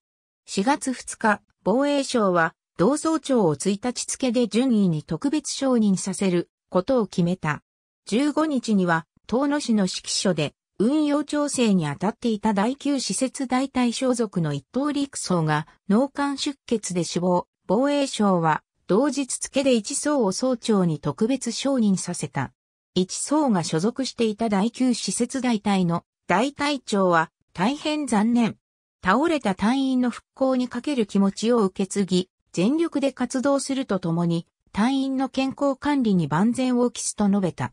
4月2日、防衛省は、同総長を1日付で順位に特別承認させることを決めた。15日には、遠野市の指揮所で、運用調整に当たっていた第9施設大隊所属の一等陸曹が脳幹出血で死亡、防衛省は同日付で一曹を総長に特別承認させた。一曹が所属していた第9施設大隊の大隊長は大変残念。倒れた隊員の復興にかける気持ちを受け継ぎ、全力で活動するとともに、隊員の健康管理に万全を期すと述べた。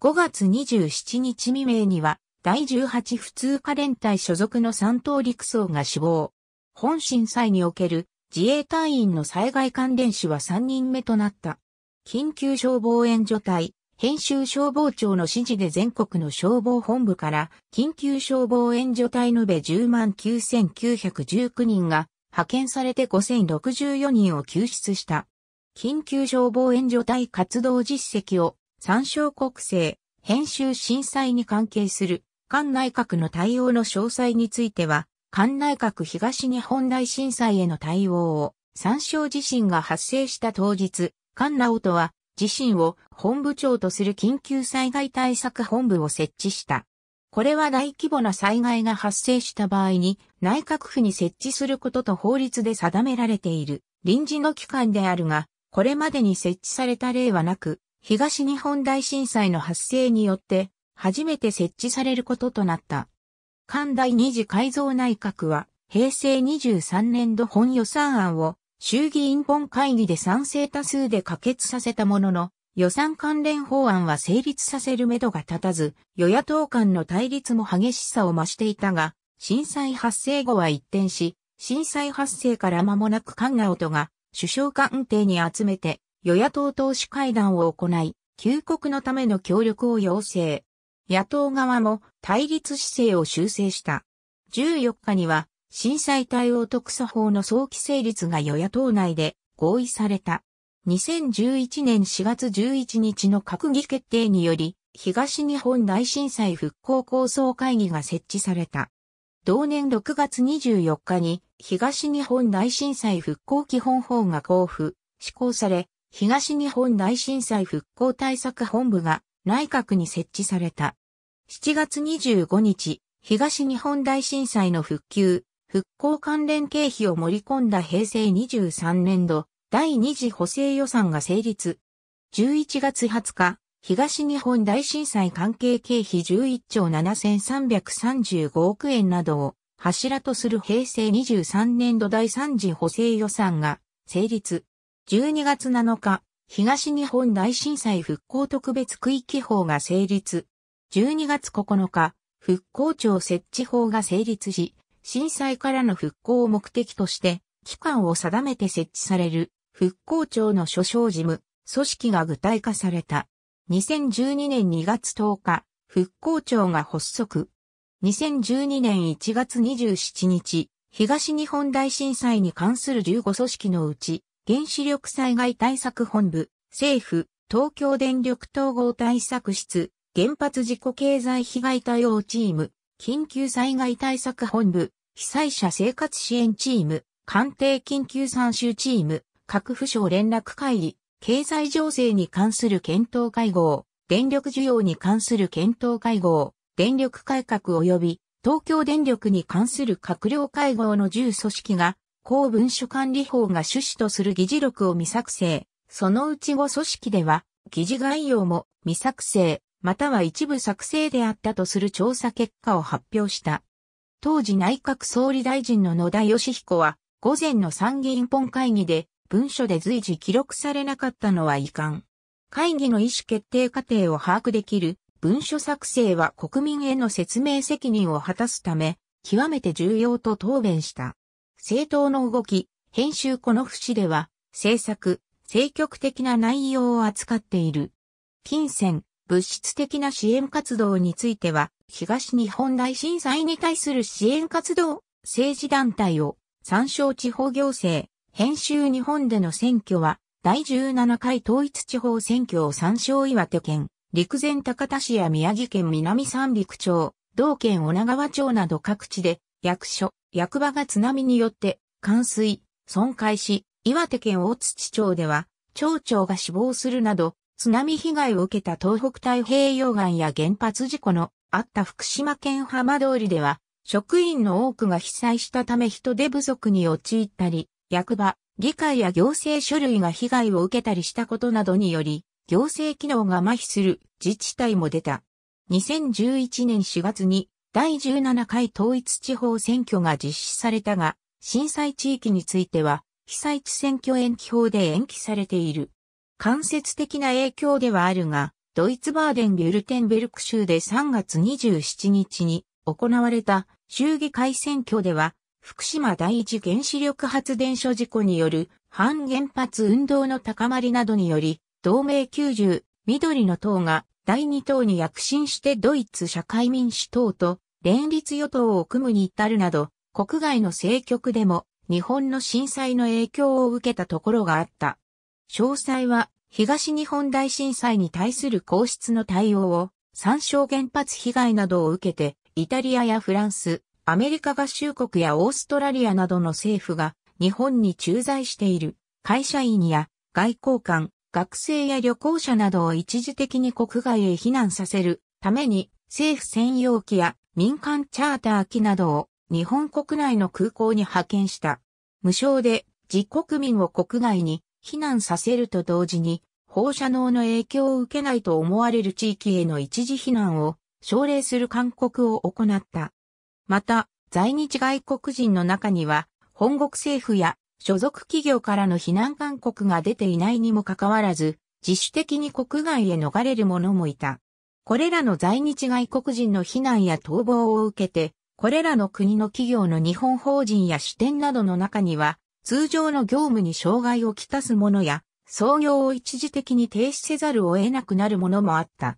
5月27日未明には、第18普通科連隊所属の三等陸曹が死亡。本震災における自衛隊員の災害関連死は3人目となった。緊急消防援助隊、編集消防庁の指示で全国の消防本部から緊急消防援助隊延べ10万9919人が派遣されて5064人を救出した。緊急消防援助隊活動実績を参照国政、編集震災に関係する菅内閣の対応の詳細については、菅内閣東日本大震災への対応を、参照。地震が発生した当日、菅直人は、自身を本部長とする緊急災害対策本部を設置した。これは大規模な災害が発生した場合に内閣府に設置することと法律で定められている臨時の機関であるが、これまでに設置された例はなく、東日本大震災の発生によって初めて設置されることとなった。関大二次改造内閣は、平成23年度本予算案を衆議院本会議で賛成多数で可決させたものの、予算関連法案は成立させるめどが立たず、与野党間の対立も激しさを増していたが、震災発生後は一転し、震災発生から間もなく菅直人が首相官邸に集めて与野党党首会談を行い、救国のための協力を要請。野党側も対立姿勢を修正した。14日には、震災対応特措法の早期成立が与野党内で合意された。2011年4月11日の閣議決定により、東日本大震災復興構想会議が設置された。同年6月24日に、東日本大震災復興基本法が交付、施行され、東日本大震災復興対策本部が内閣に設置された。7月25日、東日本大震災の復旧、復興関連経費を盛り込んだ平成23年度第2次補正予算が成立。11月20日、東日本大震災関係経費11兆7335億円などを柱とする平成23年度第3次補正予算が成立。12月7日、東日本大震災復興特別区域法が成立。12月9日、復興庁設置法が成立し、震災からの復興を目的として、期間を定めて設置される復興庁の所掌事務、組織が具体化された。2012年2月10日、復興庁が発足。2012年1月27日、東日本大震災に関する15組織のうち、原子力災害対策本部、政府、東京電力統合対策室、原発事故経済被害対応チーム、緊急災害対策本部、被災者生活支援チーム、官邸緊急参集チーム、各府省連絡会議、経済情勢に関する検討会合、電力需要に関する検討会合、電力改革及び東京電力に関する閣僚会合の10組織が公文書管理法が趣旨とする議事録を未作成、そのうち後組織では、議事概要も未作成、または一部作成であったとする調査結果を発表した。当時内閣総理大臣の野田義彦は、午前の参議院本会議で、文書で随時記録されなかったのは遺憾。会議の意思決定過程を把握できる文書作成は国民への説明責任を果たすため、極めて重要と答弁した。政党の動き、編集この節では、政策、積極的な内容を扱っている。金銭、物質的な支援活動については、東日本大震災に対する支援活動、政治団体を、参照地方行政、編集日本での選挙は、第17回統一地方選挙を参照岩手県、陸前高田市や宮城県南三陸町、同県女川町など各地で役所、役場が津波によって冠水、損壊し、岩手県大槌町では、町長が死亡するなど、津波被害を受けた東北太平洋岸や原発事故のあった福島県浜通りでは、職員の多くが被災したため人手不足に陥ったり、役場、議会や行政書類が被害を受けたりしたことなどにより、行政機能が麻痺する自治体も出た。2011年4月に第17回統一地方選挙が実施されたが、震災地域については、被災地選挙延期法で延期されている。間接的な影響ではあるが、ドイツバーデン・ビュルテンベルク州で3月27日に行われた州議会選挙では、福島第一原子力発電所事故による反原発運動の高まりなどにより、同盟90、緑の党が第二党に躍進してドイツ社会民主党と連立与党を組むに至るなど、国外の政局でも日本の震災の影響を受けたところがあった。詳細は東日本大震災に対する皇室の対応を参照原発被害などを受けてイタリアやフランス、アメリカ合衆国やオーストラリアなどの政府が日本に駐在している会社員や外交官、学生や旅行者などを一時的に国外へ避難させるために政府専用機や民間チャーター機などを日本国内の空港に派遣した。無償で自国民を国外に避難させると同時に放射能の影響を受けないと思われる地域への一時避難を奨励する勧告を行った。また、在日外国人の中には、本国政府や所属企業からの避難勧告が出ていないにもかかわらず、自主的に国外へ逃れる者もいた。これらの在日外国人の避難や逃亡を受けて、これらの国の企業の日本法人や支店などの中には、通常の業務に障害をきたすものや、創業を一時的に停止せざるを得なくなるものもあった。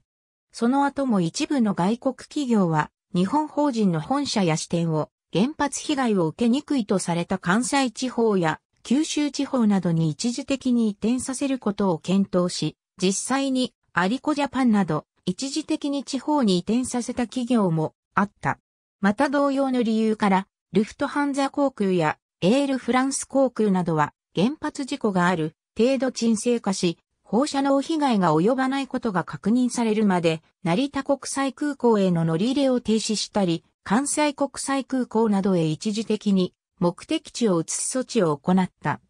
その後も一部の外国企業は、日本法人の本社や支店を原発被害を受けにくいとされた関西地方や九州地方などに一時的に移転させることを検討し、実際にアリコジャパンなど一時的に地方に移転させた企業もあった。また同様の理由から、ルフトハンザ航空やエールフランス航空などは原発事故がある程度沈静化し、放射能被害が及ばないことが確認されるまで、成田国際空港への乗り入れを停止したり、関西国際空港などへ一時的に目的地を移す措置を行った。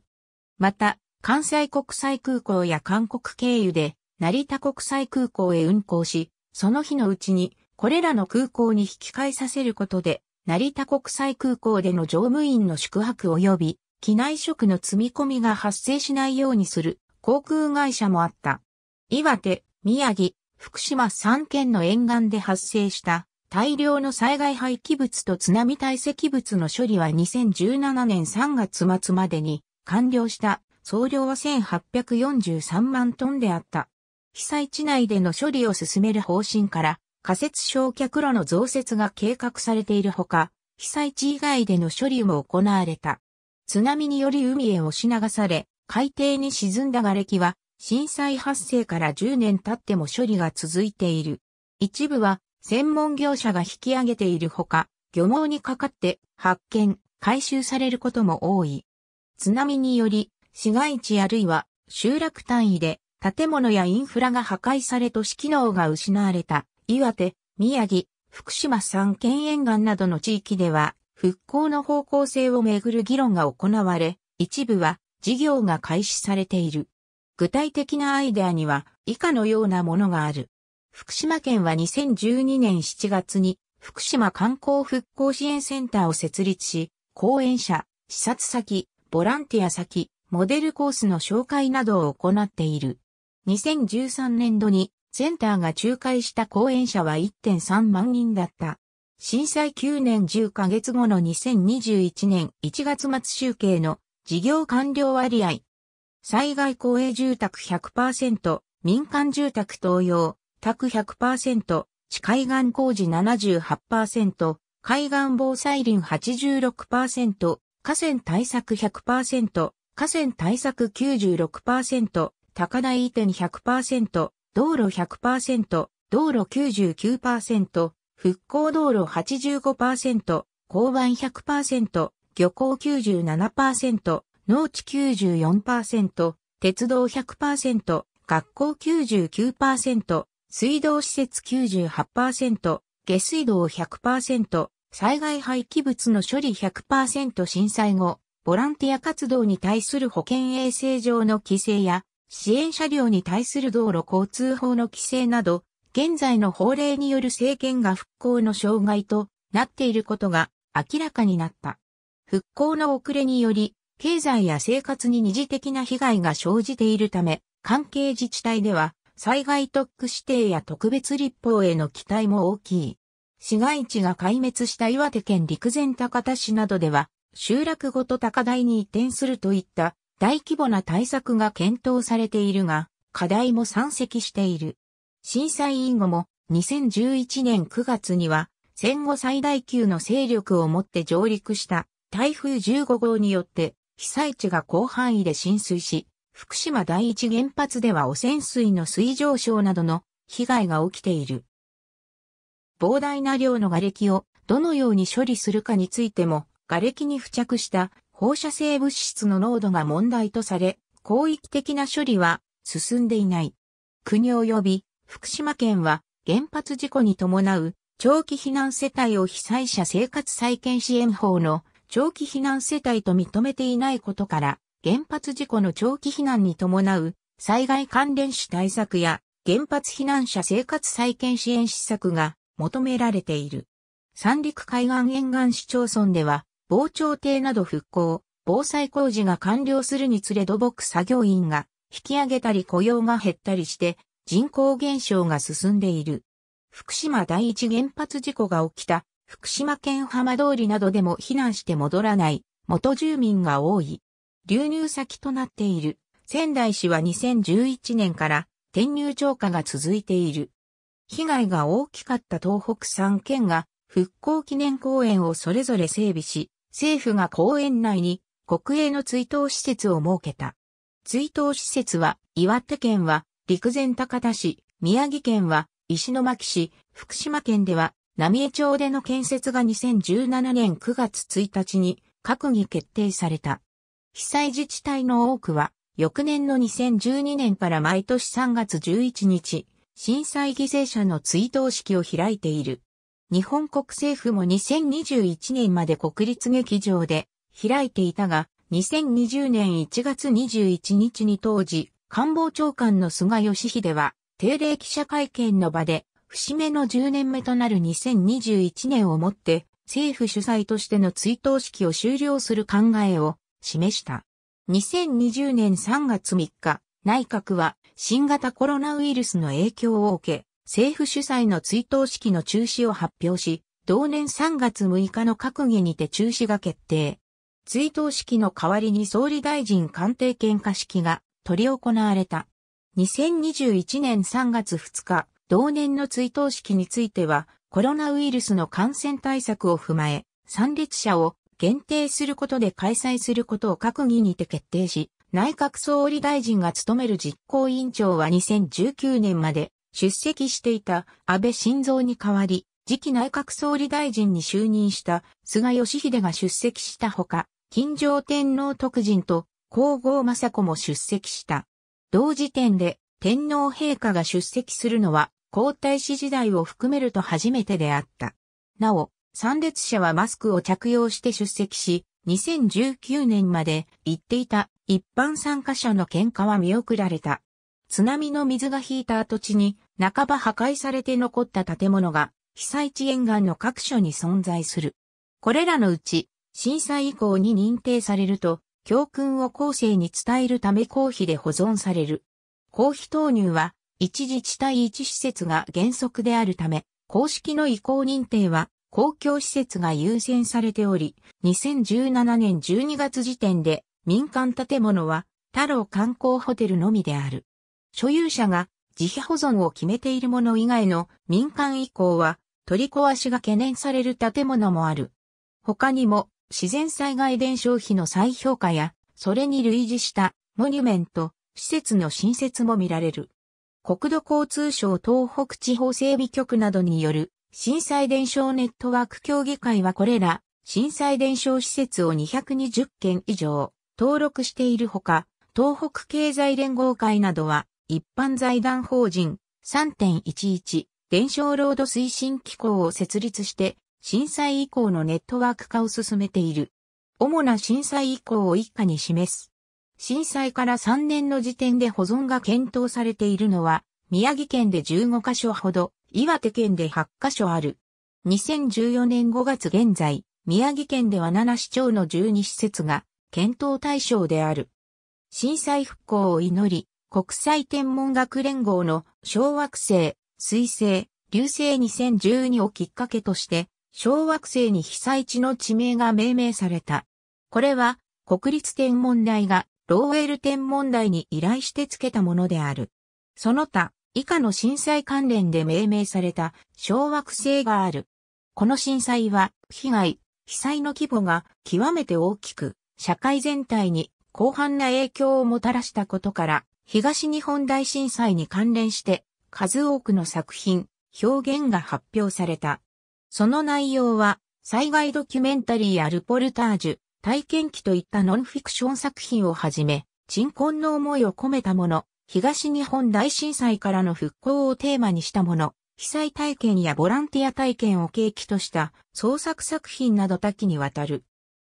また、関西国際空港や韓国経由で成田国際空港へ運航し、その日のうちに、これらの空港に引き換えさせることで、成田国際空港での乗務員の宿泊及び、機内食の積み込みが発生しないようにする航空会社もあった。岩手、宮城、福島3県の沿岸で発生した大量の災害廃棄物と津波堆積物の処理は2017年3月末までに完了した総量は1843万トンであった。被災地内での処理を進める方針から、仮設焼却炉の増設が計画されているほか、被災地以外での処理も行われた。津波により海へ押し流され、海底に沈んだ瓦礫は、震災発生から10年経っても処理が続いている。一部は、専門業者が引き上げているほか、漁網にかかって発見、回収されることも多い。津波により、市街地あるいは集落単位で建物やインフラが破壊され都市機能が失われた、岩手、宮城、福島三県沿岸などの地域では、復興の方向性をめぐる議論が行われ、一部は事業が開始されている。具体的なアイデアには以下のようなものがある。福島県は2012年7月に福島観光復興支援センターを設立し、講演者、視察先、ボランティア先、モデルコースの紹介などを行っている。2013年度にセンターが仲介した講演者は1.3万人だった。震災9年10ヶ月後の2021年1月末集計の事業完了割合。災害公営住宅100%、民間住宅登用宅100%、地海岸工事78%、海岸防災林86%、河川対策100%、河川対策96%、高台移転100%、道路100%、道路99%、復興道路85%、交番100%、漁港97%、農地94%、鉄道100%、学校99%、水道施設98%、下水道100%、災害廃棄物の処理100%震災後、ボランティア活動に対する保険衛生上の規制や支援車両に対する道路交通法の規制など、現在の法令による政権が復興の障害となっていることが明らかになった。復興の遅れにより、経済や生活に二次的な被害が生じているため、関係自治体では災害特区指定や特別立法への期待も大きい。市街地が壊滅した岩手県陸前高田市などでは、集落ごと高台に移転するといった大規模な対策が検討されているが、課題も山積している。震災以後も2011年9月には戦後最大級の勢力を持って上陸した台風15号によって被災地が広範囲で浸水し、福島第一原発では汚染水の水上昇などの被害が起きている。膨大な量の瓦礫をどのように処理するかについても、瓦礫に付着した放射性物質の濃度が問題とされ、広域的な処理は進んでいない。国及び福島県は原発事故に伴う長期避難世帯を被災者生活再建支援法の長期避難世帯と認めていないことから原発事故の長期避難に伴う災害関連死対策や原発避難者生活再建支援施策が求められている。三陸海岸沿岸市町村では防潮堤など復興、防災工事が完了するにつれ土木作業員が引き上げたり雇用が減ったりして人口減少が進んでいる。福島第一原発事故が起きた福島県浜通りなどでも避難して戻らない元住民が多い。流入先となっている仙台市は2011年から転入超過が続いている。被害が大きかった東北3県が復興記念公園をそれぞれ整備し、政府が公園内に国営の追悼施設を設けた。追悼施設は岩手県は陸前高田市、宮城県は石巻市、福島県では浪江町での建設が2017年9月1日に閣議決定された。被災自治体の多くは翌年の2012年から毎年3月11日、震災犠牲者の追悼式を開いている。日本国政府も2021年まで国立劇場で開いていたが、2020年1月21日に当時、官房長官の菅義偉は、定例記者会見の場で、節目の10年目となる2021年をもって、政府主催としての追悼式を終了する考えを示した。2020年3月3日、内閣は新型コロナウイルスの影響を受け、政府主催の追悼式の中止を発表し、同年3月6日の閣議にて中止が決定。追悼式の代わりに総理大臣官邸献花式が取り行われた。2021年3月2日、同年の追悼式については、コロナウイルスの感染対策を踏まえ、参列者を限定することで開催することを閣議にて決定し、内閣総理大臣が務める実行委員長は2019年まで出席していた安倍晋三に代わり、次期内閣総理大臣に就任した菅義偉が出席したほか、金城天皇特人と皇后雅子も出席した。同時点で天皇陛下が出席するのは皇太子時代を含めると初めてであった。なお、参列者はマスクを着用して出席し、2019年まで行っていた一般参加者の喧嘩は見送られた。津波の水が引いた跡地に半ば破壊されて残った建物が被災地沿岸の各所に存在する。これらのうち、震災以降に認定されると、教訓を後世に伝えるため公費で保存される。公費投入は、一自治体一施設が原則であるため、公式の移行認定は、公共施設が優先されており、2017年12月時点で民間建物は、太郎観光ホテルのみである。所有者が自費保存を決めているもの以外の民間移行は取り壊しが懸念される建物もある。他にも自然災害伝承費の再評価やそれに類似したモニュメント、施設の新設も見られる。国土交通省東北地方整備局などによる震災伝承ネットワーク協議会はこれら震災伝承施設を220件以上登録しているほか、東北経済連合会などは一般財団法人3.11伝承ード推進機構を設立して、震災以降のネットワーク化を進めている。主な震災以降を一家に示す。震災から3年の時点で保存が検討されているのは、宮城県で15カ所ほど、岩手県で8カ所ある。2014年5月現在、宮城県では7市町の12施設が検討対象である。震災復興を祈り、国際天文学連合の小惑星、水星、流星2012をきっかけとして、小惑星に被災地の地名が命名された。これは、国立天文台がローエル天文台に依頼して付けたものである。その他、以下の震災関連で命名された小惑星がある。この震災は、被害、被災の規模が極めて大きく、社会全体に広範な影響をもたらしたことから、東日本大震災に関連して数多くの作品、表現が発表された。その内容は災害ドキュメンタリーやルポルタージュ、体験記といったノンフィクション作品をはじめ、鎮魂の思いを込めたもの、東日本大震災からの復興をテーマにしたもの、被災体験やボランティア体験を契機とした創作作品など多岐にわたる。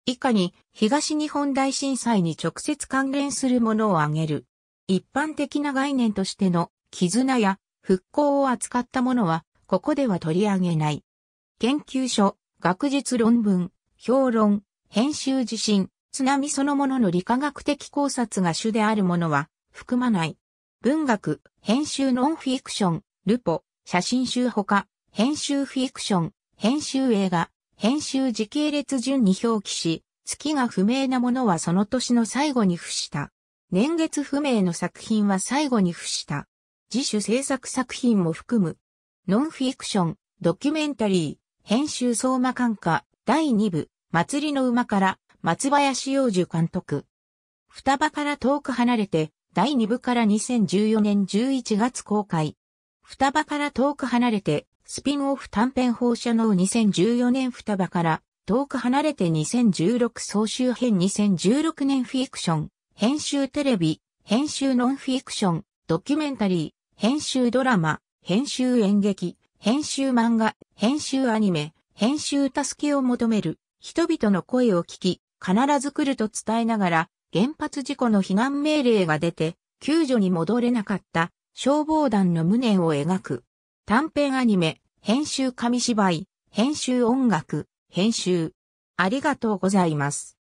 以下に東日本大震災に直接関連するものを挙げる。一般的な概念としての絆や復興を扱ったものは、ここでは取り上げない。研究書、学術論文、評論、編集自身、津波そのものの理化学的考察が主であるものは含まない。文学、編集ノンフィクション、ルポ、写真集ほか、編集フィクション、編集映画、編集時系列順に表記し、月が不明なものはその年の最後に付した。年月不明の作品は最後に付した。自主制作作品も含む。ノンフィクション、ドキュメンタリー、編集相馬感化、第2部、祭りの馬から、松林洋樹監督。双葉から遠く離れて、第2部から2014年11月公開。双葉から遠く離れて、スピンオフ短編放射能2014年双葉から、遠く離れて2016総集編2016年フィクション。編集テレビ、編集ノンフィクション、ドキュメンタリー、編集ドラマ、編集演劇、編集漫画、編集アニメ、編集助けを求める、人々の声を聞き、必ず来ると伝えながら、原発事故の避難命令が出て、救助に戻れなかった消防団の無念を描く。短編アニメ、編集紙芝居、編集音楽、編集。ありがとうございます。